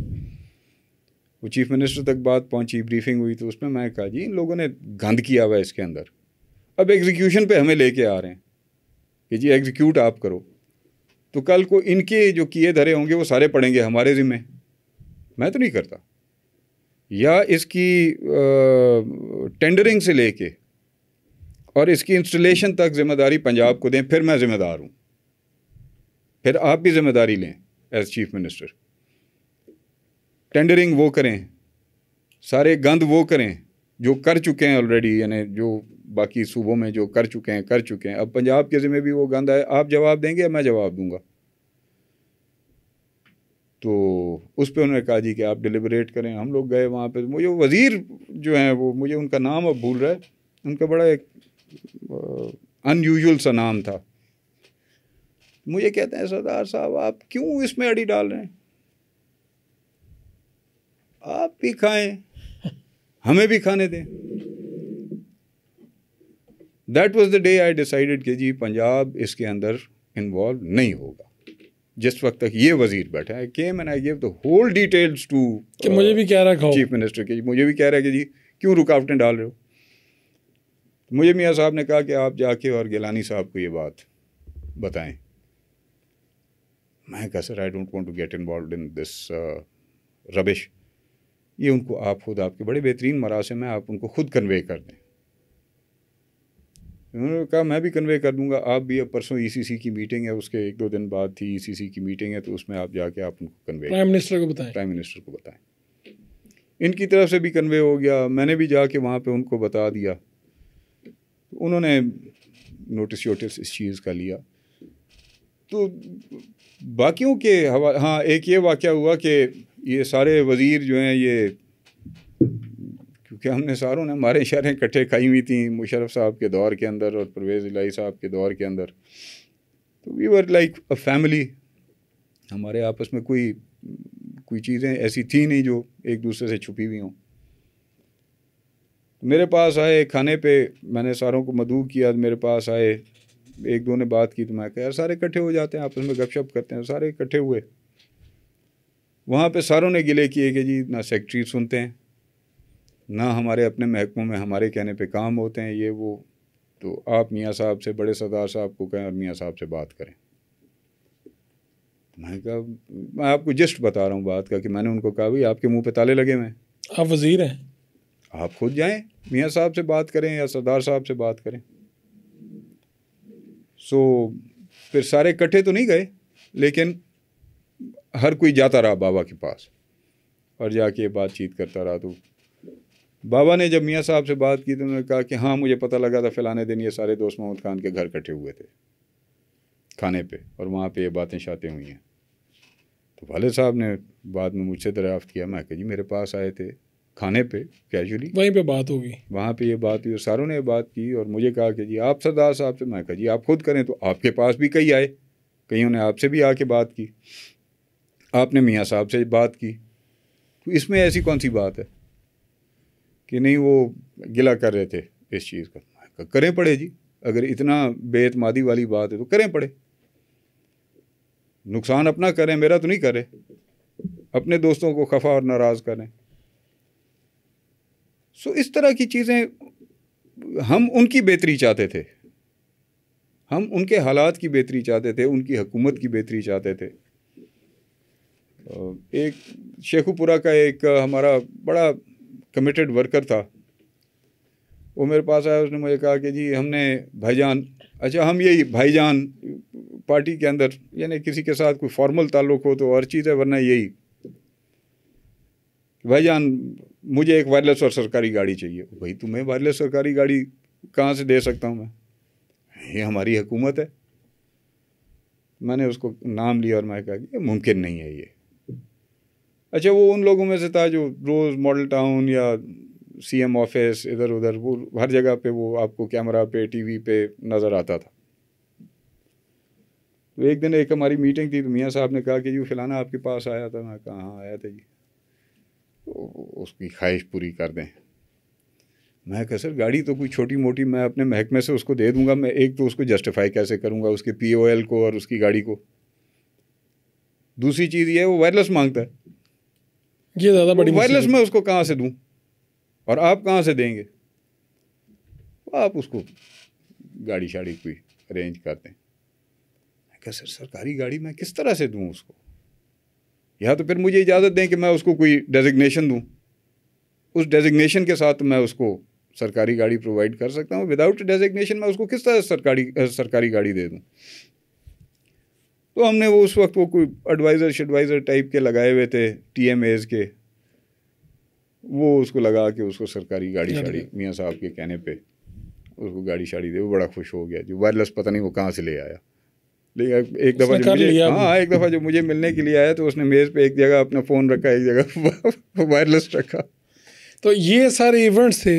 वो चीफ़ मिनिस्टर तक बात पहुंची ब्रीफिंग हुई तो उसमें मैं कहा जी इन लोगों ने गंद किया हुआ है इसके अंदर अब एग्जीक्यूशन पे हमें लेके आ रहे हैं कि जी एग्जीक्यूट आप करो तो कल को इनके जो किए धरे होंगे वो सारे पड़ेंगे हमारे ज़िम्मे मैं तो नहीं करता या इसकी आ, टेंडरिंग से लेके और इसकी इंस्टॉलेशन तक ज़िम्मेदारी पंजाब को दें फिर मैं ज़िम्मेदार हूँ फिर आप भी ज़िम्मेदारी लें एज चीफ मिनिस्टर टेंडरिंग वो करें सारे गंद वो करें जो कर चुके हैं ऑलरेडी यानी जो बाकी सूबों में जो कर चुके हैं कर चुके हैं अब पंजाब के ज़िम्मे भी वो गंद है आप जवाब देंगे या मैं जवाब दूंगा तो उस पर उन्होंने कहा जी कि आप डिलीबरेट करें हम लोग गए वहाँ पर मुझे वज़ीर जो हैं वो मुझे उनका नाम अब भूल रहा है उनका बड़ा एक अनयूजल सा नाम था मुझे कहते हैं सरदार साहब आप क्यों इसमें अड़ी डाल रहे हैं आप भी खाएं हमें भी खाने दें that was the day I decided कि जी पंजाब इसके अंदर इन्वॉल्व नहीं होगा जिस वक्त तक ये वजीर बैठा है came and I give the whole details to कि मुझे भी कह रहा है चीफ मिनिस्टर के मुझे भी कह रहा है कि जी क्यों रुकावटें डाल रहे हो मुझे मियाँ साहब ने कहा कि आप जाके और गिलानी साहब को ये बात बताएं मैं कह sir I don't want to get involve in this rubbish ये उनको आप खुद आपके बड़े बेहतरीन मरासम हैं आप उनको खुद कन्वे कर दें उन्होंने कहा मैं भी कन्वे कर दूंगा आप भी अब परसों ईसीसी e की मीटिंग है उसके एक दो दिन बाद थी ईसीसी e की मीटिंग है तो उसमें आप जाके आप उनको कन्वे प्राइम मिनिस्टर को बताएं प्राइम मिनिस्टर को बताएं इनकी तरफ से भी कन्वे हो गया मैंने भी जाके वहाँ पर उनको बता दिया उन्होंने नोटिस वोटिस इस चीज़ का लिया तो बाकियों के हवा हाँ एक ये वाक़ हुआ कि ये सारे वज़ीर जो हैं ये क्योंकि हमने सारों ने हमारे इशारे इकट्ठे खाई हुई थी मुशरफ साहब के दौर के अंदर और परवेज़ इलाही साहब के दौर के अंदर तो we were like a family हमारे आपस में कोई कोई चीज़ें ऐसी थी नहीं जो एक दूसरे से छुपी हुई हों मेरे पास आए खाने पे मैंने सारों को मधु किया मेरे पास आए एक दो ने बात की तो मैं कह सारे इकट्ठे हो जाते हैं आपस में गपशप करते हैं सारे इकट्ठे हुए वहाँ पे सारों ने गिले किए कि जी ना सेक्रेटरी सुनते हैं ना हमारे अपने महकमों में हमारे कहने पे काम होते हैं ये वो तो आप मियाँ साहब से बड़े सरदार साहब को कहें और मियाँ साहब से बात करें तो मैं कहा मैं आपको जस्ट बता रहा हूँ बात का कि मैंने उनको कहा भाई आपके मुंह पे ताले लगे हुए हैं आप वज़ीर हैं आप खुद जाएं मियाँ साहब से बात करें या सरदार साहब से बात करें सो so, फिर सारे इकट्ठे तो नहीं गए लेकिन हर कोई जाता रहा बाबा के पास और जाके बातचीत करता रहा तो बाबा ने जब मियाँ साहब से बात की तो उन्होंने कहा कि हाँ मुझे पता लगा था फलाने दिन ये सारे दोस्त मोहम्मद खान के घर इकट्ठे हुए थे खाने पे और वहाँ पे ये बातें शातें हुई हैं तो वाले साहब ने बाद में मुझसे दरियाफ्त किया मैं जी मेरे पास आए थे खाने पे कैजुअली वहीं पे बात होगी वहाँ पे ये बात हुई सारों ने बात की और मुझे कहा कि जी आप सरदार साहब से मैं जी आप खुद करें तो आपके पास भी कई आए कईयों ने आपसे भी आके बात की आपने मियाँ साहब से बात की तो इसमें ऐसी कौन सी बात है कि नहीं वो गिला कर रहे थे इस चीज़ का करें पड़े जी अगर इतना बेतमादी वाली बात है तो करें पड़े नुकसान अपना करें मेरा तो नहीं करें अपने दोस्तों को खफा और नाराज़ करें सो इस तरह की चीज़ें हम उनकी बेहतरी चाहते थे हम उनके हालात की बेहतरी चाहते थे उनकी हुकूमत की बेहतरी चाहते थे एक शेखुपुरा का एक हमारा बड़ा कमिटेड वर्कर था वो मेरे पास आया उसने मुझे कहा कि जी हमने भाईजान अच्छा हम यही भाईजान पार्टी के अंदर यानी किसी के साथ कोई फॉर्मल ताल्लुक हो तो और चीज़ है वरना यही भाईजान मुझे एक वायरलेस और सरकारी गाड़ी चाहिए भाई तुम्हें वायरलेस सरकारी गाड़ी कहाँ से दे सकता हूँ मैं ये हमारी हुकूमत है मैंने उसको नाम लिया और मैं कहा कि मुमकिन नहीं है ये अच्छा वो उन लोगों में से था जो रोज़ मॉडल टाउन या सी एम ऑफिस इधर उधर वो हर जगह पे वो आपको कैमरा पे टीवी पे नज़र आता था तो एक दिन एक हमारी मीटिंग थी तो मियाँ साहब ने कहा कि यू फिलाना आपके पास आया था मैं कहा हाँ आया था जी तो उसकी ख्वाहिश पूरी कर दें मैं कहा सर गाड़ी तो कोई छोटी मोटी मैं अपने महकमे से उसको दे दूंगा मैं एक तो उसको जस्टिफाई कैसे करूंगा उसके एल को और उसकी गाड़ी को दूसरी चीज़ ये है वो वायरलेस मांगता है ये ज़्यादा बड़ी वायरलेस में उसको कहाँ से दूँ और आप कहाँ से देंगे आप उसको गाड़ी शाड़ी कोई अरेंज करते हैं क्या सर सरकारी गाड़ी मैं किस तरह से दूँ उसको या तो फिर मुझे इजाज़त दें कि मैं उसको कोई डेजिग्नेशन दूँ उस डेजिग्नेशन के साथ मैं उसको सरकारी गाड़ी प्रोवाइड कर सकता हूँ विदाउट डेजिग्नेशन मैं उसको किस तरह सरकारी सरकारी गाड़ी दे दूँ तो हमने वो उस वक्त वो कोई एडवाइज़र शडवाइज़र टाइप के लगाए हुए थे टी एम एज के वो उसको लगा के उसको सरकारी गाड़ी शाड़ी मियाँ साहब के कहने पे उसको गाड़ी शाड़ी दे वो बड़ा खुश हो गया जो वायरलेस पता नहीं वो कहाँ से ले आया लेकिन एक दफ़ा जब मुझे हाँ एक दफ़ा जब मुझे मिलने के लिए आया तो उसने मेज़ पे एक जगह अपना फ़ोन रखा एक जगह [laughs] वायरलेस रखा तो ये सारे इवेंट्स थे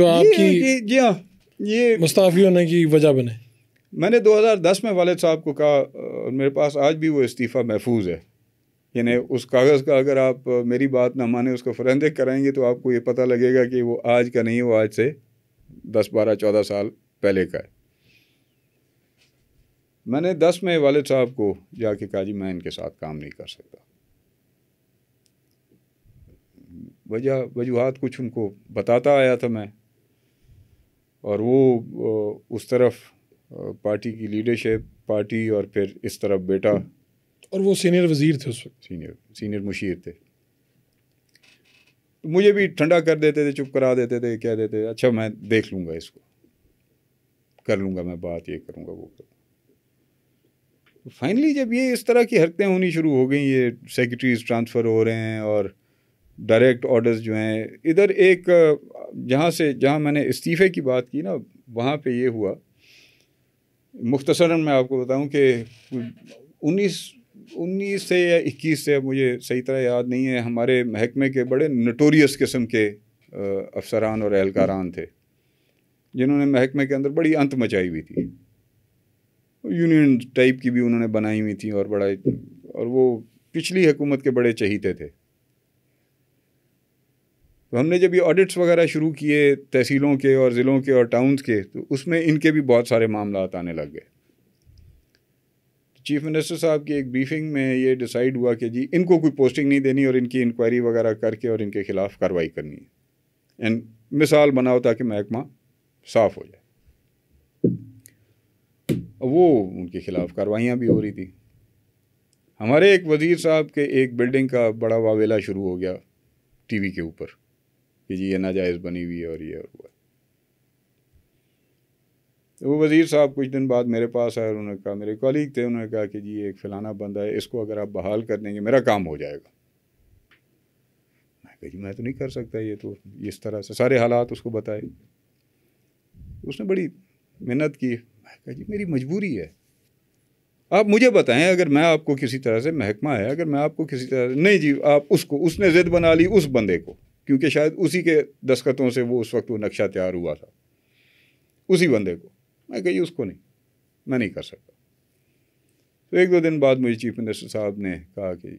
जो आपकी जी हाँ ये मुस्ताफ़ी होने की वजह बने मैंने 2010 में वालद साहब को कहा और मेरे पास आज भी वो इस्तीफ़ा महफूज है यानी उस कागज़ का अगर आप मेरी बात ना माने उसको फरेंदे कराएंगे तो आपको ये पता लगेगा कि वो आज का नहीं वो आज से दस बारह चौदह साल पहले का है मैंने दस में वालद साहब को जाके कहा जी मैं इनके साथ काम नहीं कर सकता वजह वजूहत कुछ उनको बताता आया था मैं और वो उस तरफ पार्टी की लीडरशिप पार्टी और फिर इस तरफ बेटा और वो सीनियर वजीर थे उस वक्त सीनियर सीनियर मुशीर थे मुझे भी ठंडा कर देते थे चुप करा देते थे कह देते थे अच्छा मैं देख लूँगा इसको कर लूँगा मैं बात ये करूँगा वो करूँगा तो फाइनली जब ये इस तरह की हरकतें होनी शुरू हो गई ये सेक्रेटरीज ट्रांसफ़र हो रहे हैं और डायरेक्ट ऑर्डर्स जो हैं इधर एक जहाँ से जहाँ मैंने इस्तीफ़े की बात की ना वहाँ पे ये हुआ मुख्तसरा मैं आपको बताऊं कि उन्नीस उन्नीस से या इक्कीस से मुझे सही तरह याद नहीं है हमारे महकमे के बड़े नटोरियस किस्म के अफसरान और एहलकारान थे जिन्होंने महकमे के अंदर बड़ी अंत मचाई हुई थी यूनियन टाइप की भी उन्होंने बनाई हुई थी और बड़ा और वो पिछली हुकूमत के बड़े चहीते थे तो हमने जब ये ऑडिट्स वगैरह शुरू किए तहसीलों के और ज़िलों के और टाउन्स के तो उसमें इनके भी बहुत सारे मामला आने लग गए चीफ मिनिस्टर साहब की एक ब्रीफिंग में ये डिसाइड हुआ कि जी इनको कोई पोस्टिंग नहीं देनी और इनकी इंक्वायरी वगैरह करके और इनके ख़िलाफ़ कार्रवाई करनी है एंड मिसाल बनाओ ताकि महकमा साफ़ हो जाए वो उनके ख़िलाफ़ कार्रवाइयाँ भी हो रही थी हमारे एक वज़ीर साहब के एक बिल्डिंग का बड़ा वावेला शुरू हो गया टीवी के ऊपर कि जी ये नाजायज़ बनी हुई है और ये और हुआ तो वो वज़ीर साहब कुछ दिन बाद मेरे पास आए और उन्होंने कहा मेरे कॉलीग थे उन्होंने कहा कि जी एक फ़लाना बंदा है इसको अगर आप बहाल कर देंगे मेरा काम हो जाएगा मैं कहा जी मैं तो नहीं कर सकता ये तो इस तरह से सारे हालात उसको बताए उसने बड़ी मेहनत की मैं कहा जी मेरी मजबूरी है आप मुझे बताएं अगर मैं आपको किसी तरह से महकमा है अगर मैं आपको किसी तरह से नहीं जी आप उसको उसने ज़िद बना ली उस बंदे को क्योंकि शायद उसी के दस्खतों से वो उस वक्त वो नक्शा तैयार हुआ था उसी बंदे को मैं कही उसको नहीं मैं नहीं कर सकता तो एक दो दिन बाद मुझे चीफ मिनिस्टर साहब ने कहा कि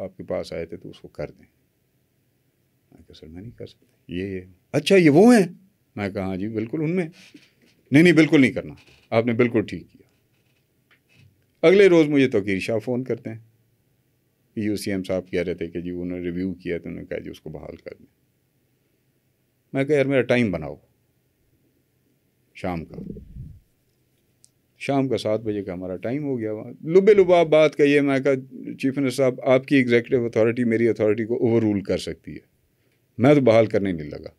आपके पास आए थे तो उसको कर दें मैं कहा सर मैं नहीं कर सकता ये ये अच्छा ये वो हैं मैं कहा हाँ जी बिल्कुल उनमें नहीं नहीं बिल्कुल नहीं करना आपने बिल्कुल ठीक किया अगले रोज़ मुझे तोकीर शाह फ़ोन करते हैं यू सी एम साहब कह रहे थे कि जी उन्होंने रिव्यू किया तो उन्होंने कहा जी उसको बहाल कर दें मैं कह यार मेरा टाइम बनाओ शाम का शाम का सात बजे का हमारा टाइम हो गया वहाँ लुबे लुबाब बात कहिए मैं कहा चीफ मिनिस्टर साहब आपकी एग्जीक्यूटिव अथॉरिटी मेरी अथॉरिटी को ओवर रूल कर सकती है मैं तो बहाल करने नहीं लगा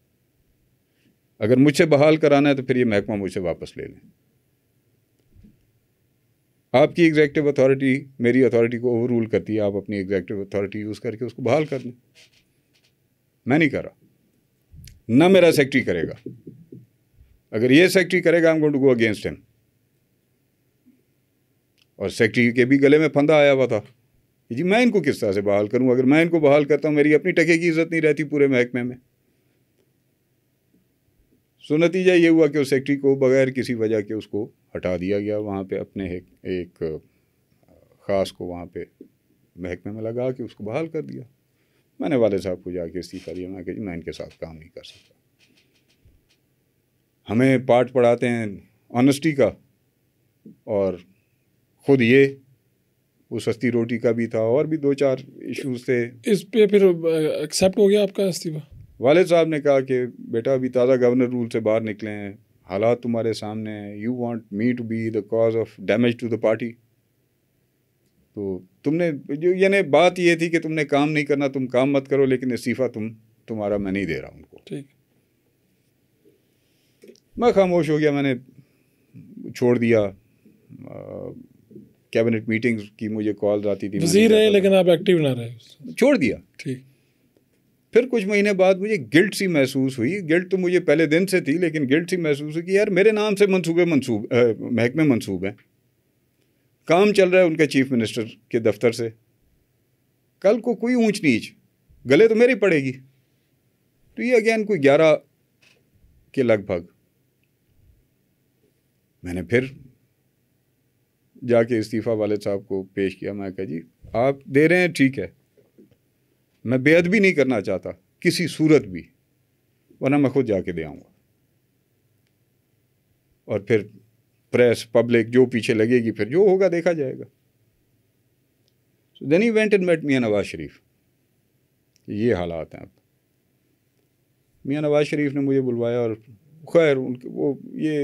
अगर मुझसे बहाल कराना है तो फिर ये महकमा मुझसे वापस ले लें आपकी एग्जैक्टिव अथॉरिटी मेरी अथॉरिटी को ओवर रूल करती है आप अपनी एग्जैक्टिव अथॉरिटी यूज़ करके उसको बहाल कर लें मैं नहीं कर रहा ना मेरा सेक्रेटरी करेगा अगर ये सेक्रेटरी करेगा I am going to go against him और सेक्रेटरी के भी गले में फंदा आया हुआ था जी मैं इनको किस तरह से बहाल करूं अगर मैं इनको बहाल करता हूँ मेरी अपनी टके की इज्जत नहीं रहती पूरे महकमे में सो नतीजा ये हुआ कि उस सेक्रेटरी को बगैर किसी वजह के उसको हटा दिया गया वहाँ पे अपने एक, एक ख़ास को वहाँ पे महकमे में लगा के उसको बहाल कर दिया मैंने वाले साहब को जाके इस्तीफ़ा दिया मैं कि मैं इनके साथ काम नहीं कर सकता हमें पाठ पढ़ाते हैं ऑनेस्टी का और ख़ुद ये वो सस्ती रोटी का भी था और भी दो चार इश्यूज थे इस पे फिर एक्सेप्ट हो गया आपका इस्तीफा वालद साहब ने कहा कि बेटा अभी ताज़ा गवर्नर रूल से बाहर निकले हैं हालात तुम्हारे सामने हैं you want me to be the cause of damage to the party तो तुमने जो यानी बात ये थी कि तुमने काम नहीं करना तुम काम मत करो लेकिन इस्तीफ़ा तुम तुम्हारा मैं नहीं दे रहा उनको ठीक मैं खामोश हो गया मैंने छोड़ दिया कैबिनेट मीटिंग्स की मुझे कॉल आती थी वजीर रहे लेकिन आप एक्टिव ना रहे छोड़ दिया ठीक फिर कुछ महीने बाद मुझे गिल्ट सी महसूस हुई गिल्ट तो मुझे पहले दिन से थी लेकिन गिल्ट सी महसूस हुई कि यार मेरे नाम से मनसूबे मनसूब महकमे मनसूब हैं काम चल रहा है उनके चीफ मिनिस्टर के दफ्तर से कल को कोई ऊंच नीच गले तो मेरी पड़ेगी तो ये अगेन कोई ग्यारह के लगभग मैंने फिर जाके इस्तीफ़ा वाले साहब को पेश किया मैं कहा जी आप दे रहे हैं ठीक है मैं भी नहीं करना चाहता किसी सूरत भी वरना मैं खुद जाके दे आऊँगा और फिर प्रेस पब्लिक जो पीछे लगेगी फिर जो होगा देखा जाएगा so then he went and met मियाँ नवाज शरीफ ये हालात हैं अब मियाँ नवाज शरीफ ने मुझे बुलवाया और खैर उनके वो ये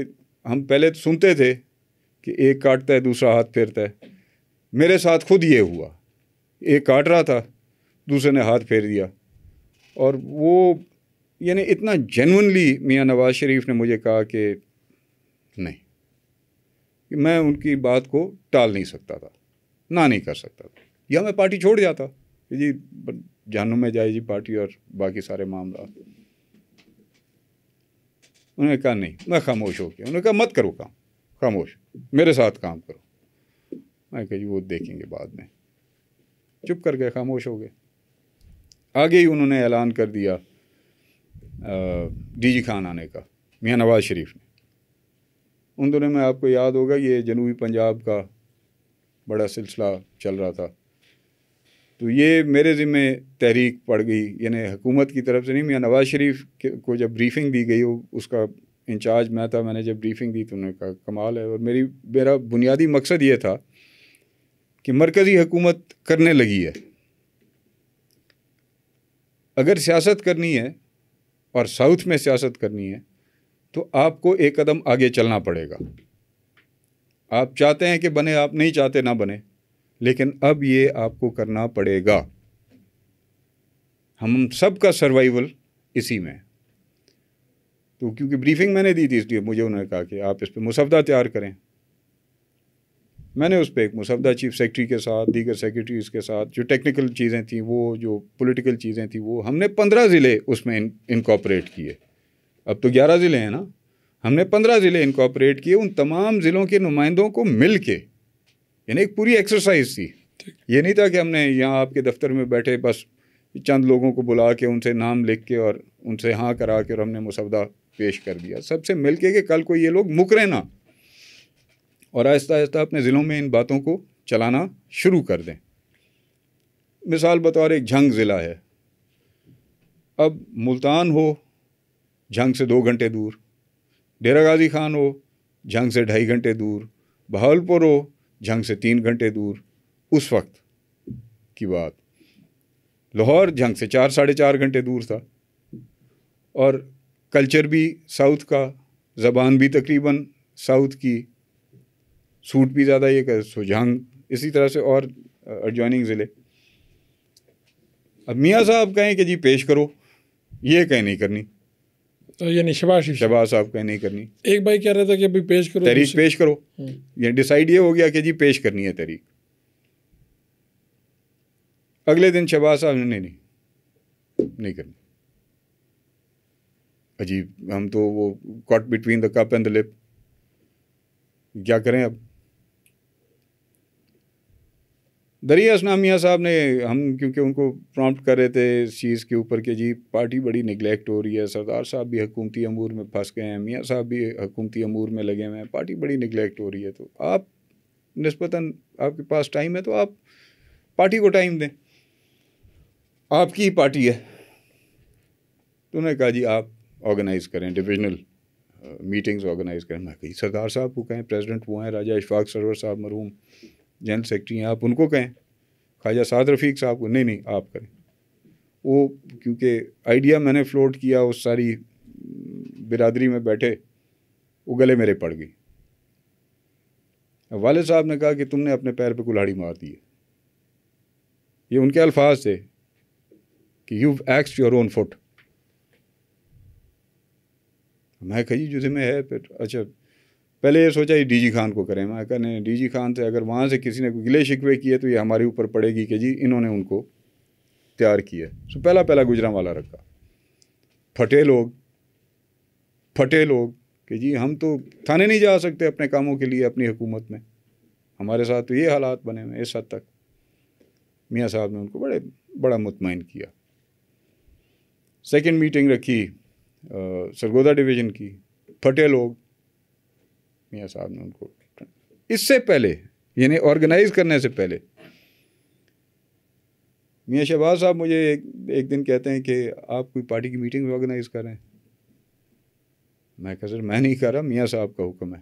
हम पहले तो सुनते थे कि एक काटता है दूसरा हाथ फेरता है मेरे साथ खुद ये हुआ एक काट रहा था दूसरे ने हाथ फेर दिया और वो यानी इतना जेनवनली मियाँ नवाज़ शरीफ ने मुझे कहा कि नहीं कि मैं उनकी बात को टाल नहीं सकता था ना नहीं कर सकता था या मैं पार्टी छोड़ जाता कि जी जहनुम में जाए जी पार्टी और बाकी सारे मामला उन्होंने कहा नहीं मैं खामोश हो गया उन्होंने कहा मत करो काम खामोश मेरे साथ काम करो मैं कहा जी वो देखेंगे बाद में चुप कर गए खामोश हो गए आगे ही उन्होंने ऐलान कर दिया डी जी खान आने का मियाँ नवाज शरीफ ने उन दोनों में आपको याद होगा ये जनूबी पंजाब का बड़ा सिलसिला चल रहा था तो ये मेरे ज़िम्मे तहरीक पड़ गई यानी हुकूमत की तरफ से नहीं मियाँ नवाज शरीफ को जब ब्रीफिंग दी गई वो उसका इंचार्ज मैं था मैंने जब ब्रीफिंग दी तो उन्होंने कहा कमाल है और मेरी मेरा बुनियादी मकसद ये था कि मरकज़ी हुकूमत करने लगी है अगर सियासत करनी है और साउथ में सियासत करनी है तो आपको एक कदम आगे चलना पड़ेगा आप चाहते हैं कि बने आप नहीं चाहते ना बने लेकिन अब ये आपको करना पड़ेगा हम सब का सर्वाइवल इसी में तो क्योंकि ब्रीफिंग मैंने दी थी इसलिए मुझे उन्होंने कहा कि आप इस पर मुसवदा तैयार करें मैंने उस पर एक मुसवदा चीफ सेक्रेटरी के साथ दीगर सेक्रेटरीज के साथ जो टेक्निकल चीज़ें थी वो जो पॉलिटिकल चीज़ें थी वो हमने पंद्रह ज़िले उसमें इनकॉपरेट किए अब तो ग्यारह ज़िले हैं ना हमने पंद्रह ज़िले इनकॉपरेट किए उन तमाम ज़िलों के नुमाइंदों को मिल के यानी एक पूरी एक्सरसाइज थी ये नहीं था कि हमने यहाँ आपके दफ्तर में बैठे बस चंद लोगों को बुला के उनसे नाम लिख के और उनसे हाँ करा के और हमने मुसवदा पेश कर दिया सबसे मिल के कि कल को ये लोग मुकरे ना और आहिस्ता आहिस्ता अपने ज़िलों में इन बातों को चलाना शुरू कर दें मिसाल बतौर एक झंग ज़िला है अब मुल्तान हो झंग से दो घंटे दूर डेरा गाजी खान हो झंग से ढाई घंटे दूर बहावलपुर हो झंग से तीन घंटे दूर उस वक्त की बात लाहौर झंग से चार साढ़े चार घंटे दूर था और कल्चर भी साउथ का ज़बान भी तकरीबन साउथ की सूट भी ज़्यादा ये कर सुजंग इसी तरह से और एडजॉइनिंग ज़िले अब मियाँ साहब कहें कि जी पेश करो ये कह नहीं करनी तो यानी शबाश शबाश साहब कह नहीं करनी एक भाई कह रहा था कि अभी पेश करो तहरीक पेश करो हम्म। ये डिसाइड ये हो गया कि जी पेश करनी है तहरीक अगले दिन शबाज साहब ने नहीं नहीं नहीं करनी अजीब हम तो वो caught between the cup and the lip क्या करें अब दरिया इस्लामिया मियाँ साहब ने हम क्योंकि उनको प्रॉम्प्ट कर रहे थे इस चीज़ के ऊपर कि जी पार्टी बड़ी निगलेक्ट हो रही है सरदार साहब भी हकूमती अमूर में फंस गए हैं मियाँ साहब भी हकूमती अमूर में लगे हुए हैं पार्टी बड़ी निगलेक्ट हो रही है तो आप नस्बता आपके पास टाइम है तो आप पार्टी को टाइम दें आपकी ही पार्टी है तो उन्होंने कहा जी आप ऑर्गेनाइज़ करें डिविजनल मीटिंग्स ऑर्गेनाइज़ करें मैं कही सरदार साहब को कहें प्रेसिडेंट वो हैं राजा इशफाक सरवर साहब मरूम जनरल सेक्रेटरी हैं आप उनको कहें ख्वाजा साद रफ़ीक साहब को नहीं नहीं आप करें वो क्योंकि आइडिया मैंने फ्लोट किया उस सारी बिरादरी में बैठे वो गले मेरे पड़ गई वाले साहब ने कहा कि तुमने अपने पैर पे कुल्हाड़ी मार दी है ये उनके अल्फाज थे कि you axe your own foot मैं कही जो जिम्मे है फिर अच्छा पहले ये सोचा ये डीजी खान को करें मैं कहने डी डीजी खान से अगर वहाँ से किसी ने कोई गिले शिकवे किए तो ये हमारे ऊपर पड़ेगी कि जी इन्होंने उनको तैयार किया सो पहला पहला गुजरा वाला रखा फटे लोग फटे लोग कि जी हम तो थाने नहीं जा सकते अपने कामों के लिए अपनी हुकूमत में हमारे साथ तो ये हालात बने हुए इस हद तक मियाँ साहब ने उनको बड़े बड़ा मुतमिन किया सेकेंड मीटिंग रखी सरगोदा डिवीज़न की फटे लोग मियाँ साहब ने उनको इससे पहले यानी ऑर्गेनाइज करने से पहले मियाँ शहबाज साहब मुझे एक, एक दिन कहते हैं कि आप कोई पार्टी की मीटिंग ऑर्गेनाइज हैं मैं कह सर मैं नहीं कर रहा मियाँ साहब का हुक्म है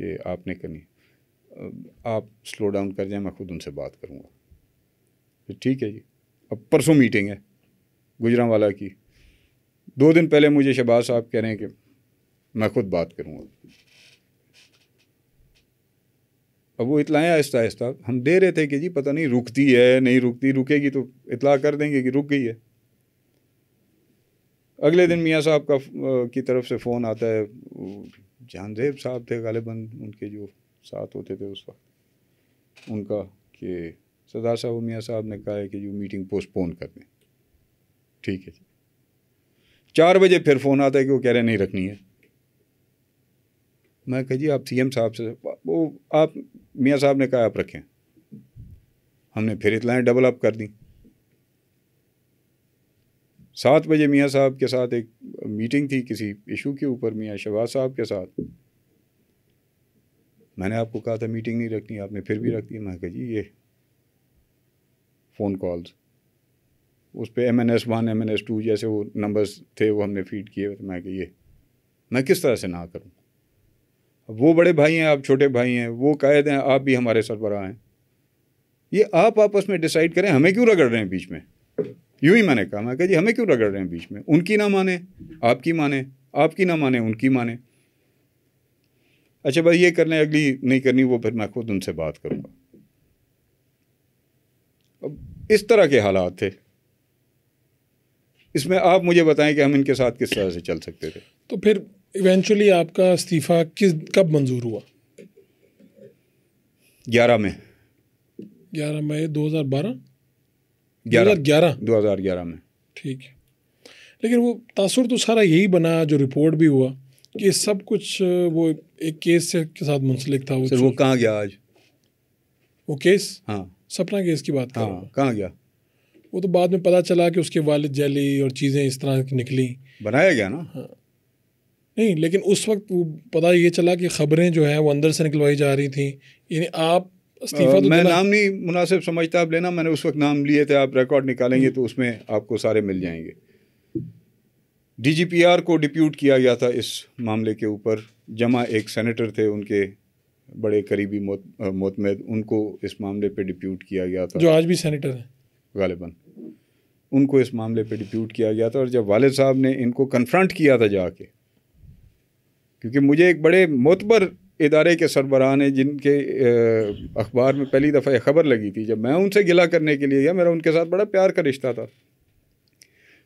कि आपने करनी आप स्लो डाउन कर जाएं मैं खुद उनसे बात करूँगा फिर तो ठीक है जी अब परसों मीटिंग है गुजरावाला की दो दिन पहले मुझे शहबाज साहब कह रहे हैं कि मैं खुद बात करूंगा अब वो इतलाएँ आहिस्ता आहिस्ता हम दे रहे थे कि जी पता नहीं रुकती है नहीं रुकती रुकेगी तो इतला कर देंगे कि रुक गई है अगले दिन मियाँ साहब का की तरफ से फ़ोन आता है जहानजेब साहब थे गालिबा उनके जो साथ होते थे उस वक्त उनका कि सरदार साहब मियाँ साहब ने कहा है कि जो मीटिंग पोस्टपोन कर दें ठीक है जी चार बजे फिर फ़ोन आता है कि वो कह रहे नहीं रखनी है मैं कह जी आप सी एम साहब से वो आप मियाँ साहब ने कहा आप रखें हमने फिर इतलाएँ डबल अप कर दी सात बजे मियाँ साहब के साथ एक मीटिंग थी किसी इशू के ऊपर मियाँ शहबाज साहब के साथ मैंने आपको कहा था मीटिंग नहीं रखनी आपने फिर भी रख दी मैं कह जी ये फ़ोन कॉल्स उस पर M N S one M N S two जैसे वो नंबर्स थे वो हमने फीड किए मैं कह ये मैं किस तरह से ना करूँ वो बड़े भाई हैं आप छोटे भाई हैं वो कायद हैं आप भी हमारे सरबराह हैं ये आप आपस में डिसाइड करें हमें क्यों रगड़ रहे हैं बीच में यूं ही मैंने कहा मैं कहा जी हमें क्यों रगड़ रहे हैं बीच में उनकी ना माने आपकी माने आपकी ना माने उनकी माने अच्छा भाई ये करने अगली नहीं करनी वो फिर मैं खुद उनसे बात करूँगा अब इस तरह के हालात थे इसमें आप मुझे बताएं कि हम इनके साथ किस तरह से चल सकते थे तो फिर इवेंचुअली आपका इस्तीफ़ा किस कब मंजूर हुआ ग्यारह में ग्यारह मई दो हज़ार बारह ग्यारह ग्यारह दो हज़ार ग्यारह में ठीक है लेकिन वो तासर तो सारा यही बना जो रिपोर्ट भी हुआ कि सब कुछ वो एक केस से के साथ मुंसलिक था वो वो कहाँ गया आज वो केस हाँ सपना केस की बात हाँ कहाँ गया वो तो बाद में पता चला कि उसके वालिद जैली और चीज़ें इस तरह की निकली बनाया गया ना हाँ नहीं लेकिन उस वक्त वो पता ये चला कि खबरें जो हैं वो अंदर से निकलवाई जा रही थी यानी आप इस्तीफा तो मैं नाम नहीं मुनासिब समझता आप लेना मैंने उस वक्त नाम लिए थे आप रिकॉर्ड निकालेंगे हम्म। तो उसमें आपको सारे मिल जाएंगे डीजीपीआर को डिप्यूट किया गया था इस मामले के ऊपर जमा एक सेनेटर थे उनके बड़े करीबी मोतमैद उनको इस मामले पे डिप्यूट किया गया था जो आज भी सेनेटर हैं गालिबा उनको इस मामले पे डिप्यूट किया गया था और जब वालिद साहब ने इनको कन्फ्रंट किया था जाके क्योंकि मुझे एक बड़े मोतबर इदारे के सरबराह ने जिनके अखबार में पहली दफ़ा यह ख़बर लगी थी जब मैं उनसे गिला करने के लिए गया मेरा उनके साथ बड़ा प्यार का रिश्ता था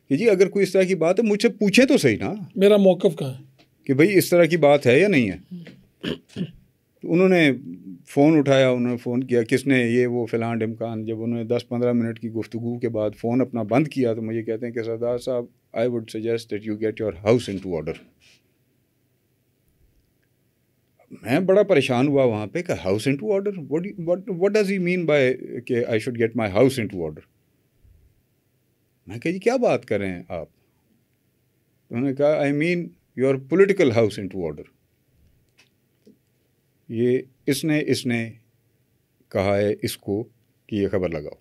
कि जी अगर कोई इस तरह की बात है मुझसे पूछे तो सही ना मेरा मौक़ कहाँ है कि भाई इस तरह की बात है या नहीं है तो उन्होंने फ़ोन उठाया उन्होंने फ़ोन किया किसने ये वो फ़िलान डमकान जब उन्होंने दस पंद्रह मिनट की गुफ्तु के बाद फ़ोन अपना बंद किया तो मुझे कहते हैं कि सरदार साहब I would suggest that you get your house into order मैं बड़ा परेशान हुआ वहाँ पे कि house to order what does he mean by के I should get my house to order मैं कह जी क्या बात कर रहे हैं आप तो उन्होंने कहा I mean your political house to order ये इसने इसने कहा है इसको कि ये खबर लगाओ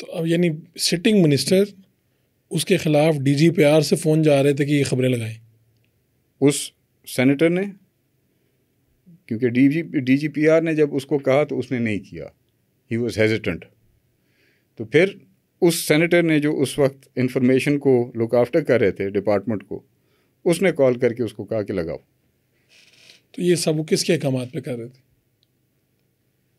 तो अब यानी सिटिंग मिनिस्टर उसके खिलाफ डी से फ़ोन जा रहे थे कि ये खबरें लगाएं उस सेनेटर ने क्योंकि डी जी ने जब उसको कहा तो उसने नहीं किया ही वॉज हेजिटेंट तो फिर उस सेनेटर ने जो उस वक्त इंफॉर्मेशन को लुक आफ्टर कर रहे थे डिपार्टमेंट को उसने कॉल करके उसको कहा कि लगाओ तो ये सब वो किसके अहकाम पे कर रहे थे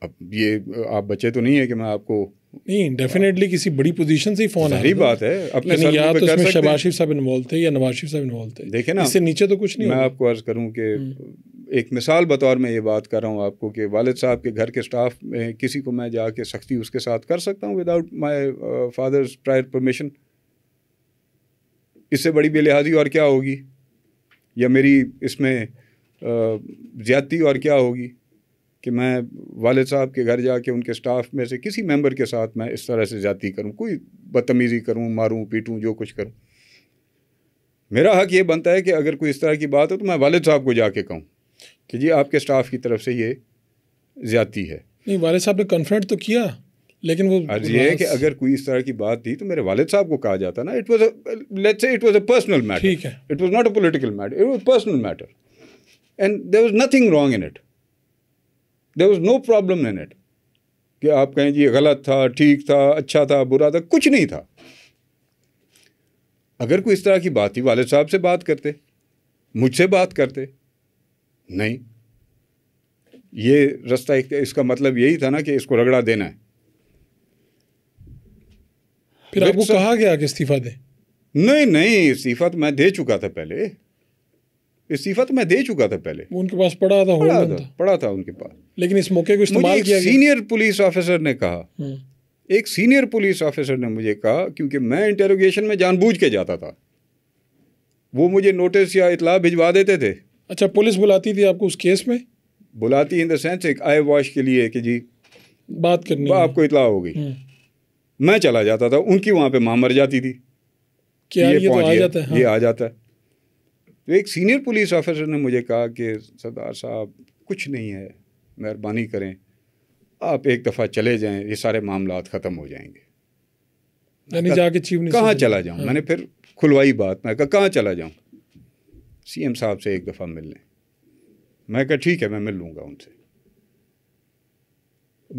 अब ये आप बचे तो नहीं है कि मैं आपको नहीं डेफिनेटली किसी बड़ी पोजीशन से ही फोन है बात है अपने सर या तो इसमें शबाज साहब इन्वॉल्व थे या नवाज साहब इन्वॉल्व थे देखे ना इससे नीचे तो कुछ नहीं मैं आपको अर्ज करूँ कि हम्म। एक मिसाल बतौर मैं ये बात कर रहा हूँ आपको कि वालद साहब के घर के स्टाफ में किसी को मैं जाके सख्ती उसके साथ कर सकता हूँ without my father's prior permission इससे बड़ी बेलिहाजी और क्या होगी या मेरी इसमें uh, ज़्यादती और क्या होगी कि मैं वालद साहब के घर जाके उनके स्टाफ में से किसी मेंबर के साथ मैं इस तरह से ज़्यादती करूँ कोई बदतमीज़ी करूँ मारूँ पीटूँ जो कुछ करूँ मेरा हक हाँ ये बनता है कि अगर कोई इस तरह की बात हो तो मैं वालद साहब को जाके कहूँ कि जी आपके स्टाफ की तरफ से ये ज़्यादती है नहीं वाले साहब ने कन्फ्रेंट तो किया लेकिन वो अर्ज ये है कि अगर कोई इस तरह की बात थी तो मेरे वालिद साहब को कहा जाता ना it was let's say it was a personal matter ठीक है it was not a political matter it was personal matter and there was nothing wrong in it there was no problem in it कि आप कहें जी गलत था ठीक था अच्छा था बुरा था कुछ नहीं था अगर कोई इस तरह की बात थी वालिद साहब से बात करते मुझसे बात करते नहीं ये रास्ता इसका मतलब यही था ना कि इसको रगड़ा देना है फिर आपको कहा गया कि इस्तीफा दे नहीं नहीं इस्तीफा तो मैं दे चुका था पहले इस्तीफा तो मैं दे चुका था पहले उनके पास पड़ा था पड़ा था, था पड़ा था उनके पास लेकिन इस मौके को इस्तेमाल किया सीनियर पुलिस ऑफिसर ने कहा हम्म। एक सीनियर पुलिस ऑफिसर ने मुझे कहा क्योंकि मैं इंटेरोगेशन में जानबूझ के जाता था वो मुझे नोटिस या इतला भिजवा देते थे अच्छा पुलिस बुलाती थी आपको उस केस में बुलाती इन द सेंस एक आई वॉश के लिए कि जी बात करनी आपको इतला हो गई हम्म। मैं चला जाता था उनकी वहाँ पे माँ मर जाती थी क्या ये, ये तो आ जाता है हाँ। ये आ जाता है तो एक सीनियर पुलिस ऑफिसर ने मुझे कहा कि सरदार साहब कुछ नहीं है मेहरबानी करें आप एक दफ़ा चले जाएं ये सारे मामला ख़त्म हो जाएंगे यानी जाके चीफ कहाँ चला जाऊँ हाँ। मैंने फिर खुलवाई बात मैं कहाँ चला जाऊँ सीएम साहब से एक दफ़ा मिल लें मैं कहा ठीक है मैं मिल लूँगा उनसे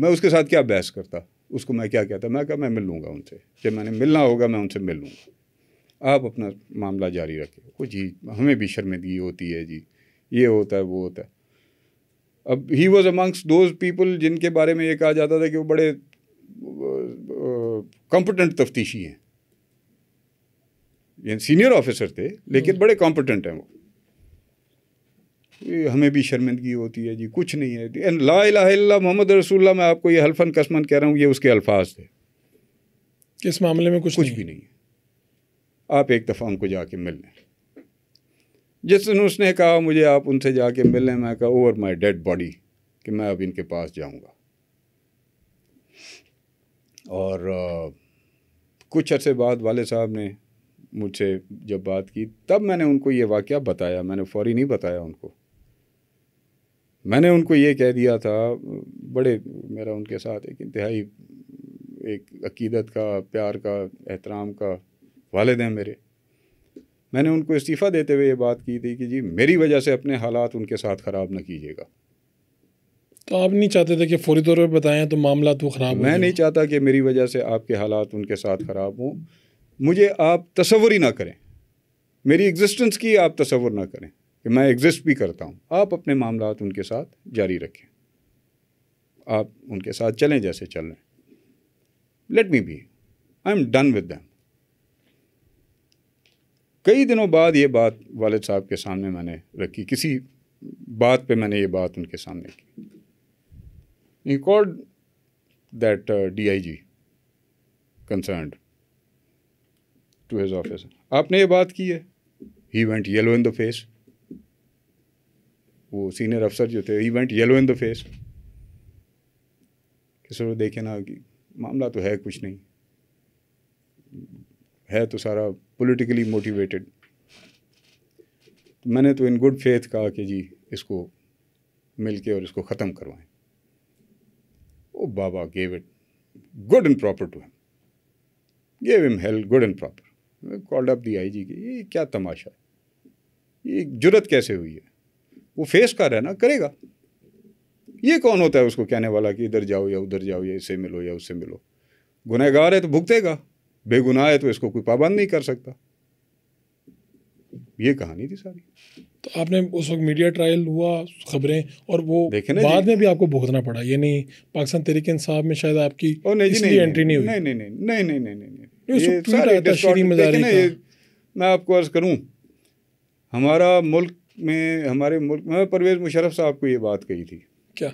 मैं उसके साथ क्या बहस करता उसको मैं क्या कहता मैं कहा मैं मिल लूँगा उनसे जब मैंने मिलना होगा मैं उनसे मिल लूँगा आप अपना मामला जारी रखें वो जी हमें भी शर्मिंदगी होती है जी ये होता है वो होता है अब he was amongst those people जिनके बारे में ये कहा जाता था कि वो बड़े कॉम्पिटेंट तफ्तीशी हैं सीनियर ऑफिसर थे लेकिन हम्म। बड़े कॉम्पिटेंट हैं वो हमें भी शर्मिंदगी होती है जी कुछ नहीं है ला इला मोहम्मद रसूल मैं आपको ये हल्फन कसमन कह रहा हूँ ये उसके अल्फाज थे इस मामले में कुछ कुछ नहीं। भी नहीं है आप एक दफ़ा उनको जाके मिल लें जिस दिन उसने कहा मुझे आप उनसे जाके मिल लें मैं कहा ओवर माई डेड बॉडी कि मैं अब इनके पास जाऊँगा और आ, कुछ अरसे बाद वाले साहब ने मुझसे जब बात की तब मैंने उनको ये वाक़ बताया मैंने फौरी नहीं बताया उनको मैंने उनको ये कह दिया था बड़े मेरा उनके साथ एक इंतहाई एक अकीदत का प्यार का एहतराम का वालद हैं मेरे मैंने उनको इस्तीफ़ा देते हुए ये बात की थी कि जी मेरी वजह से अपने हालात उनके साथ ख़राब ना कीजिएगा तो आप नहीं चाहते थे कि फौरी तौर पर बताएं तो मामला तो ख़राब मैं नहीं चाहता कि मेरी वजह से आपके हालात उनके साथ ख़राब हों मुझे आप तस्वुर ही ना करें मेरी एग्जिस्टेंस की आप तस्वर ना करें कि मैं एग्जिस्ट भी करता हूँ आप अपने मामला उनके साथ जारी रखें आप उनके साथ चलें जैसे चल रहे let me be I am done with them कई दिनों बाद ये बात वालद साहब के सामने मैंने रखी किसी बात पे मैंने ये बात उनके सामने की record that D I G concerned to his office आपने ये बात की है he went yellow in the face वो सीनियर अफसर जो थे he went yellow in the face कि सर देखे ना कि मामला तो है कुछ नहीं है तो सारा पॉलिटिकली मोटिवेटेड तो मैंने तो इन गुड फेथ कहा कि जी इसको मिलके और इसको ख़त्म करवाएं ओ बाबा gave it good and proper to him gave him hell good and proper called up the I G की ये क्या तमाशा है ये जुरत कैसे हुई है वो फेस कर रहा है ना करेगा ये कौन होता है उसको कहने वाला कि इधर जाओ या उधर जाओ या इसे मिलो या उससे मिलो गुनहगार है तो भुगतेगा बेगुनाह है तो इसको कोई पाबंद नहीं कर सकता ये कहानी थी सारी तो आपने उस वक्त मीडिया ट्रायल हुआ खबरें और वो बाद में भी आपको भुगतना पड़ा ये नहीं पाकिस्तान तरीके इंसाफ में शायद आपकी एंट्री नहीं हुई नहीं नहीं नहीं नहीं नहीं नहीं नहीं मैं आपको अर्ज करूँ हमारा मुल्क में हमारे मुल्क में परवेज़ मुशरफ साहब को ये बात कही थी क्या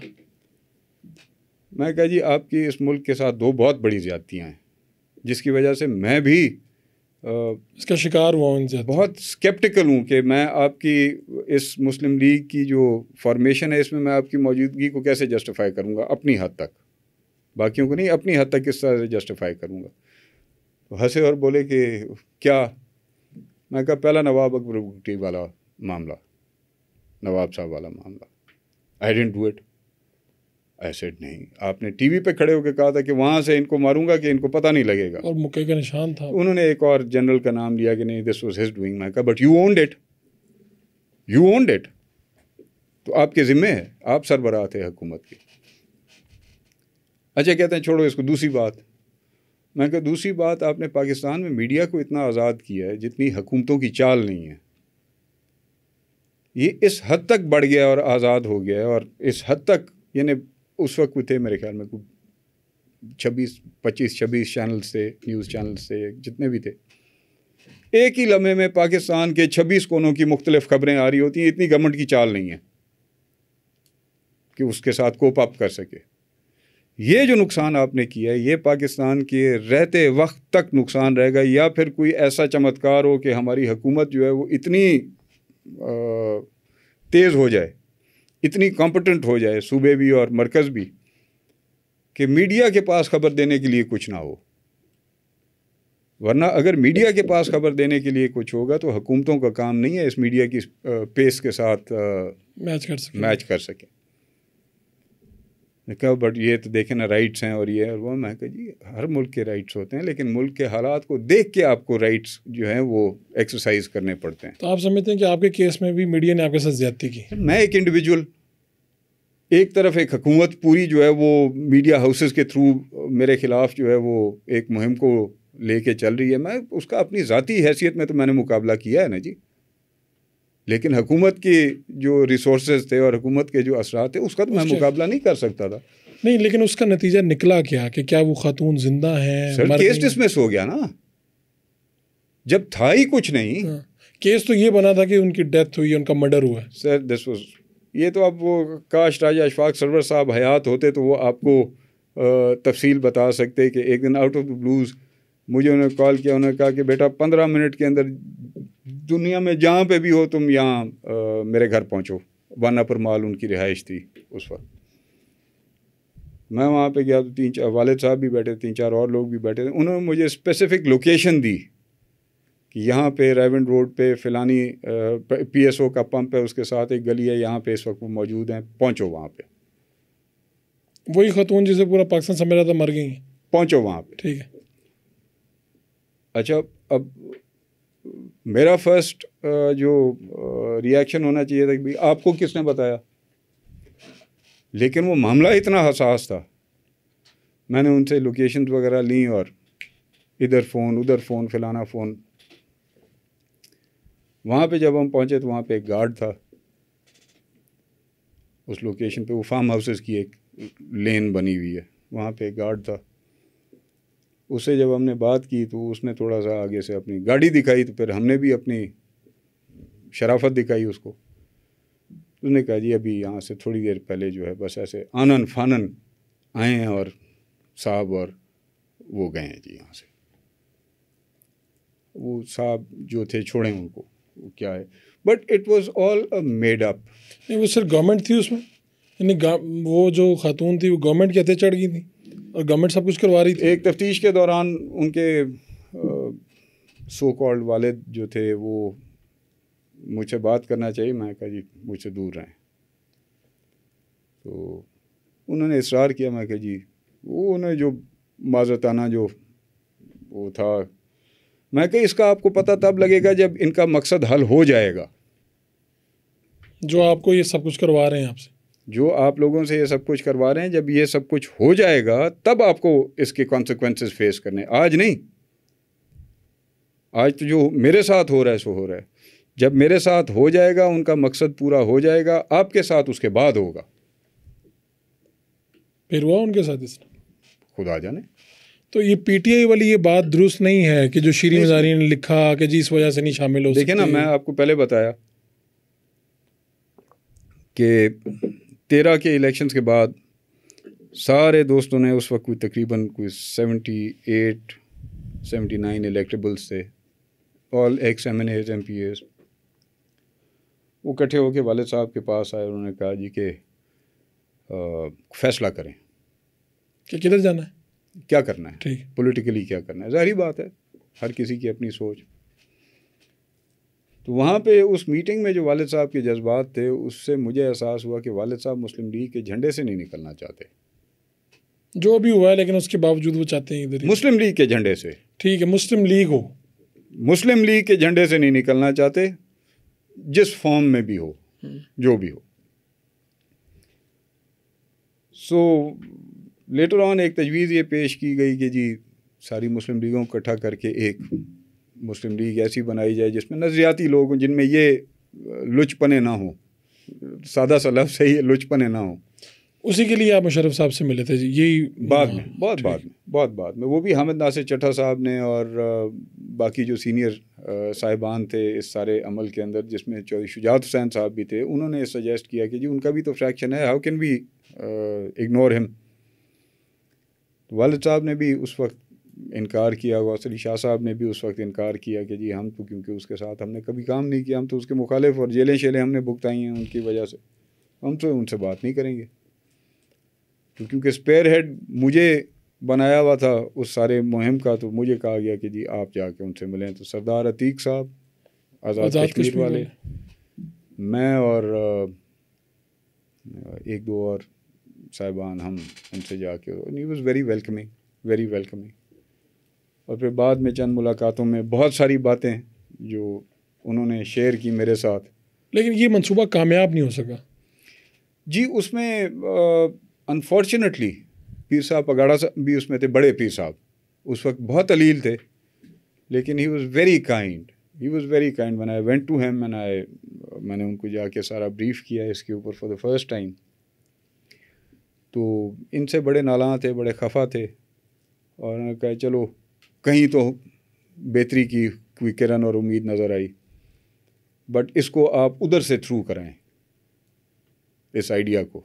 मैं कहा जी आपकी इस मुल्क के साथ दो बहुत बड़ी ज़्यादतियाँ हैं जिसकी वजह से मैं भी आ, इसका शिकार हुआ उनसे बहुत स्केप्टिकल हूँ कि मैं आपकी इस मुस्लिम लीग की जो फॉर्मेशन है इसमें मैं आपकी मौजूदगी को कैसे जस्टिफाई करूँगा अपनी हद तक बाकियों को नहीं अपनी हद तक किस तरह से जस्टिफाई करूँगा तो हंसे और बोले कि क्या मैं कहा पहला नवाब अकबर वाला मामला नवाब साहब वाला मामला I didn't do it I said नहीं आपने टीवी पे खड़े होकर कहा था कि वहाँ से इनको मारूंगा कि इनको पता नहीं लगेगा और मुके का निशान था उन्होंने एक और जनरल का नाम लिया कि नहीं दिस वॉज हिज डूइंग माई का but you own it you own it तो आपके ज़िम्मे है आप सरबराह थे हुकूमत के अच्छा कहते हैं छोड़ो इसको दूसरी बात मैं कहा दूसरी बात आपने पाकिस्तान में मीडिया को इतना आज़ाद किया है जितनी हुकूमतों की चाल नहीं है ये इस हद तक बढ़ गया और आज़ाद हो गया और इस हद तक यानी उस वक्त भी थे मेरे ख्याल में कुछ छब्बीस पच्चीस छब्बीस चैनल से न्यूज़ चैनल से जितने भी थे एक ही लम्हे में पाकिस्तान के छब्बीस कोनों की मुख्तलिफ खबरें आ रही होती हैं इतनी गवर्नमेंट की चाल नहीं है कि उसके साथ कोप अप कर सके ये जो नुकसान आपने किया है ये पाकिस्तान के रहते वक्त तक नुकसान रहेगा या फिर कोई ऐसा चमत्कार हो कि हमारी हुकूमत जो है वो इतनी तेज़ हो जाए इतनी कॉम्पिटेंट हो जाए सूबे भी और मरकज़ भी कि मीडिया के पास खबर देने के लिए कुछ ना हो वरना अगर मीडिया के पास खबर देने के लिए कुछ होगा तो हुकूमतों का काम नहीं है इस मीडिया की पेस के साथ मैच कर सकें मैच कर सकें कहा बट ये तो देखे ना राइट्स हैं और ये और वो मैं कहा जी हर मुल्क के राइट्स होते हैं लेकिन मुल्क के हालात को देख के आपको राइट्स जो हैं वो एक्सरसाइज करने पड़ते हैं तो आप समझते हैं कि आपके केस में भी मीडिया ने आपके साथ ज्यादती की मैं एक इंडिविजुअल एक तरफ एक हकूमत पूरी जो है वो मीडिया हाउसेस के थ्रू मेरे ख़िलाफ़ जो है वो एक मुहिम को लेके चल रही है मैं उसका अपनी ज़ाती हैसियत में तो मैंने मुकाबला किया है ना जी लेकिन हुकूमत की जो रिसोर्स थे और हुकूमत के जो असरा थे उसका तो मैं मुकाबला नहीं कर सकता था नहीं लेकिन उसका नतीजा निकला क्या कि क्या वो खातून जिंदा है सर केस डिसमिस हो गया ना जब था ही कुछ नहीं हाँ। केस तो ये बना था कि उनकी डेथ हुई उनका मर्डर हुआ सर दिस वॉज ये तो आप वो काश राजा अशफाक सरवर साहब हयात होते तो वो आपको तफसील बता सकते कि एक दिन आउट ऑफ द ब्लूज़ मुझे उन्होंने कॉल किया उन्होंने कहा कि बेटा पंद्रह मिनट के अंदर दुनिया में जहाँ पे भी हो तुम यहाँ मेरे घर पहुँचो वाना पर माल उनकी रिहाइश थी उस वक्त मैं वहाँ पे गया तो तीन चार वालद साहब भी बैठे तीन चार और लोग भी बैठे थे उन्होंने मुझे स्पेसिफिक लोकेशन दी कि यहाँ पे रेवन रोड पे फिलानी पीएसओ का पंप है उसके साथ एक गली है यहाँ पे इस वक्त वो मौजूद हैं पहुँचो वहाँ पे वही खतून जिसे पूरा पाकिस्तान समझ रहा था मर गई पहुँचो वहाँ पे ठीक है अच्छा अब मेरा फर्स्ट जो रिएक्शन होना चाहिए था कि आपको किसने बताया लेकिन वो मामला इतना हसास था मैंने उनसे लोकेशन वगैरह ली और इधर फ़ोन उधर फ़ोन फलाना फ़ोन वहाँ पे जब हम पहुँचे तो वहाँ पे एक गार्ड था उस लोकेशन पे वो फार्म हाउसेस की एक लेन बनी हुई है वहाँ पे एक गार्ड था उससे जब हमने बात की तो उसने थोड़ा सा आगे से अपनी गाड़ी दिखाई तो फिर हमने भी अपनी शराफत दिखाई उसको उसने कहा जी अभी यहाँ से थोड़ी देर पहले जो है बस ऐसे आनन फानन आए हैं और साहब और वो गए हैं जी यहाँ से वो साहब जो थे छोड़े उनको वो क्या है but it was all made up नहीं वो सर गवर्नमेंट थी उसमें यानी वो जो खातून थी वो गवर्नमेंट के हथे चढ़ गई थी और गवर्नमेंट सब कुछ करवा रही थी एक तफ्तीश के दौरान उनके सो कॉल्ड वालिद जो थे वो मुझे बात करना चाहिए मैं कहा जी मुझसे दूर रहें तो उन्होंने इसरार किया मैं कहा जी वो उन्हें जो माजरताना जो वो था मैं कहा इसका आपको पता तब लगेगा जब इनका मकसद हल हो जाएगा जो आपको ये सब कुछ करवा रहे हैं आपसे जो आप लोगों से ये सब कुछ करवा रहे हैं जब ये सब कुछ हो जाएगा तब आपको इसके कॉन्सिक्वेंसेस फेस करने आज नहीं आज तो जो मेरे साथ हो रहा है सो हो रहा है जब मेरे साथ हो जाएगा उनका मकसद पूरा हो जाएगा आपके साथ उसके बाद होगा फिर हुआ उनके साथ इस खुदा जाने तो ये पीटीआई वाली ये बात दुरुस्त नहीं है कि जो श्री मजारी ने लिखा कि जी इस वजह से नहीं शामिल हो देखिए ना मैं आपको पहले बताया कि तेरह के इलेक्शंस के बाद सारे दोस्तों ने उस वक्त कोई तकरीबन कोई seventy eight seventy nine electables थे all ex M N MNAs MPs वो इकट्ठे होके वालद साहब के पास आए उन्होंने कहा जी के आ, फैसला करें कि किधर जाना है क्या करना है ठीक पोलिटिकली क्या करना है जाहरी बात है हर किसी की अपनी सोच तो वहाँ पे उस मीटिंग में जो वालद साहब के जज्बात थे उससे मुझे एहसास हुआ कि वालद साहब मुस्लिम लीग के झंडे से नहीं निकलना चाहते जो भी हुआ है लेकिन उसके बावजूद वो चाहते हैं इधर मुस्लिम लीग के झंडे से ठीक है मुस्लिम लीग हो मुस्लिम लीग के झंडे से नहीं निकलना चाहते जिस फॉर्म में भी हो हम्म। जो भी हो सो लेटर ऑन एक तजवीज़ ये पेश की गई कि जी सारी मुस्लिम लीगों को इकट्ठा करके एक मुस्लिम लीग ऐसी बनाई जाए जिसमें नज़रियाती लोग हों जिनमें ये लुचपने ना हों सादा सा लफ्ज़ है लुचपने ना हो उसी के लिए आप मुशरफ साहब से मिले थे यही बाद में हाँ, बहुत बाद में बहुत बाद में वो भी हामिद नासिर चटा साहब ने और बाकी जो सीनियर साहिबान थे इस सारे अमल के अंदर जिसमें चौधरी शुजात हुसैन साहब भी थे उन्होंने सजेस्ट किया कि जी उनका भी तो फ्रैक्शन है how can we ignore him वालद साहब ने भी उस वक्त इनकार किया गौसरी शाह साहब ने भी उस वक्त इनकार किया कि जी हम तो क्योंकि उसके साथ हमने कभी काम नहीं किया हम तो उसके मुखालिफ और जेलें शेलें हमने भुगताई हैं उनकी वजह से हम तो उनसे बात नहीं करेंगे तो क्योंकि स्पेयर हेड मुझे बनाया हुआ था उस सारे मुहिम का तो मुझे कहा गया कि जी आप जाके उनसे मिलें तो सरदार अतीक साहब आज़ाद कश्मीर वाले मैं और एक दो और साहिबान हम उनसे जाके was very welcoming very welcoming और फिर बाद में चंद मुलाकातों में बहुत सारी बातें जो उन्होंने शेयर की मेरे साथ लेकिन ये मंसूबा कामयाब नहीं हो सका जी उसमें अनफॉर्चुनेटली पीर साहब अगाड़ा साहब भी उसमें थे बड़े पीर साहब उस वक्त बहुत अलील थे लेकिन he was very kind he was very kind man I went to him man I मैंने उनको जाके सारा ब्रीफ किया इसके ऊपर फॉर द फर्स्ट टाइम तो इनसे बड़े नाला थे बड़े खफा थे और उन्होंने कहा चलो कहीं तो बेहतरी की कोई किरण और उम्मीद नज़र आई बट इसको आप उधर से थ्रू कराएं इस आइडिया को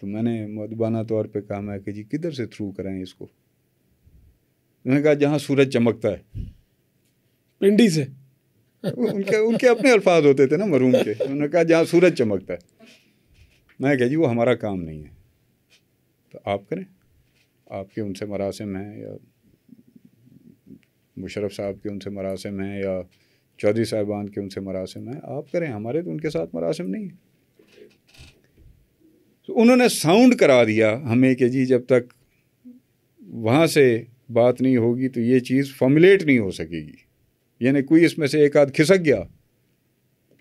तो मैंने मदबाना तौर पे कहा मैं कि जी किधर से थ्रू कराएं इसको उन्होंने कहा जहाँ सूरज चमकता है पिंडी से उनके उनके अपने अल्फाज होते थे ना मरूम के उन्होंने कहा जहाँ सूरज चमकता है मैं कह जी वो हमारा काम नहीं है तो आप करें आपके उनसे मरासम हैं या मुशरफ साहब के उनसे मरासम हैं या चौधरी साहिबान के उनसे मरासम हैं आप करें हमारे तो उनके साथ मरासम नहीं है तो उन्होंने साउंड करा दिया हमें कि जी जब तक वहाँ से बात नहीं होगी तो ये चीज़ फॉर्मुलेट नहीं हो सकेगी यानी कोई इसमें से एक आध खिसक गया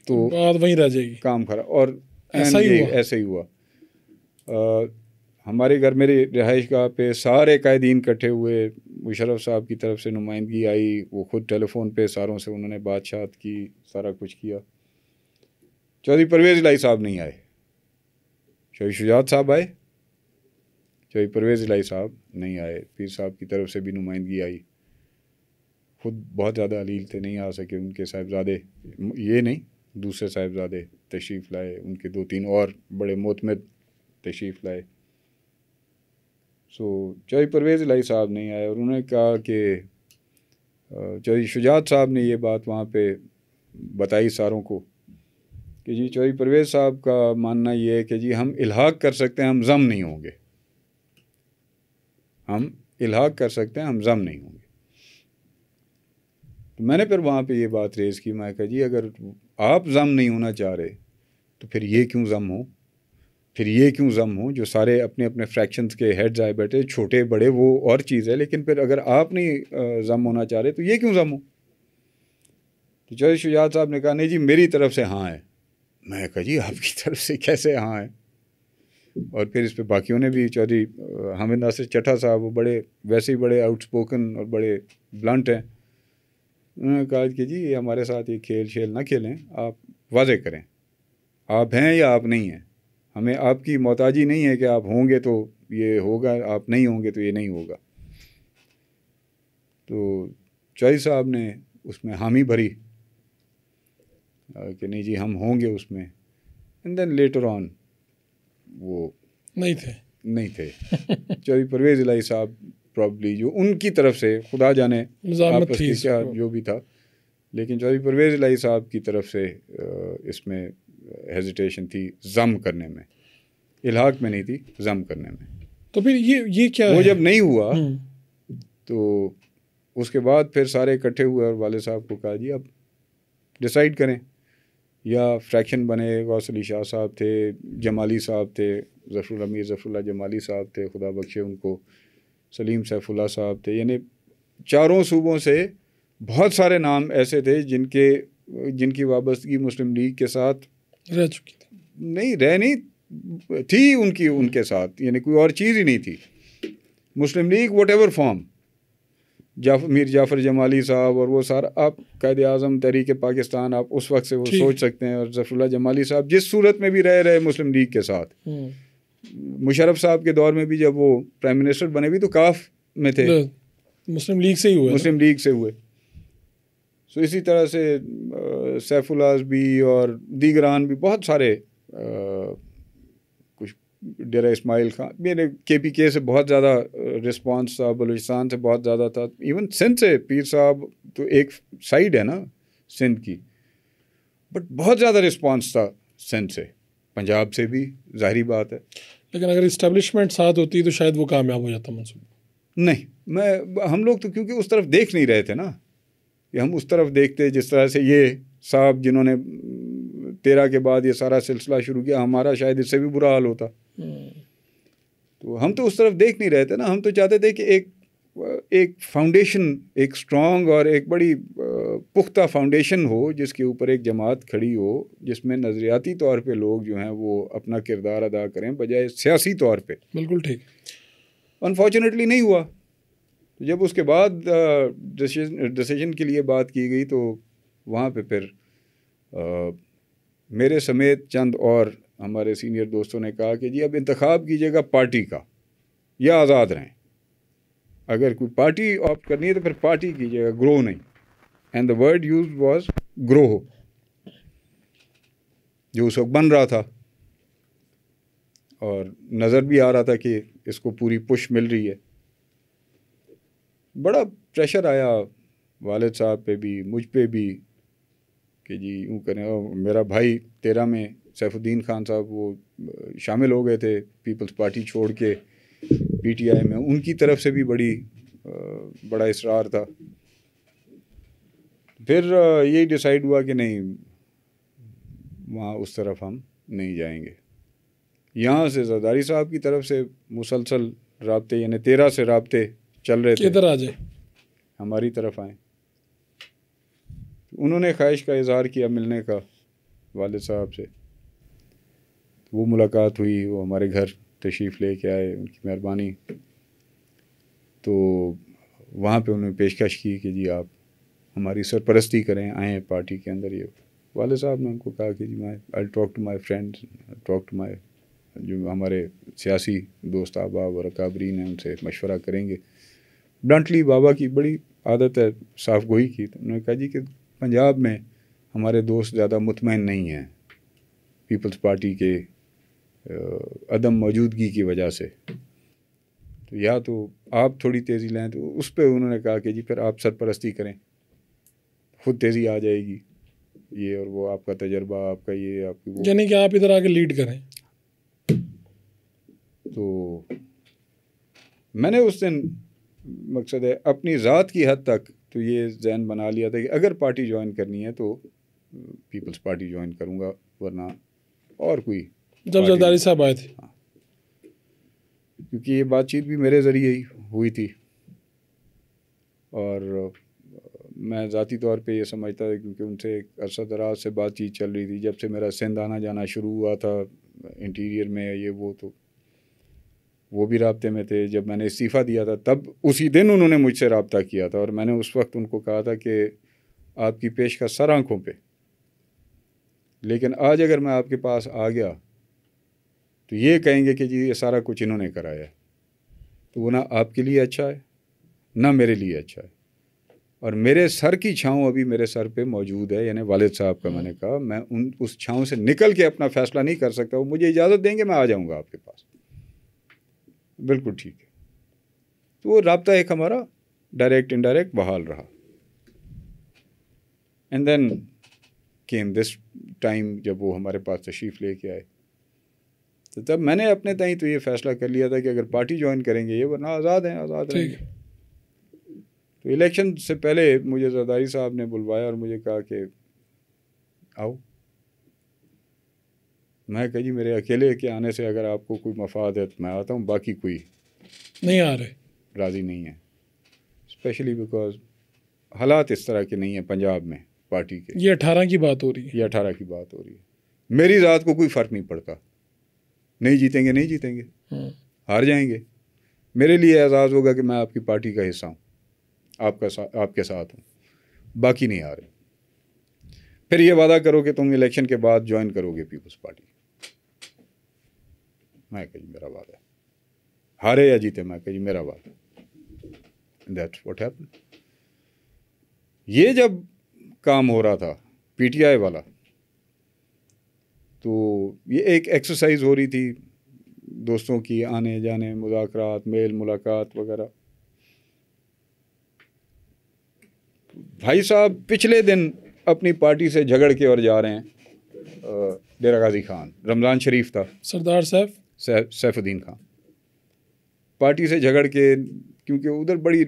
तो बात वहीं रह जाएगी काम खराब और ऐसा ही हुआ ऐसे ही हुआ आ, हमारे घर में रिहाइश गाह पे सारे कायदीन इकट्ठे हुए मुशरफ साहब की तरफ से नुमाइंदगी आई वो ख़ुद टेलीफोन पे सारों से उन्होंने बातचात की सारा कुछ किया चौधरी परवेज़ लाई साहब नहीं आए चौधरी शुजात साहब आए चौधरी परवेज़ लाई साहब नहीं आए पीर साहब की तरफ से भी नुमाइंदगी आई खुद बहुत ज़्यादा अलील थे नहीं आ सके उनके साहेबजादे ये नहीं दूसरे साहेबजादे तशरीफ़ लाए उनके दो तीन और बड़े मोतमद तशरीफ़ लाए सो चौधरी परवेज़ लाई साहब नहीं आए और उन्होंने कहा कि चौधरी शुजात साहब ने ये बात वहाँ पे बताई सारों को कि जी चौधरी परवेज़ साहब का मानना ये है कि जी हम इलाहाक कर सकते हैं हम जम नहीं होंगे हम इलाहाक कर सकते हैं हम जम नहीं होंगे तो मैंने फिर वहाँ पे ये बात रेज़ की मैं कहा जी अगर आप जम नहीं होना चाह रहे तो फिर ये क्यों जम हो फिर ये क्यों ज़म हो जो सारे अपने अपने फ्रैक्शन के हेड्स आए बैठे छोटे बड़े वो और चीज़ है लेकिन फिर अगर आप नहीं ज़म होना चाह रहे तो ये क्यों ज़म हो तो चौधरी शुजात साहब ने कहा नहीं जी मेरी तरफ से हाँ है मैं कहा जी आपकी [laughs] तरफ से कैसे हाँ है और फिर इस पर बाकियों ने भी चौधरी हामिद नासिर चटा साहब वो बड़े वैसे ही बड़े आउटस्पोकन और बड़े ब्लंट हैं उन्होंने कहा कि जी हमारे साथ ये खेल शेल ना खेलें आप वाजे करें आप हैं या आप नहीं हैं हमें आपकी मोहताजी नहीं है कि आप होंगे तो ये होगा आप नहीं होंगे तो ये नहीं होगा तो चौधरी साहब ने उसमें हामी भरी कि नहीं जी हम होंगे उसमें एंड देन लेटर ऑन वो नहीं थे नहीं थे चौधरी परवेज इलाई साहब प्रॉब्ली जो उनकी तरफ से खुदा जाने आपस क्या जो भी था लेकिन चौधरी परवेज लाई साहब की तरफ से इसमें हेजिटेशन थी जम करने में इलाहाक में नहीं थी जम करने में तो फिर ये ये क्या वो है? जब नहीं हुआ हम्म। तो उसके बाद फिर सारे इकट्ठे हुए और वाले साहब को कहा जी अब डिसाइड करें या फ्रैक्शन बने गौस अली शाह साहब थे जमाली साहब थे जफरुल अमीर जफरुल्ला जमाली साहब थे खुदा बख्शे उनको सलीम सैफुल्ला साहब थे यानी चारों सूबों से बहुत सारे नाम ऐसे थे जिनके जिनकी वाबस्तगी मुस्लिम लीग के साथ रह चुकी थी नहीं रहनी थी उनकी उनके साथ यानी कोई और चीज़ ही नहीं थी Muslim League whatever form जाफ मीर जाफ़र जमाली साहब और वो सारा आप कैद अजम तहरीक पाकिस्तान आप उस वक्त से वो सोच सकते हैं और जफरुल्ला जमाली साहब जिस सूरत में भी रह रहे मुस्लिम लीग के साथ हम्म। मुशरफ साहब के दौर में भी जब वो प्राइम मिनिस्टर बने भी तो काफ में थे मुस्लिम लीग से ही हुए मुस्लिम लीग से हुए सो इसी तरह से सैफुलाज भी और दीगरान भी बहुत सारे आ, कुछ डेरा इस्माइल खान मेरे के पी के से बहुत ज़्यादा रिस्पांस था बलूचिस्तान से बहुत ज़्यादा था इवन सिंध से पीर साहब तो एक साइड है ना सिंध की बट बहुत ज़्यादा रिस्पांस था सिंध से पंजाब से भी जाहरी बात है लेकिन अगर इस्टेब्लिशमेंट साथ होती तो शायद वो कामयाब हो जाता मनसूबा नहीं मैं हम लोग तो क्योंकि उस तरफ देख नहीं रहे थे ना कि हम उस तरफ देखते जिस तरह से ये साहब जिन्होंने तेरह के बाद ये सारा सिलसिला शुरू किया हमारा शायद इससे भी बुरा हाल होता हम्म। तो हम तो उस तरफ देख नहीं रहे थे ना हम तो चाहते थे कि एक एक फाउंडेशन एक स्ट्रॉन्ग और एक बड़ी पुख्ता फाउंडेशन हो जिसके ऊपर एक जमात खड़ी हो जिसमें नज़रियाती तौर पे लोग जो हैं वो अपना किरदार अदा करें बजाय सियासी तौर पे बिल्कुल ठीक अनफॉर्चुनेटली नहीं हुआ तो जब उसके बाद डिसीजन के लिए बात की गई तो वहाँ पे फिर आ, मेरे समेत चंद और हमारे सीनियर दोस्तों ने कहा कि जी अब इंतखब कीजिएगा पार्टी का या आज़ाद रहें अगर कोई पार्टी ऑप्ट करनी है तो फिर पार्टी कीजिएगा ग्रो नहीं and the word use was grow हो जो उस वक्त बन रहा था और नज़र भी आ रहा था कि इसको पूरी पुश मिल रही है बड़ा प्रेशर आया वालद साहब पे भी मुझ पे भी कि जी यूँ करें और मेरा भाई तेरह में सैफुद्दीन खान साहब वो शामिल हो गए थे पीपल्स पार्टी छोड़ के पीटीआई में उनकी तरफ से भी बड़ी बड़ा इसरार था फिर यही डिसाइड हुआ कि नहीं वहाँ उस तरफ हम नहीं जाएंगे यहाँ से जरदारी साहब की तरफ से मुसलसल रबते यानी तेरह से रबते चल रहे थे इधर आ जाए हमारी तरफ आए उन्होंने ख्वाहिश का इजहार किया मिलने का वालद साहब से वो मुलाकात हुई वो हमारे घर तशरीफ़ ले के आए उनकी मेहरबानी तो वहाँ पे उन्होंने पेशकश की कि जी आप हमारी सरपरस्ती करें आएँ पार्टी के अंदर ये वाले साहब ने उनको कहा कि जी my I talk to my friend talk to my जो हमारे सियासी दोस्त आबाब और अकाबरीन हैं उनसे मशवरा करेंगे डांटली बाबा की बड़ी आदत है साफ गोई की तो उन्होंने कहा जी कि पंजाब में हमारे दोस्त ज़्यादा मुतमिन नहीं हैं पीपल्स पार्टी के अदम मौजूदगी की वजह से तो या तो आप थोड़ी तेज़ी लें तो उस पर उन्होंने कहा कि जी फिर आप सरपरस्ती करें खुद तेज़ी आ जाएगी ये और वो आपका तजर्बा आपका ये आपकी यानी कि आप इधर आके लीड करें तो मैंने उस दिन मकसद है अपनी ज़ात की हद तक तो ये जहन बना लिया था कि अगर पार्टी ज्वाइन करनी है तो पीपल्स पार्टी ज्वाइन करूँगा वरना और कोई जब जरदारी साहब आए थे हाँ। क्योंकि ये बातचीत भी मेरे ज़रिए ही हुई थी और मैं ज़ाती तौर पे ये समझता था क्योंकि उनसे एक अरसा दराज से बातचीत चल रही थी जब से मेरा सिंध आना जाना शुरू हुआ था इंटीरियर में ये वो तो वो भी रबते में थे जब मैंने इस्तीफ़ा दिया था तब उसी दिन उन्होंने मुझसे रबता किया था और मैंने उस वक्त उनको कहा था कि आपकी पेश का सर आँखों पर लेकिन आज अगर मैं आपके पास आ गया तो ये कहेंगे कि जी ये सारा कुछ इन्होंने कराया तो वो ना आपके लिए अच्छा है ना मेरे लिए अच्छा है और मेरे सर की छाँव अभी मेरे सर पे मौजूद है यानी वालिद साहब का हम्म। मैंने कहा मैं उन उस छाँव से निकल के अपना फ़ैसला नहीं कर सकता वो मुझे इजाज़त देंगे मैं आ जाऊँगा आपके पास बिल्कुल ठीक है तो वो रबता एक हमारा डायरेक्ट इनडायरेक्ट बहाल रहा and then came this time जब वो हमारे पास तशरीफ़ लेके आए तो तब मैंने अपने तय तो ये फैसला कर लिया था कि अगर पार्टी ज्वाइन करेंगे ये वरना आज़ाद हैं आज़ाद रहेंगे तो इलेक्शन से पहले मुझे जरदारी साहब ने बुलवाया और मुझे कहा कि आओ मैं कह जी मेरे अकेले के आने से अगर आपको कोई मफाद है तो मैं आता हूँ बाकी कोई नहीं आ रहे राज़ी नहीं है स्पेशली बिकॉज हालात इस तरह के नहीं है पंजाब में पार्टी के ये अठारह की बात हो रही है ये अठारह की बात हो रही है मेरी रात को कोई फ़र्क नहीं पड़ता नहीं जीतेंगे नहीं जीतेंगे हम्म। हार जाएंगे मेरे लिए एजाज़ होगा कि मैं आपकी पार्टी का हिस्सा हूँ आपका सा, आपके साथ हूँ बाकी नहीं आ रहे फिर ये वादा करो कि तुम इलेक्शन के बाद ज्वाइन करोगे पीपल्स पार्टी कह जी मेरा वाल है हारे या जीते मैं कह जी मेरा वादा दैट्स व्हाट हैपन ये जब काम हो रहा था पीटीआई वाला तो ये एक एक्सरसाइज हो रही थी दोस्तों की आने जाने मुजाकरात मेल मुलाकात वगैरह भाई साहब पिछले दिन अपनी पार्टी से झगड़ के और जा रहे हैं डेरा गाजी खान रमज़ान शरीफ था सरदार साहब सैफुद्दीन खान पार्टी से झगड़ के क्योंकि उधर बड़ी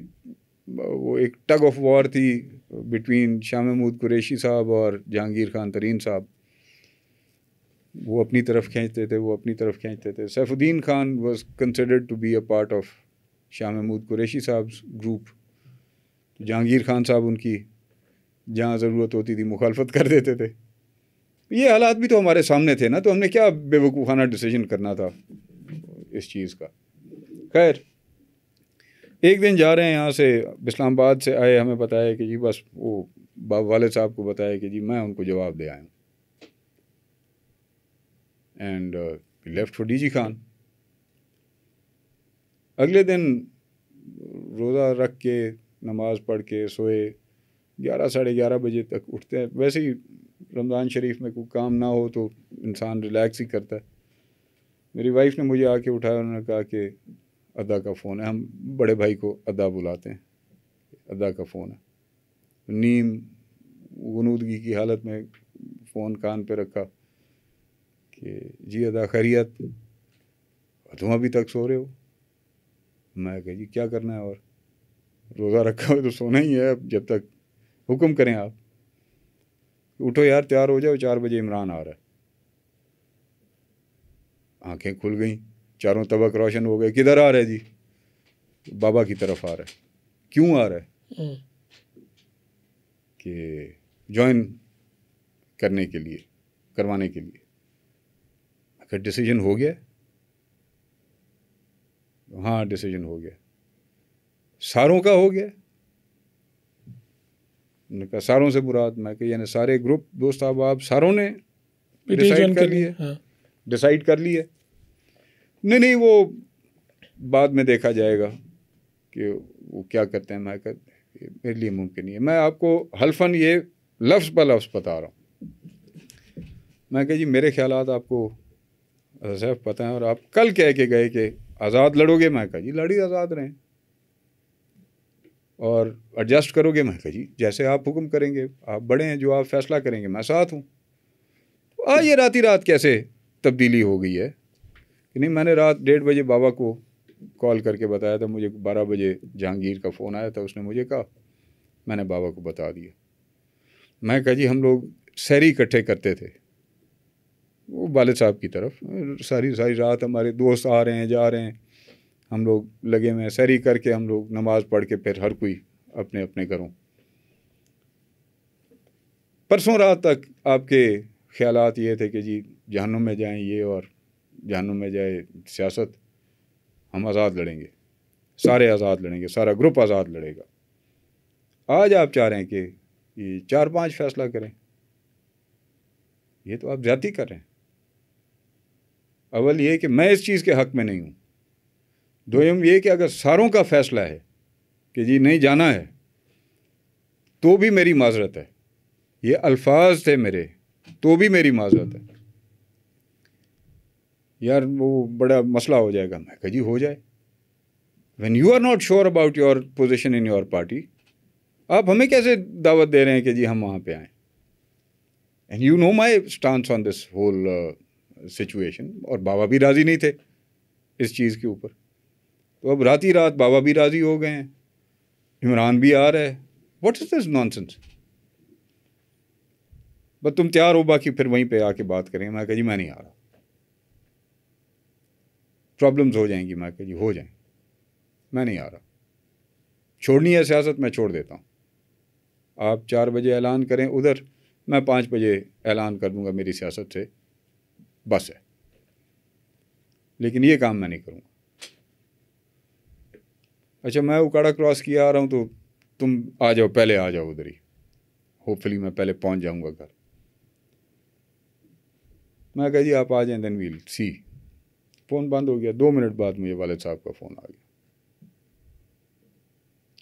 वो एक टग ऑफ वॉर थी बिटवीन शाह महमूद कुरेशी साहब और जहांगीर खान तरीन साहब वो अपनी तरफ खींचते थे वो अपनी तरफ खींचते थे Saifuddin Khan was considered to be a part of Shah Mahmood Qureshi साहब ग्रुप जहांगीर खान साहब उनकी जहाँ ज़रूरत होती थी मुखालफत कर देते थे ये हालात भी तो हमारे सामने थे ना तो हमने क्या बेवकूफ़ाना डिसीजन करना था इस चीज़ का खैर एक दिन जा रहे हैं यहाँ से इस्लामाबाद से आए हमें बताया कि जी बस वो बाब वाले साहब को बताया कि जी मैं उनको जवाब दे आया हूँ and left for D G Khan अगले दिन रोज़ा रख के नमाज़ पढ़ के सोए ग्यारह साढ़े ग्यारह बजे तक उठते हैं वैसे ही रमज़ान शरीफ में कोई काम ना हो तो इंसान रिलैक्स ही करता है मेरी वाइफ ने मुझे आके उठाया उन्होंने कहा कि अदा का फ़ोन है हम बड़े भाई को अदा बुलाते हैं अदा का फ़ोन है नीम गनूदगी की हालत में फ़ोन कान पे रखा कि जी अदा खैरियत तुम अभी तक सो रहे हो मैं कह जी क्या करना है और रोज़ा रखा हो तो सोना ही है जब तक हुक्म करें आप उठो यार तैयार हो जाओ चार बजे इमरान आ रहा है आंखें खुल गई चारों तबक रोशन हो गए किधर आ रहे जी बाबा की तरफ आ रहा है क्यों आ रहा है हम्म। कि ज्वाइन करने के लिए करवाने के लिए अगर डिसीजन हो गया हाँ डिसीजन हो गया सारों का हो गया ने कहा सारों से बुरा मैं कि यानी सारे ग्रुप दोस्त आप सारों ने डिसाइड कर लिए हाँ। डिसाइड कर लिए नहीं नहीं वो बाद में देखा जाएगा कि वो क्या करते हैं मैं कर मेरे लिए मुमकिन नहीं है मैं आपको हल्फन ये लफ्ज़ ब लफ्ज़ बता रहा हूँ मैं कह जी मेरे ख्याल आपको सैफ पता है और आप कल कह के गए कि आज़ाद लड़ोगे मैं कह जी लड़ी आज़ाद रहें और एडजस्ट करोगे मैं कह जी जैसे आप हुक्म करेंगे आप बड़े हैं जो आप फैसला करेंगे मैं साथ हूँ तो आ ये रात ही रात कैसे तब्दीली हो गई है कि नहीं मैंने रात डेढ़ बजे बाबा को कॉल करके बताया था मुझे बारह बजे जहांगीर का फ़ोन आया था उसने मुझे कहा मैंने बाबा को बता दिया मैं कह जी हम लोग सैरी इकट्ठे करते थे वो वालद साहब की तरफ सारी सारी रात हमारे दोस्त आ रहे हैं जा रहे हैं हम लोग लगे में सैरी करके हम लोग नमाज पढ़ के फिर हर कोई अपने अपने घरों परसों रात तक आपके ख्याल ये थे कि जी जहनों में जाएं ये और जहनुम में जाए सियासत हम आज़ाद लड़ेंगे सारे आज़ाद लड़ेंगे सारा ग्रुप आज़ाद लड़ेगा आज आप चाह रहे हैं कि ये चार पांच फैसला करें ये तो आप ज़्यादा कर रहे हैं अवल ये कि मैं इस चीज़ के हक़ में नहीं हूँ दोयम ये कि अगर सारों का फैसला है कि जी नहीं जाना है तो भी मेरी माजरत है ये अल्फाज थे मेरे तो भी मेरी माजरत है यार वो बड़ा मसला हो जाएगा मैं कह जी हो जाए when you are not sure about your position in your party आप हमें कैसे दावत दे रहे हैं कि जी हम वहाँ पे आए and you know my stance on this whole situation और बाबा भी राज़ी नहीं थे इस चीज़ के ऊपर तो अब रात ही रात बाबा भी राज़ी हो गए हैं इमरान भी आ रहा है what is this nonsense बस तुम तैयार हो बाकी फिर वहीं पे आके बात करेंगे मैं कह जी मैं नहीं आ रहा प्रॉब्लम्स हो जाएंगी मैं कह जी हो जाए मैं नहीं आ रहा छोड़नी है सियासत मैं छोड़ देता हूँ आप चार बजे ऐलान करें उधर मैं पाँच बजे ऐलान कर दूँगा मेरी सियासत से बस है लेकिन ये काम मैं नहीं करूँगा अच्छा मैं उकाड़ा क्रॉस किया आ रहा हूँ तो तुम आ जाओ पहले आ जाओ उधर ही होपफुली मैं पहले पहुँच जाऊँगा घर मैं कह जी आप आ जाए देन वील सी फ़ोन बंद हो गया दो मिनट बाद मुझे वालद साहब का फ़ोन आ गया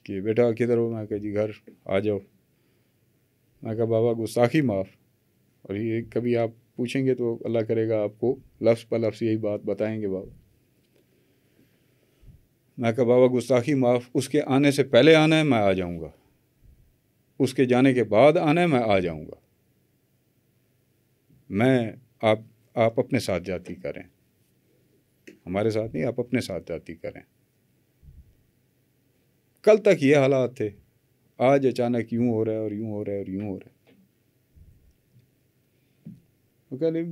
कि बेटा किधर हो मैं कह जी घर आ जाओ मैं कहा बाबा गुस्ताखी माफ़ और ये कभी आप पूछेंगे तो अल्लाह करेगा आपको लफ्ज़ पर लफ्ज़ यही बात बताएंगे बाबा मैं कहा बाबा गुस्ताखी माफ़ उसके आने से पहले आना है मैं आ जाऊँगा उसके जाने के बाद आना है मैं आ जाऊँगा मैं आप आप अपने साथ जाती करें हमारे साथ नहीं आप अपने साथ जाती करें कल तक ये हालात थे आज अचानक यूं हो रहा है और यूं हो रहा है और यूं हो रहा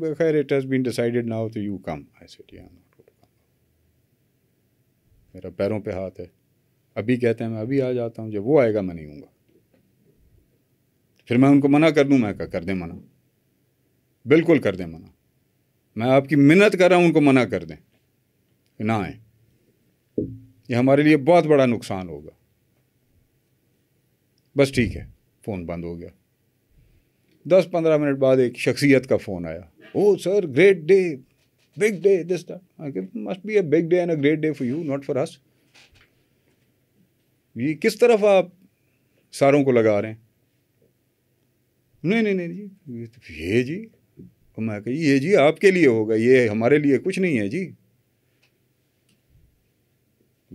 है खैर it has been decided now तो यू कम आई सेट या मेरा पैरों पे हाथ है अभी कहते हैं मैं अभी आ जाता हूँ जब वो आएगा मैं नहीं हूँगा फिर मैं उनको मना कर दूँ मैं कहा कर दें मना बिल्कुल कर दें मना मैं आपकी मिन्नत कर रहा हूँ उनको मना कर दें ना आए ये हमारे लिए बहुत बड़ा नुकसान होगा बस ठीक है फ़ोन बंद हो गया दस पंद्रह मिनट बाद एक शख्सियत का फ़ोन आया oh sir great day big day, this, that. Okay, must be a big day and a great day for you, not for us. ये किस तरफ आप सारों को लगा रहे हैं नहीं नहीं नहीं जी ये जी तो मैं कही ये जी आपके लिए होगा ये हमारे लिए कुछ नहीं है जी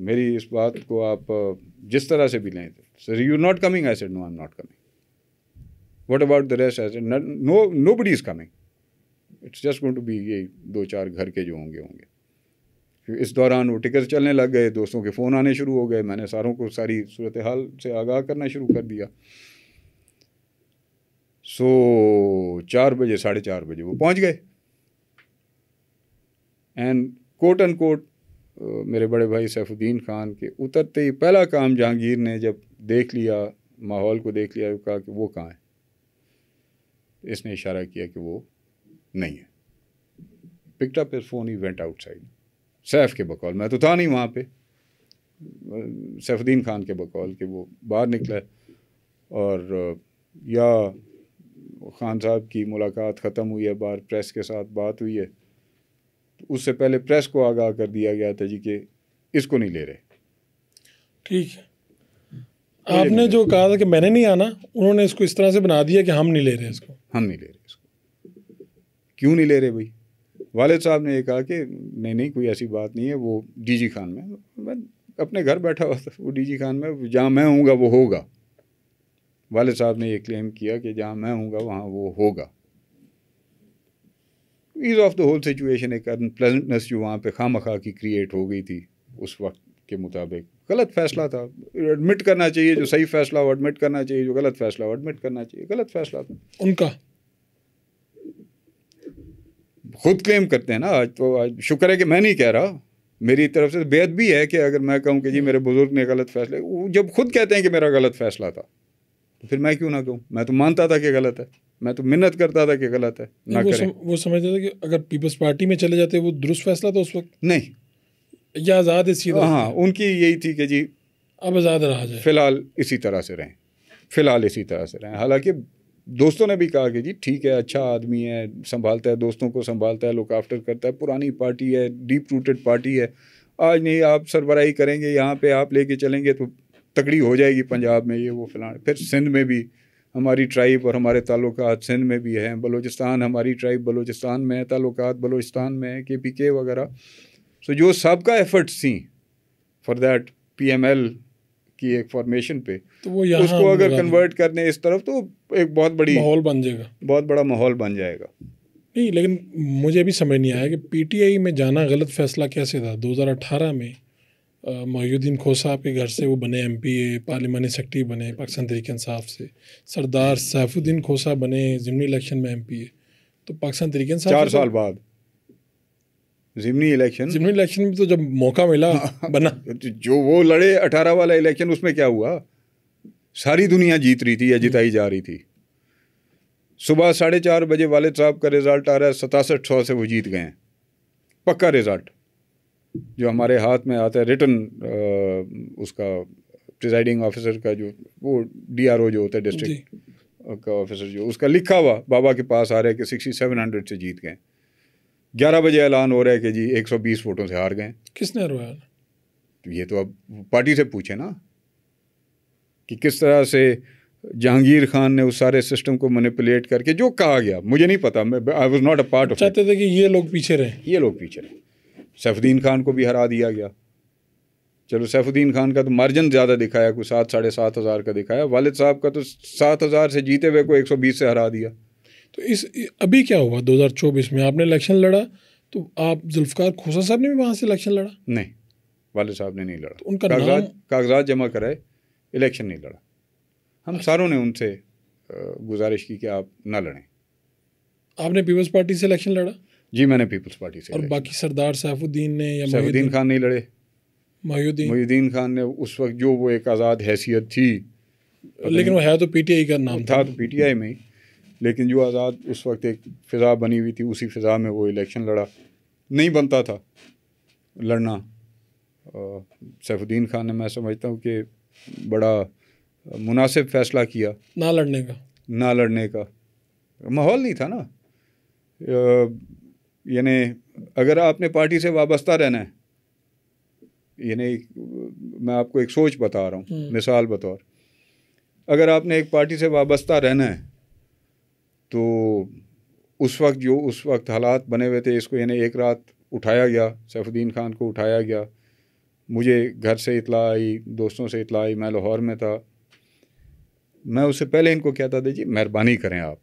मेरी इस बात को आप जिस तरह से भी लें sir you not coming I said no I am not coming what about the rest I said no nobody is coming it's just going to be ये दो चार घर के जो होंगे होंगे फिर इस दौरान वो टिकट चलने लग गए दोस्तों के फ़ोन आने शुरू हो गए मैंने सारों को सारी सूरत हाल से आगाह करना शुरू कर दिया सो चार बजे साढ़े चार बजे वो पहुंच गए एंड कोट एंड कोट मेरे बड़े भाई सैफुद्दीन खान के उतरते ही पहला काम जहांगीर ने जब देख लिया माहौल को देख लिया कहा कि वो कहाँ है इसने इशारा किया कि वो नहीं है picked up phone he went outside Saif के बकौल मैं तो था नहीं वहाँ पे सैफुद्दीन खान के बकौल कि वो बाहर निकला और या खान साहब की मुलाकात ख़त्म हुई है बाहर प्रेस के साथ बात हुई है तो उससे पहले प्रेस को आगाह कर दिया गया था जी कि इसको नहीं ले रहे ठीक है आपने जो कहा था कि मैंने नहीं आना उन्होंने इसको इस तरह से बना दिया कि हम नहीं ले रहे इसको हम नहीं ले रहे क्यों नहीं ले रहे भाई वालद साहब ने ये कहा कि नहीं नहीं कोई ऐसी बात नहीं है वो डीजी खान में मैं अपने घर बैठा हुआ था वो डीजी खान में जहाँ मैं हूँगा वो होगा वालद साहब ने ये क्लेम किया कि जहाँ मैं हूँगा वहाँ वो होगा ease of the whole situation एक अनप्लेजेंटनेस जो वहाँ पे खाम खा की क्रिएट हो गई थी उस वक्त के मुताबिक गलत फैसला था एडमिट करना चाहिए जो सही फैसला हो एडमिट करना चाहिए जो गलत फैसला हो एडमिट करना चाहिए गलत फैसला था उनका खुद क्लेम करते हैं ना आज तो आज शुक्र है कि मैं नहीं कह रहा मेरी तरफ से बेहद भी है कि अगर मैं कहूँ कि जी हम्म। मेरे बुज़ुर्ग ने गलत फैसले वो जब खुद कहते हैं कि मेरा गलत फैसला था तो फिर मैं क्यों ना कहूँ मैं तो मानता था कि गलत है मैं तो मिन्नत करता था कि गलत है ना वो, सम, वो समझते थे कि अगर पीपल्स पार्टी में चले जाते वो दुरुस्त फैसला था उस वक्त नहीं या आज़ाद इसी हाँ उनकी यही थी कि जी अब आज़ाद रहा जाए फ़िलहाल इसी तरह से रहें फ़िलहाल इसी तरह से रहें हालांकि दोस्तों ने भी कहा कि जी ठीक है अच्छा आदमी है संभालता है दोस्तों को संभालता है लुक आफ्टर करता है पुरानी पार्टी है डीप रूटेड पार्टी है आज नहीं आप सरबराही करेंगे यहाँ पे आप लेके चलेंगे तो तकड़ी हो जाएगी पंजाब में ये वो फिलहाल फिर सिंध में भी हमारी ट्राइब और हमारे ताल्लुक सिंध में भी हैं बलोचिस्तान हमारी ट्राइब बलोचिस्तान में है ताल्लुक बलोचिस्तान में है के पी के वगैरह सो जो सबका एफर्ट्स थी for that P M L की एक फॉर्मेशन पे तो वो उसको अगर कन्वर्ट करने इस तरफ तो एक बहुत बड़ी माहौल बन जाएगा बहुत बड़ा माहौल बन जाएगा नहीं लेकिन मुझे भी समझ नहीं आया कि पीटीआई में जाना गलत फैसला कैसे था 2018 में मोहुद्दीन खोसा साहब के घर से वो बने एम पी ए पार्लिमानी सेक्रेटरी बने पाकिस्तान तरीके इंसाफ से सरदार सैफुद्दीन खोसा बने ज़िमनी इलेक्शन में एम पी ए तो पाकिस्तान तरीके इंसाफ चार साल तो- बाद जिमनी इलेक्शन जिमनी इलेक्शन में तो जब मौका मिला [laughs] बना जो वो लड़े अठारह वाला इलेक्शन उसमें क्या हुआ सारी दुनिया जीत रही थी या जिताई जा रही थी सुबह साढ़े चार बजे वाले साहब का रिज़ल्ट आ रहा है सतासठ सौ से वो जीत गए हैं पक्का रिज़ल्ट जो हमारे हाथ में आता है रिटर्न उसका प्रिजाइडिंग ऑफिसर का जो वो ओ जो होता है डिस्ट्रिक्ट का ऑफिसर जो उसका लिखा हुआ बाबा के पास आ रहा है कि सिक्सटी सेवन हंड्रेड से जीत गए ग्यारह बजे ऐलान हो रहा है कि जी एक सौ बीस वोटों से हार गए किसने हरवाया तो ये तो अब पार्टी से पूछे ना कि किस तरह से जहांगीर खान ने उस सारे सिस्टम को मैनिपुलेट करके जो कहा गया मुझे नहीं पता मैं I was not a part of चाहते थे कि ये लोग पीछे रहे ये लोग पीछे रहे सैफुद्दीन खान को भी हरा दिया गया चलो सैफुद्दीन खान का तो मार्जिन ज़्यादा दिखाया कोई सात साढ़े सात हज़ार का दिखाया वालिद साहब का तो सात हज़ार से जीते हुए को एक सौ बीस से हरा दिया तो इस अभी क्या हुआ दो हज़ार चौबीस में आपने इलेक्शन लड़ा तो आप जुल्फकार खोसा साहब ने भी वहाँ से इलेक्शन लड़ा नहीं वालिद साहब ने नहीं लड़ा तो उनका कागजात कागजात जमा कराए इलेक्शन नहीं लड़ा हम सारों ने उनसे गुजारिश की कि आप ना लड़ें आपने पीपल्स पार्टी से इलेक्शन लड़ा जी मैंने पीपल्स पार्टी से और बाकी सरदार सैफुद्दीन ने या सैफुद्दीन खान नहीं लड़े मोहुद्दीन मोहुद्दीन खान ने उस वक्त जो वो एक आज़ाद हैसियत थी लेकिन वो है तो पीटीआई का नाम था तो पीटीआई में ही लेकिन जो आज़ाद उस वक्त एक फ़िज़ा बनी हुई थी उसी फ़िज़ा में वो इलेक्शन लड़ा नहीं बनता था लड़ना सैफुद्दीन खान ने मैं समझता हूँ कि बड़ा मुनासिब फैसला किया ना लड़ने का ना लड़ने का माहौल नहीं था ना यानी अगर आपने पार्टी से वाबस्ता रहना है यानी मैं आपको एक सोच बता रहा हूँ हम्म। मिसाल बतौर अगर आपने एक पार्टी से वाबस्ता रहना है तो उस वक्त जो उस वक्त हालात बने हुए थे इसको यानी एक रात उठाया गया सैफुद्दीन खान को उठाया गया मुझे घर से इतला आई दोस्तों से इतला आई मैं लाहौर में था मैं उससे पहले इनको कहता था जी मेहरबानी करें आप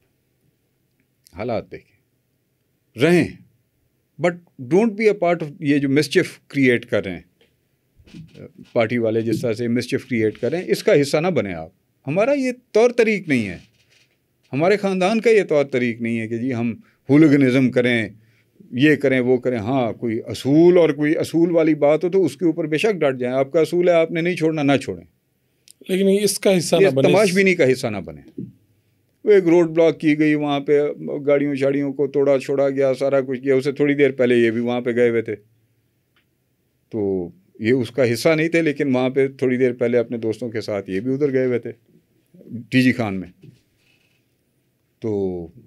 हालात देखें रहें but don't be a part of ये जो मिसचिफ क्रिएट कर रहे हैं पार्टी वाले जिस तरह से मिसचिफ क्रिएट कर रहे हैं इसका हिस्सा ना बने आप हमारा ये तौर तरीक नहीं है हमारे ख़ानदान का ये तौर तरीक नहीं है कि जी हम हुलगनिज़म करें ये करें वो करें हाँ कोई असूल और कोई असूल वाली बात हो तो उसके ऊपर बेशक डट जाएं आपका असूल है आपने नहीं छोड़ना ना छोड़ें लेकिन इसका हिस्सा ना बने तमाश भी नहीं का हिस्सा ना बने वो एक रोड ब्लॉक की गई वहाँ पे गाड़ियों शाड़ियों को तोड़ा छोड़ा गया सारा कुछ किया उसे थोड़ी देर पहले ये भी वहाँ पे गए हुए थे तो ये उसका हिस्सा नहीं थे लेकिन वहाँ पे थोड़ी देर पहले अपने दोस्तों के साथ ये भी उधर गए हुए थे टी खान में तो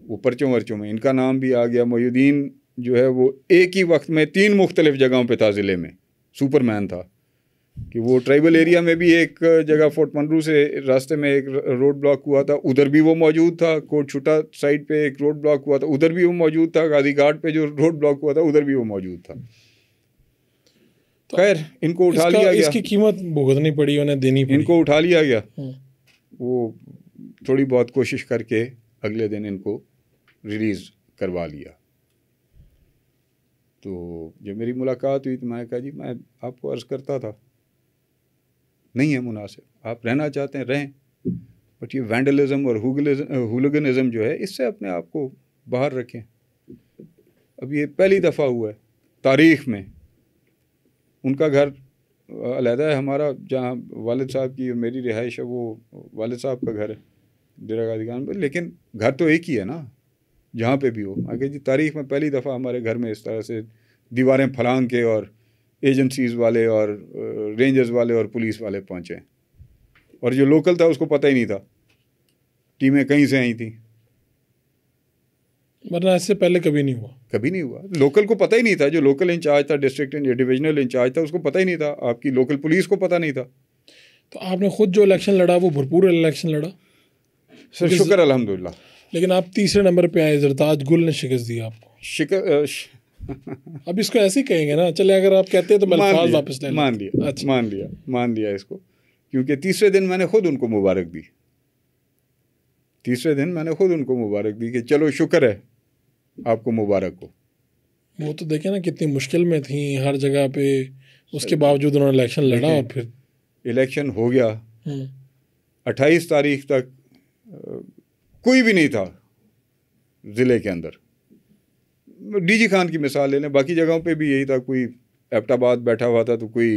वो पर्चों वर्चों में इनका नाम भी आ गया मोहुद्दीन जो है वो एक ही वक्त में तीन मुख्तलिफ जगहों पर था ज़िले में सुपरमैन था कि वो ट्राइबल एरिया में भी एक जगह फोर्ट मंडरू से रास्ते में एक रोड ब्लॉक हुआ था उधर भी वो मौजूद था कोट छुटा साइड पे एक रोड ब्लॉक हुआ था उधर भी वो मौजूद था गाधी घाट पे जो रोड ब्लॉक हुआ था उधर भी वो मौजूद था तो खैर इनको उठा लिया गया इसकी कीमत भुगतनी पड़ी उन्हें देनी पड़ी इनको उठा लिया गया हम्म। वो थोड़ी बहुत कोशिश करके अगले दिन इनको रिलीज़ करवा लिया तो जब मेरी मुलाकात हुई तो मैंने कहा जी मैं आपको अर्ज़ करता था नहीं है मुनासिब आप रहना चाहते हैं रहें बट ये वैंडलिज़म और हुगनिज्म जो है इससे अपने आप को बाहर रखें अब ये पहली दफ़ा हुआ है तारीख़ में उनका घर अलहदा है हमारा जहाँ वालद साहब की मेरी रिहाइश है वो वालद साहब का घर है डेरा गाजी खान लेकिन घर तो एक ही है ना जहाँ पे भी हो आगे जी तारीख में पहली दफ़ा हमारे घर में इस तरह से दीवारें फलांग के और एजेंसीज वाले और रेंजर्स वाले और पुलिस वाले पहुँचे और जो लोकल था उसको पता ही नहीं था टीमें कहीं से आई थी वरना इससे पहले कभी नहीं हुआ कभी नहीं हुआ लोकल को पता ही नहीं था जो लोकल इंचार्ज था डिस्ट्रिक्ट डिविजनल इंचार्ज था उसको पता ही नहीं था आपकी लोकल पुलिस को पता नहीं था तो आपने खुद जो इलेक्शन लड़ा वो भरपूर इलेक्शन लड़ा सर शुक्र अलहमदिल्ला लेकिन आप तीसरे नंबर पे आए जरताज गुल ने शिकस्त दी आपको शिकस्त श... [laughs] अब इसको ऐसे ही कहेंगे ना चले अगर आप कहते हैं तो मैं मान वापस ले मान लिया अच्छा मान लिया मान लिया इसको क्योंकि तीसरे दिन मैंने खुद उनको मुबारक दी तीसरे दिन मैंने खुद उनको मुबारक दी कि चलो शुक्र है आपको मुबारक हो वो तो देखे ना कितनी मुश्किल में थी हर जगह पे उसके बावजूद उन्होंने इलेक्शन लड़ा और फिर इलेक्शन हो गया हम्म। अट्ठाईस तारीख तक कोई भी नहीं था ज़िले के अंदर डीजी खान की मिसाल ले लें बाकी जगहों पे भी यही था कोई एबटाबाद बैठा हुआ था तो कोई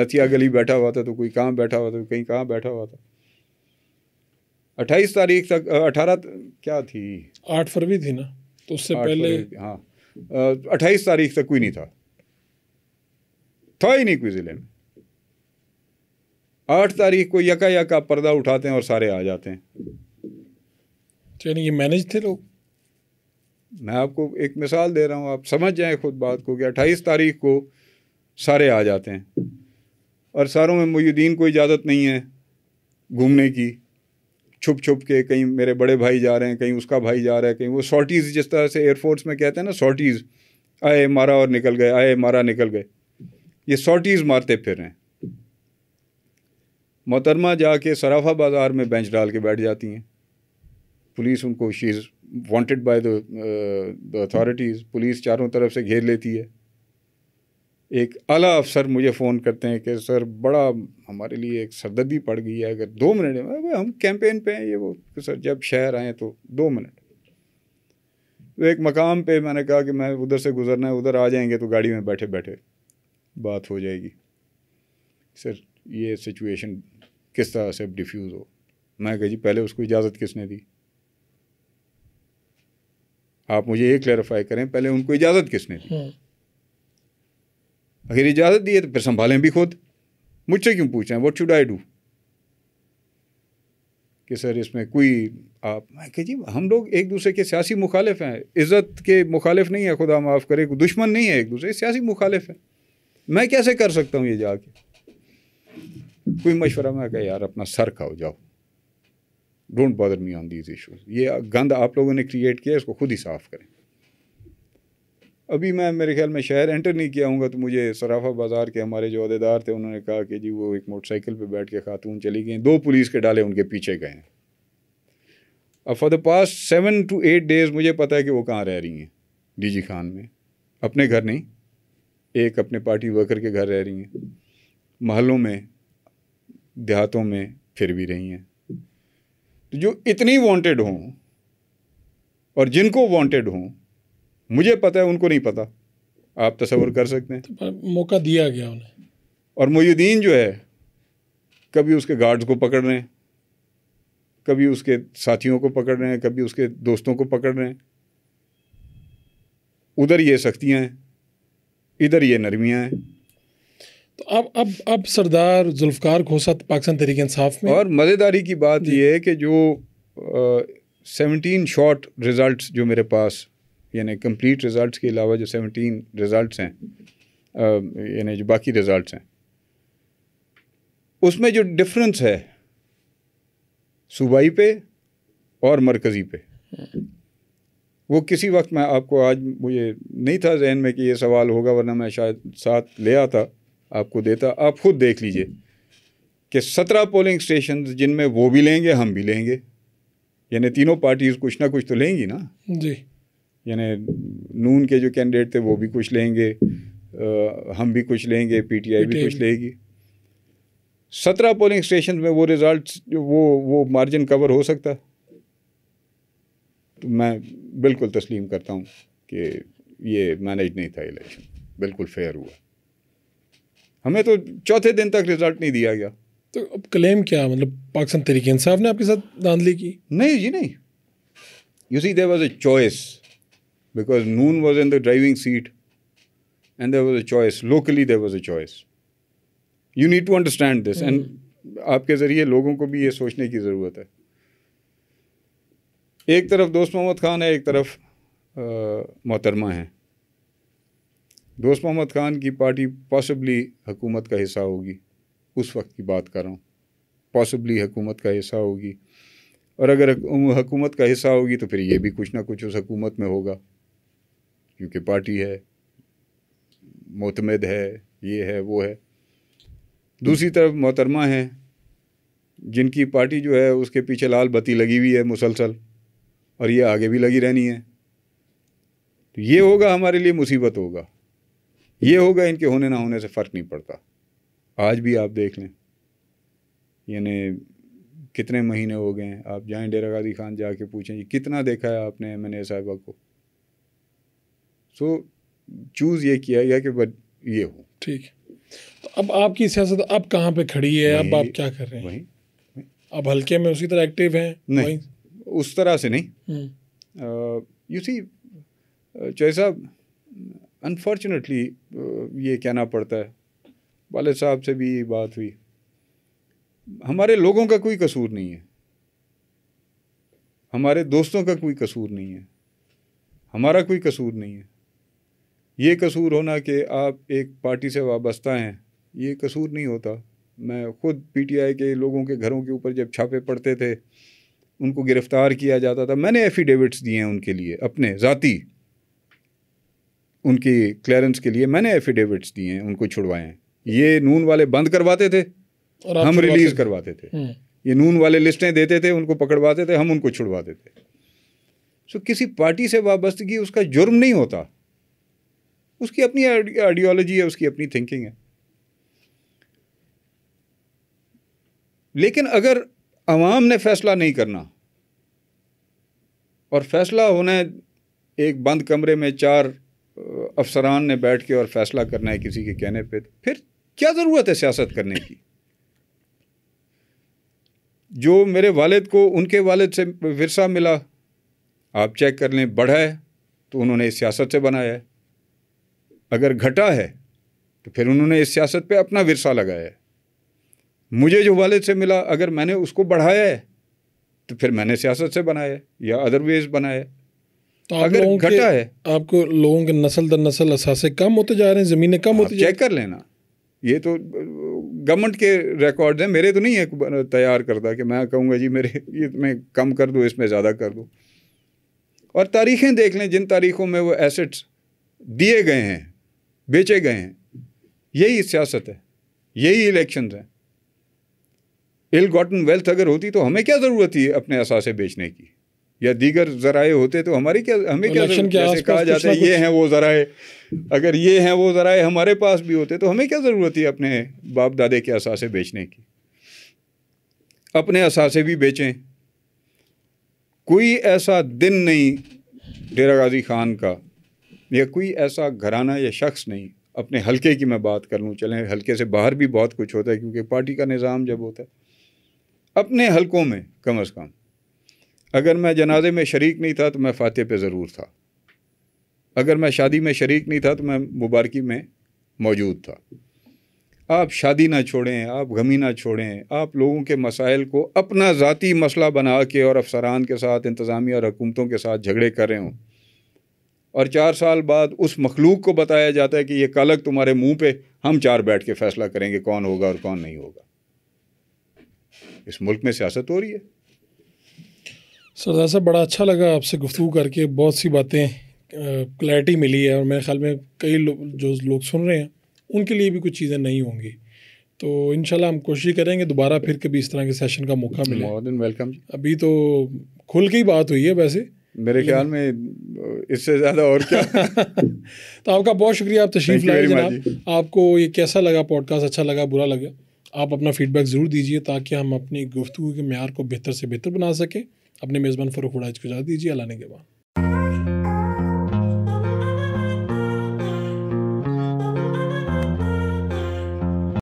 नथिया गली बैठा हुआ था तो कोई कहाँ बैठा हुआ था कहीं कहाँ बैठा हुआ था अट्ठाईस तारीख तक अठारह क्या थी आठ फरवरी थी ना तो उससे पहले हाँ अट्ठाईस तारीख तक कोई नहीं था था ही नहीं कोई ज़िले में आठ तारीख को यका यका पर्दा उठाते हैं और सारे आ जाते हैं यानी ये मैनेज थे लोग मैं आपको एक मिसाल दे रहा हूँ आप समझ जाए खुद बात को कि अट्ठाईस तारीख को सारे आ जाते हैं और सारों में मुयुद्दीन को इजाज़त नहीं है घूमने की छुप छुप के कहीं मेरे बड़े भाई जा रहे हैं कहीं उसका भाई जा रहा है कहीं वो शॉर्टीज़ जिस तरह से एयरफोर्स में कहते हैं ना शॉर्टीज़ आए मारा और निकल गए आए मारा निकल गए ये शॉर्टीज़ मारते फिर रहे हैं मोहतरमा जाके सराफा बाज़ार में बेंच डाल के बैठ जाती हैं पुलिस उनको she is wanted by the authorities police चारों तरफ से घेर लेती है एक आला अफसर मुझे फ़ोन करते हैं कि सर बड़ा हमारे लिए एक सरदर्दी पड़ गई है अगर दो मिनट हम कैंपेन पे हैं ये वो कि सर जब शहर आए तो दो मिनट तो एक मकाम पे मैंने कहा कि मैं उधर से गुजरना है उधर आ जाएंगे तो गाड़ी में बैठे बैठे बात हो जाएगी सर ये सिचुएशन किस तरह से डिफ्यूज़ हो मैं कहा जी पहले उसको इजाज़त किसने दी आप मुझे ये क्लैरिफाई करें पहले उनको इजाज़त किसने दी हम्म। अगर इजाज़त दी है तो फिर संभालें भी खुद मुझसे क्यों पूछें वट शुड आई डू कि सर इसमें कोई आप मैं कह जी हम लोग एक दूसरे के सियासी मुखालिफ हैं इज़्ज़त के मुखालिफ नहीं है खुदा माफ़ करे दुश्मन नहीं है एक दूसरे सियासी मुखालिफ है मैं कैसे कर सकता हूँ ये जाके कोई मशवरा मैं कह यार अपना सर खाओ जाओ don't bother me on these issues ये गंद आप लोगों ने क्रिएट किया इसको खुद ही साफ़ करें अभी मैं मेरे ख्याल में शहर एंटर नहीं किया हूँ तो मुझे सराफा बाज़ार के हमारे जो अहदेदार थे उन्होंने कहा कि जी वो एक मोटरसाइकिल पर बैठ के खातून चली गई दो पुलिस के डाले उनके पीछे गए हैं अब for the past seven to eight days मुझे पता है कि वो कहाँ रह रही हैं जी खान में अपने घर नहीं एक अपने पार्टी वर्कर के घर रह रही हैं महलों में देहातों में फिर भी रही हैं तो जो इतनी वांटेड हों और जिनको वांटेड हों मुझे पता है उनको नहीं पता आप तस्वर कर सकते हैं तो मौका दिया गया उन्हें और मोहुद्दीन जो है कभी उसके गार्ड्स को पकड़ रहे हैं कभी उसके साथियों को पकड़ रहे हैं कभी उसके दोस्तों को पकड़ रहे हैं उधर ये सख्तियाँ हैं इधर ये नरमियाँ हैं अब अब अब सरदार जुल्फकार खोसा पाकिस्तान तरीके इंसाफ में और मज़ेदारी की बात यह है कि जो सेवनटीन शॉर्ट रिज़ल्ट जो मेरे पास यानी कंप्लीट रिज़ल्ट के अलावा जो सेवनटीन रिज़ल्ट हैं यानी जो बाकी रिज़ल्ट हैं उसमें जो डिफरेंस है सूबाई पे और मरकज़ी पे वो किसी वक्त मैं आपको आज मुझे नहीं था जहन में कि ये सवाल होगा वरना मैं शायद साथ ले आता आपको देता आप खुद देख लीजिए कि सत्रह पोलिंग स्टेशन जिनमें वो भी लेंगे हम भी लेंगे यानी तीनों पार्टीज कुछ ना कुछ तो लेंगी ना जी यानी नून के जो कैंडिडेट थे वो भी कुछ लेंगे आ, हम भी कुछ लेंगे पीटीआई भी कुछ लेगी सत्रह पोलिंग स्टेशन में वो रिज़ल्ट वो वो मार्जिन कवर हो सकता तो मैं बिल्कुल तस्लीम करता हूँ कि ये मैनेज नहीं था इलेक्शन बिल्कुल फेयर हुआ हमें तो चौथे दिन तक रिजल्ट नहीं दिया गया तो अब क्लेम क्या मतलब पाकिस्तान तरीके इंसाफ ने आपके साथ धांधली की नहीं जी नहीं you see there was a choice because Noon was in the driving seat and there was a choice locally there was a choice you need to understand this and आपके ज़रिए लोगों को भी ये सोचने की ज़रूरत है एक तरफ दोस्त मोहम्मद खान है एक तरफ मोहतरमा हैं दोस्त मोहम्मद खान की पार्टी पॉसिबली हुकूमत का हिस्सा होगी उस वक्त की बात कर रहा हूँ पॉसिबली हुकूमत का हिस्सा होगी और अगर हुकूमत का हिस्सा होगी तो फिर ये भी कुछ ना कुछ उस हकूमत में होगा क्योंकि पार्टी है मतमद है ये है वो है दूसरी तरफ मोहतरमा हैं जिनकी पार्टी जो है उसके पीछे लाल बत्ती लगी हुई है मुसलसल और ये आगे भी लगी रहनी है तो ये होगा हमारे लिए मुसीबत होगा ये होगा इनके होने ना होने से फ़र्क नहीं पड़ता आज भी आप देख लें यानी कितने महीने हो गए हैं आप जाएं डेरा गाजी खान जाके पूछें जी कितना देखा है आपने एम एन साहिबा को सो so, चूज़ ये किया गया कि बट ये हो ठीक तो अब आपकी सियासत अब कहाँ पे खड़ी है अब आप क्या कर रहे हैं वहीं अब हल्के में उसी तरह एक्टिव हैं नहीं उस तरह से नहीं यू सी चौहरी साहब अनफॉर्चुनेटली uh, ये कहना पड़ता है वाले साहब से भी ये बात हुई हमारे लोगों का कोई कसूर नहीं है हमारे दोस्तों का कोई कसूर नहीं है हमारा कोई कसूर नहीं है ये कसूर होना कि आप एक पार्टी से वाबस्ता हैं ये कसूर नहीं होता मैं ख़ुद पीटीआई के लोगों के घरों के ऊपर जब छापे पड़ते थे उनको गिरफ़्तार किया जाता था मैंने एफिडेविट्स दिए हैं उनके लिए अपने ज़ाती उनकी क्लियरेंस के लिए मैंने एफिडेविट्स दिए हैं उनको छुड़वाए हैं ये नून वाले बंद करवाते थे और हम रिलीज करवाते थे हम्म। ये नून वाले लिस्टें देते थे उनको पकड़वाते थे हम उनको छुड़वाते थे सो किसी पार्टी से वाबस्तगी उसका जुर्म नहीं होता उसकी अपनी आइडियोलॉजी है उसकी अपनी थिंकिंग है लेकिन अगर आवाम ने फैसला नहीं करना और फैसला होना एक बंद कमरे में चार अफसरान ने बैठ के और फैसला करना है किसी के कहने पे फिर क्या ज़रूरत है सियासत करने की जो मेरे वालिद को उनके वालिद से विरसा मिला आप चेक कर लें बढ़ा है तो उन्होंने इस सियासत से बनाया है अगर घटा है तो फिर उन्होंने इस सियासत पे अपना विरसा लगाया है मुझे जो वालिद से मिला अगर मैंने उसको बढ़ाया है तो फिर मैंने सियासत से बनाया या अदरवेज़ बनाया है तो अगर घटा है आपको लोगों के नस्ल दर नस्ल असासे कम होते जा रहे हैं ज़मीनें कम होती चेक कर लेना ये तो गवर्नमेंट के रिकॉर्ड हैं मेरे तो नहीं है तैयार करता कि मैं कहूँगा जी मेरे इसमें कम कर दो इसमें ज़्यादा कर दो और तारीखें देख लें जिन तारीखों में वो एसेट्स दिए गए हैं बेचे गए हैं यही सियासत है यही इलेक्शन है इल गॉटन वेल्थ अगर होती तो हमें क्या ज़रूरत थी अपने असासे बेचने की या दीगर जराए होते तो हमारी क्या हमें क्या जैसे कहा जाता है ये हैं वो जराए अगर ये हैं वो जराए हमारे पास भी होते तो हमें क्या ज़रूरत है अपने बाप दादे के असासे बेचने की अपने असासे भी बेचें कोई ऐसा दिन नहीं डेरा गाजी खान का या कोई ऐसा घराना या शख्स नहीं अपने हलके की मैं बात कर लूँ चलें हलके से बाहर भी बहुत कुछ होता है क्योंकि पार्टी का निज़ाम जब होता है अपने हलकों में कम अज़ कम अगर मैं जनाजे में शरीक नहीं था तो मैं फातह पे ज़रूर था अगर मैं शादी में शरीक नहीं था तो मैं मुबारकी में मौजूद था आप शादी ना छोड़ें आप गमी ना छोड़ें आप लोगों के मसाइल को अपना ज़ाती मसला बना के और अफसरान के साथ इंतज़ामिया और हुकूमतों के साथ झगड़े कर रहे हों और चार साल बाद उस मखलूक को बताया जाता है कि ये कलक तुम्हारे मुंह पे हम चार बैठ के फ़ैसला करेंगे कौन होगा और कौन नहीं होगा इस मुल्क में सियासत हो रही है सरदार साहब बड़ा अच्छा लगा आपसे गुफ्तु करके बहुत सी बातें क्लैरिटी मिली है और मेरे ख्याल में कई लोग जो लोग सुन रहे हैं उनके लिए भी कुछ चीज़ें नहीं होंगी तो इन हम कोशिश करेंगे दोबारा फिर कभी इस तरह के सेशन का मौका मिले वेलकम अभी तो खुल के ही बात हुई है वैसे मेरे ख्याल में इससे ज़्यादा और क्या [laughs] तो आपका बहुत शुक्रिया आप तशरीफ लाए जनाब आपको ये कैसा लगा पॉडकास्ट अच्छा लगा बुरा लगा आप अपना फीडबैक ज़रूर दीजिए ताकि हम अपनी गुफ्तु के मैार को बेहतर से बेहतर बना सकें अपने मेज़बान फ़रूक उड़ाज को इजाज़त दीजिए अल्लाह ने के बाद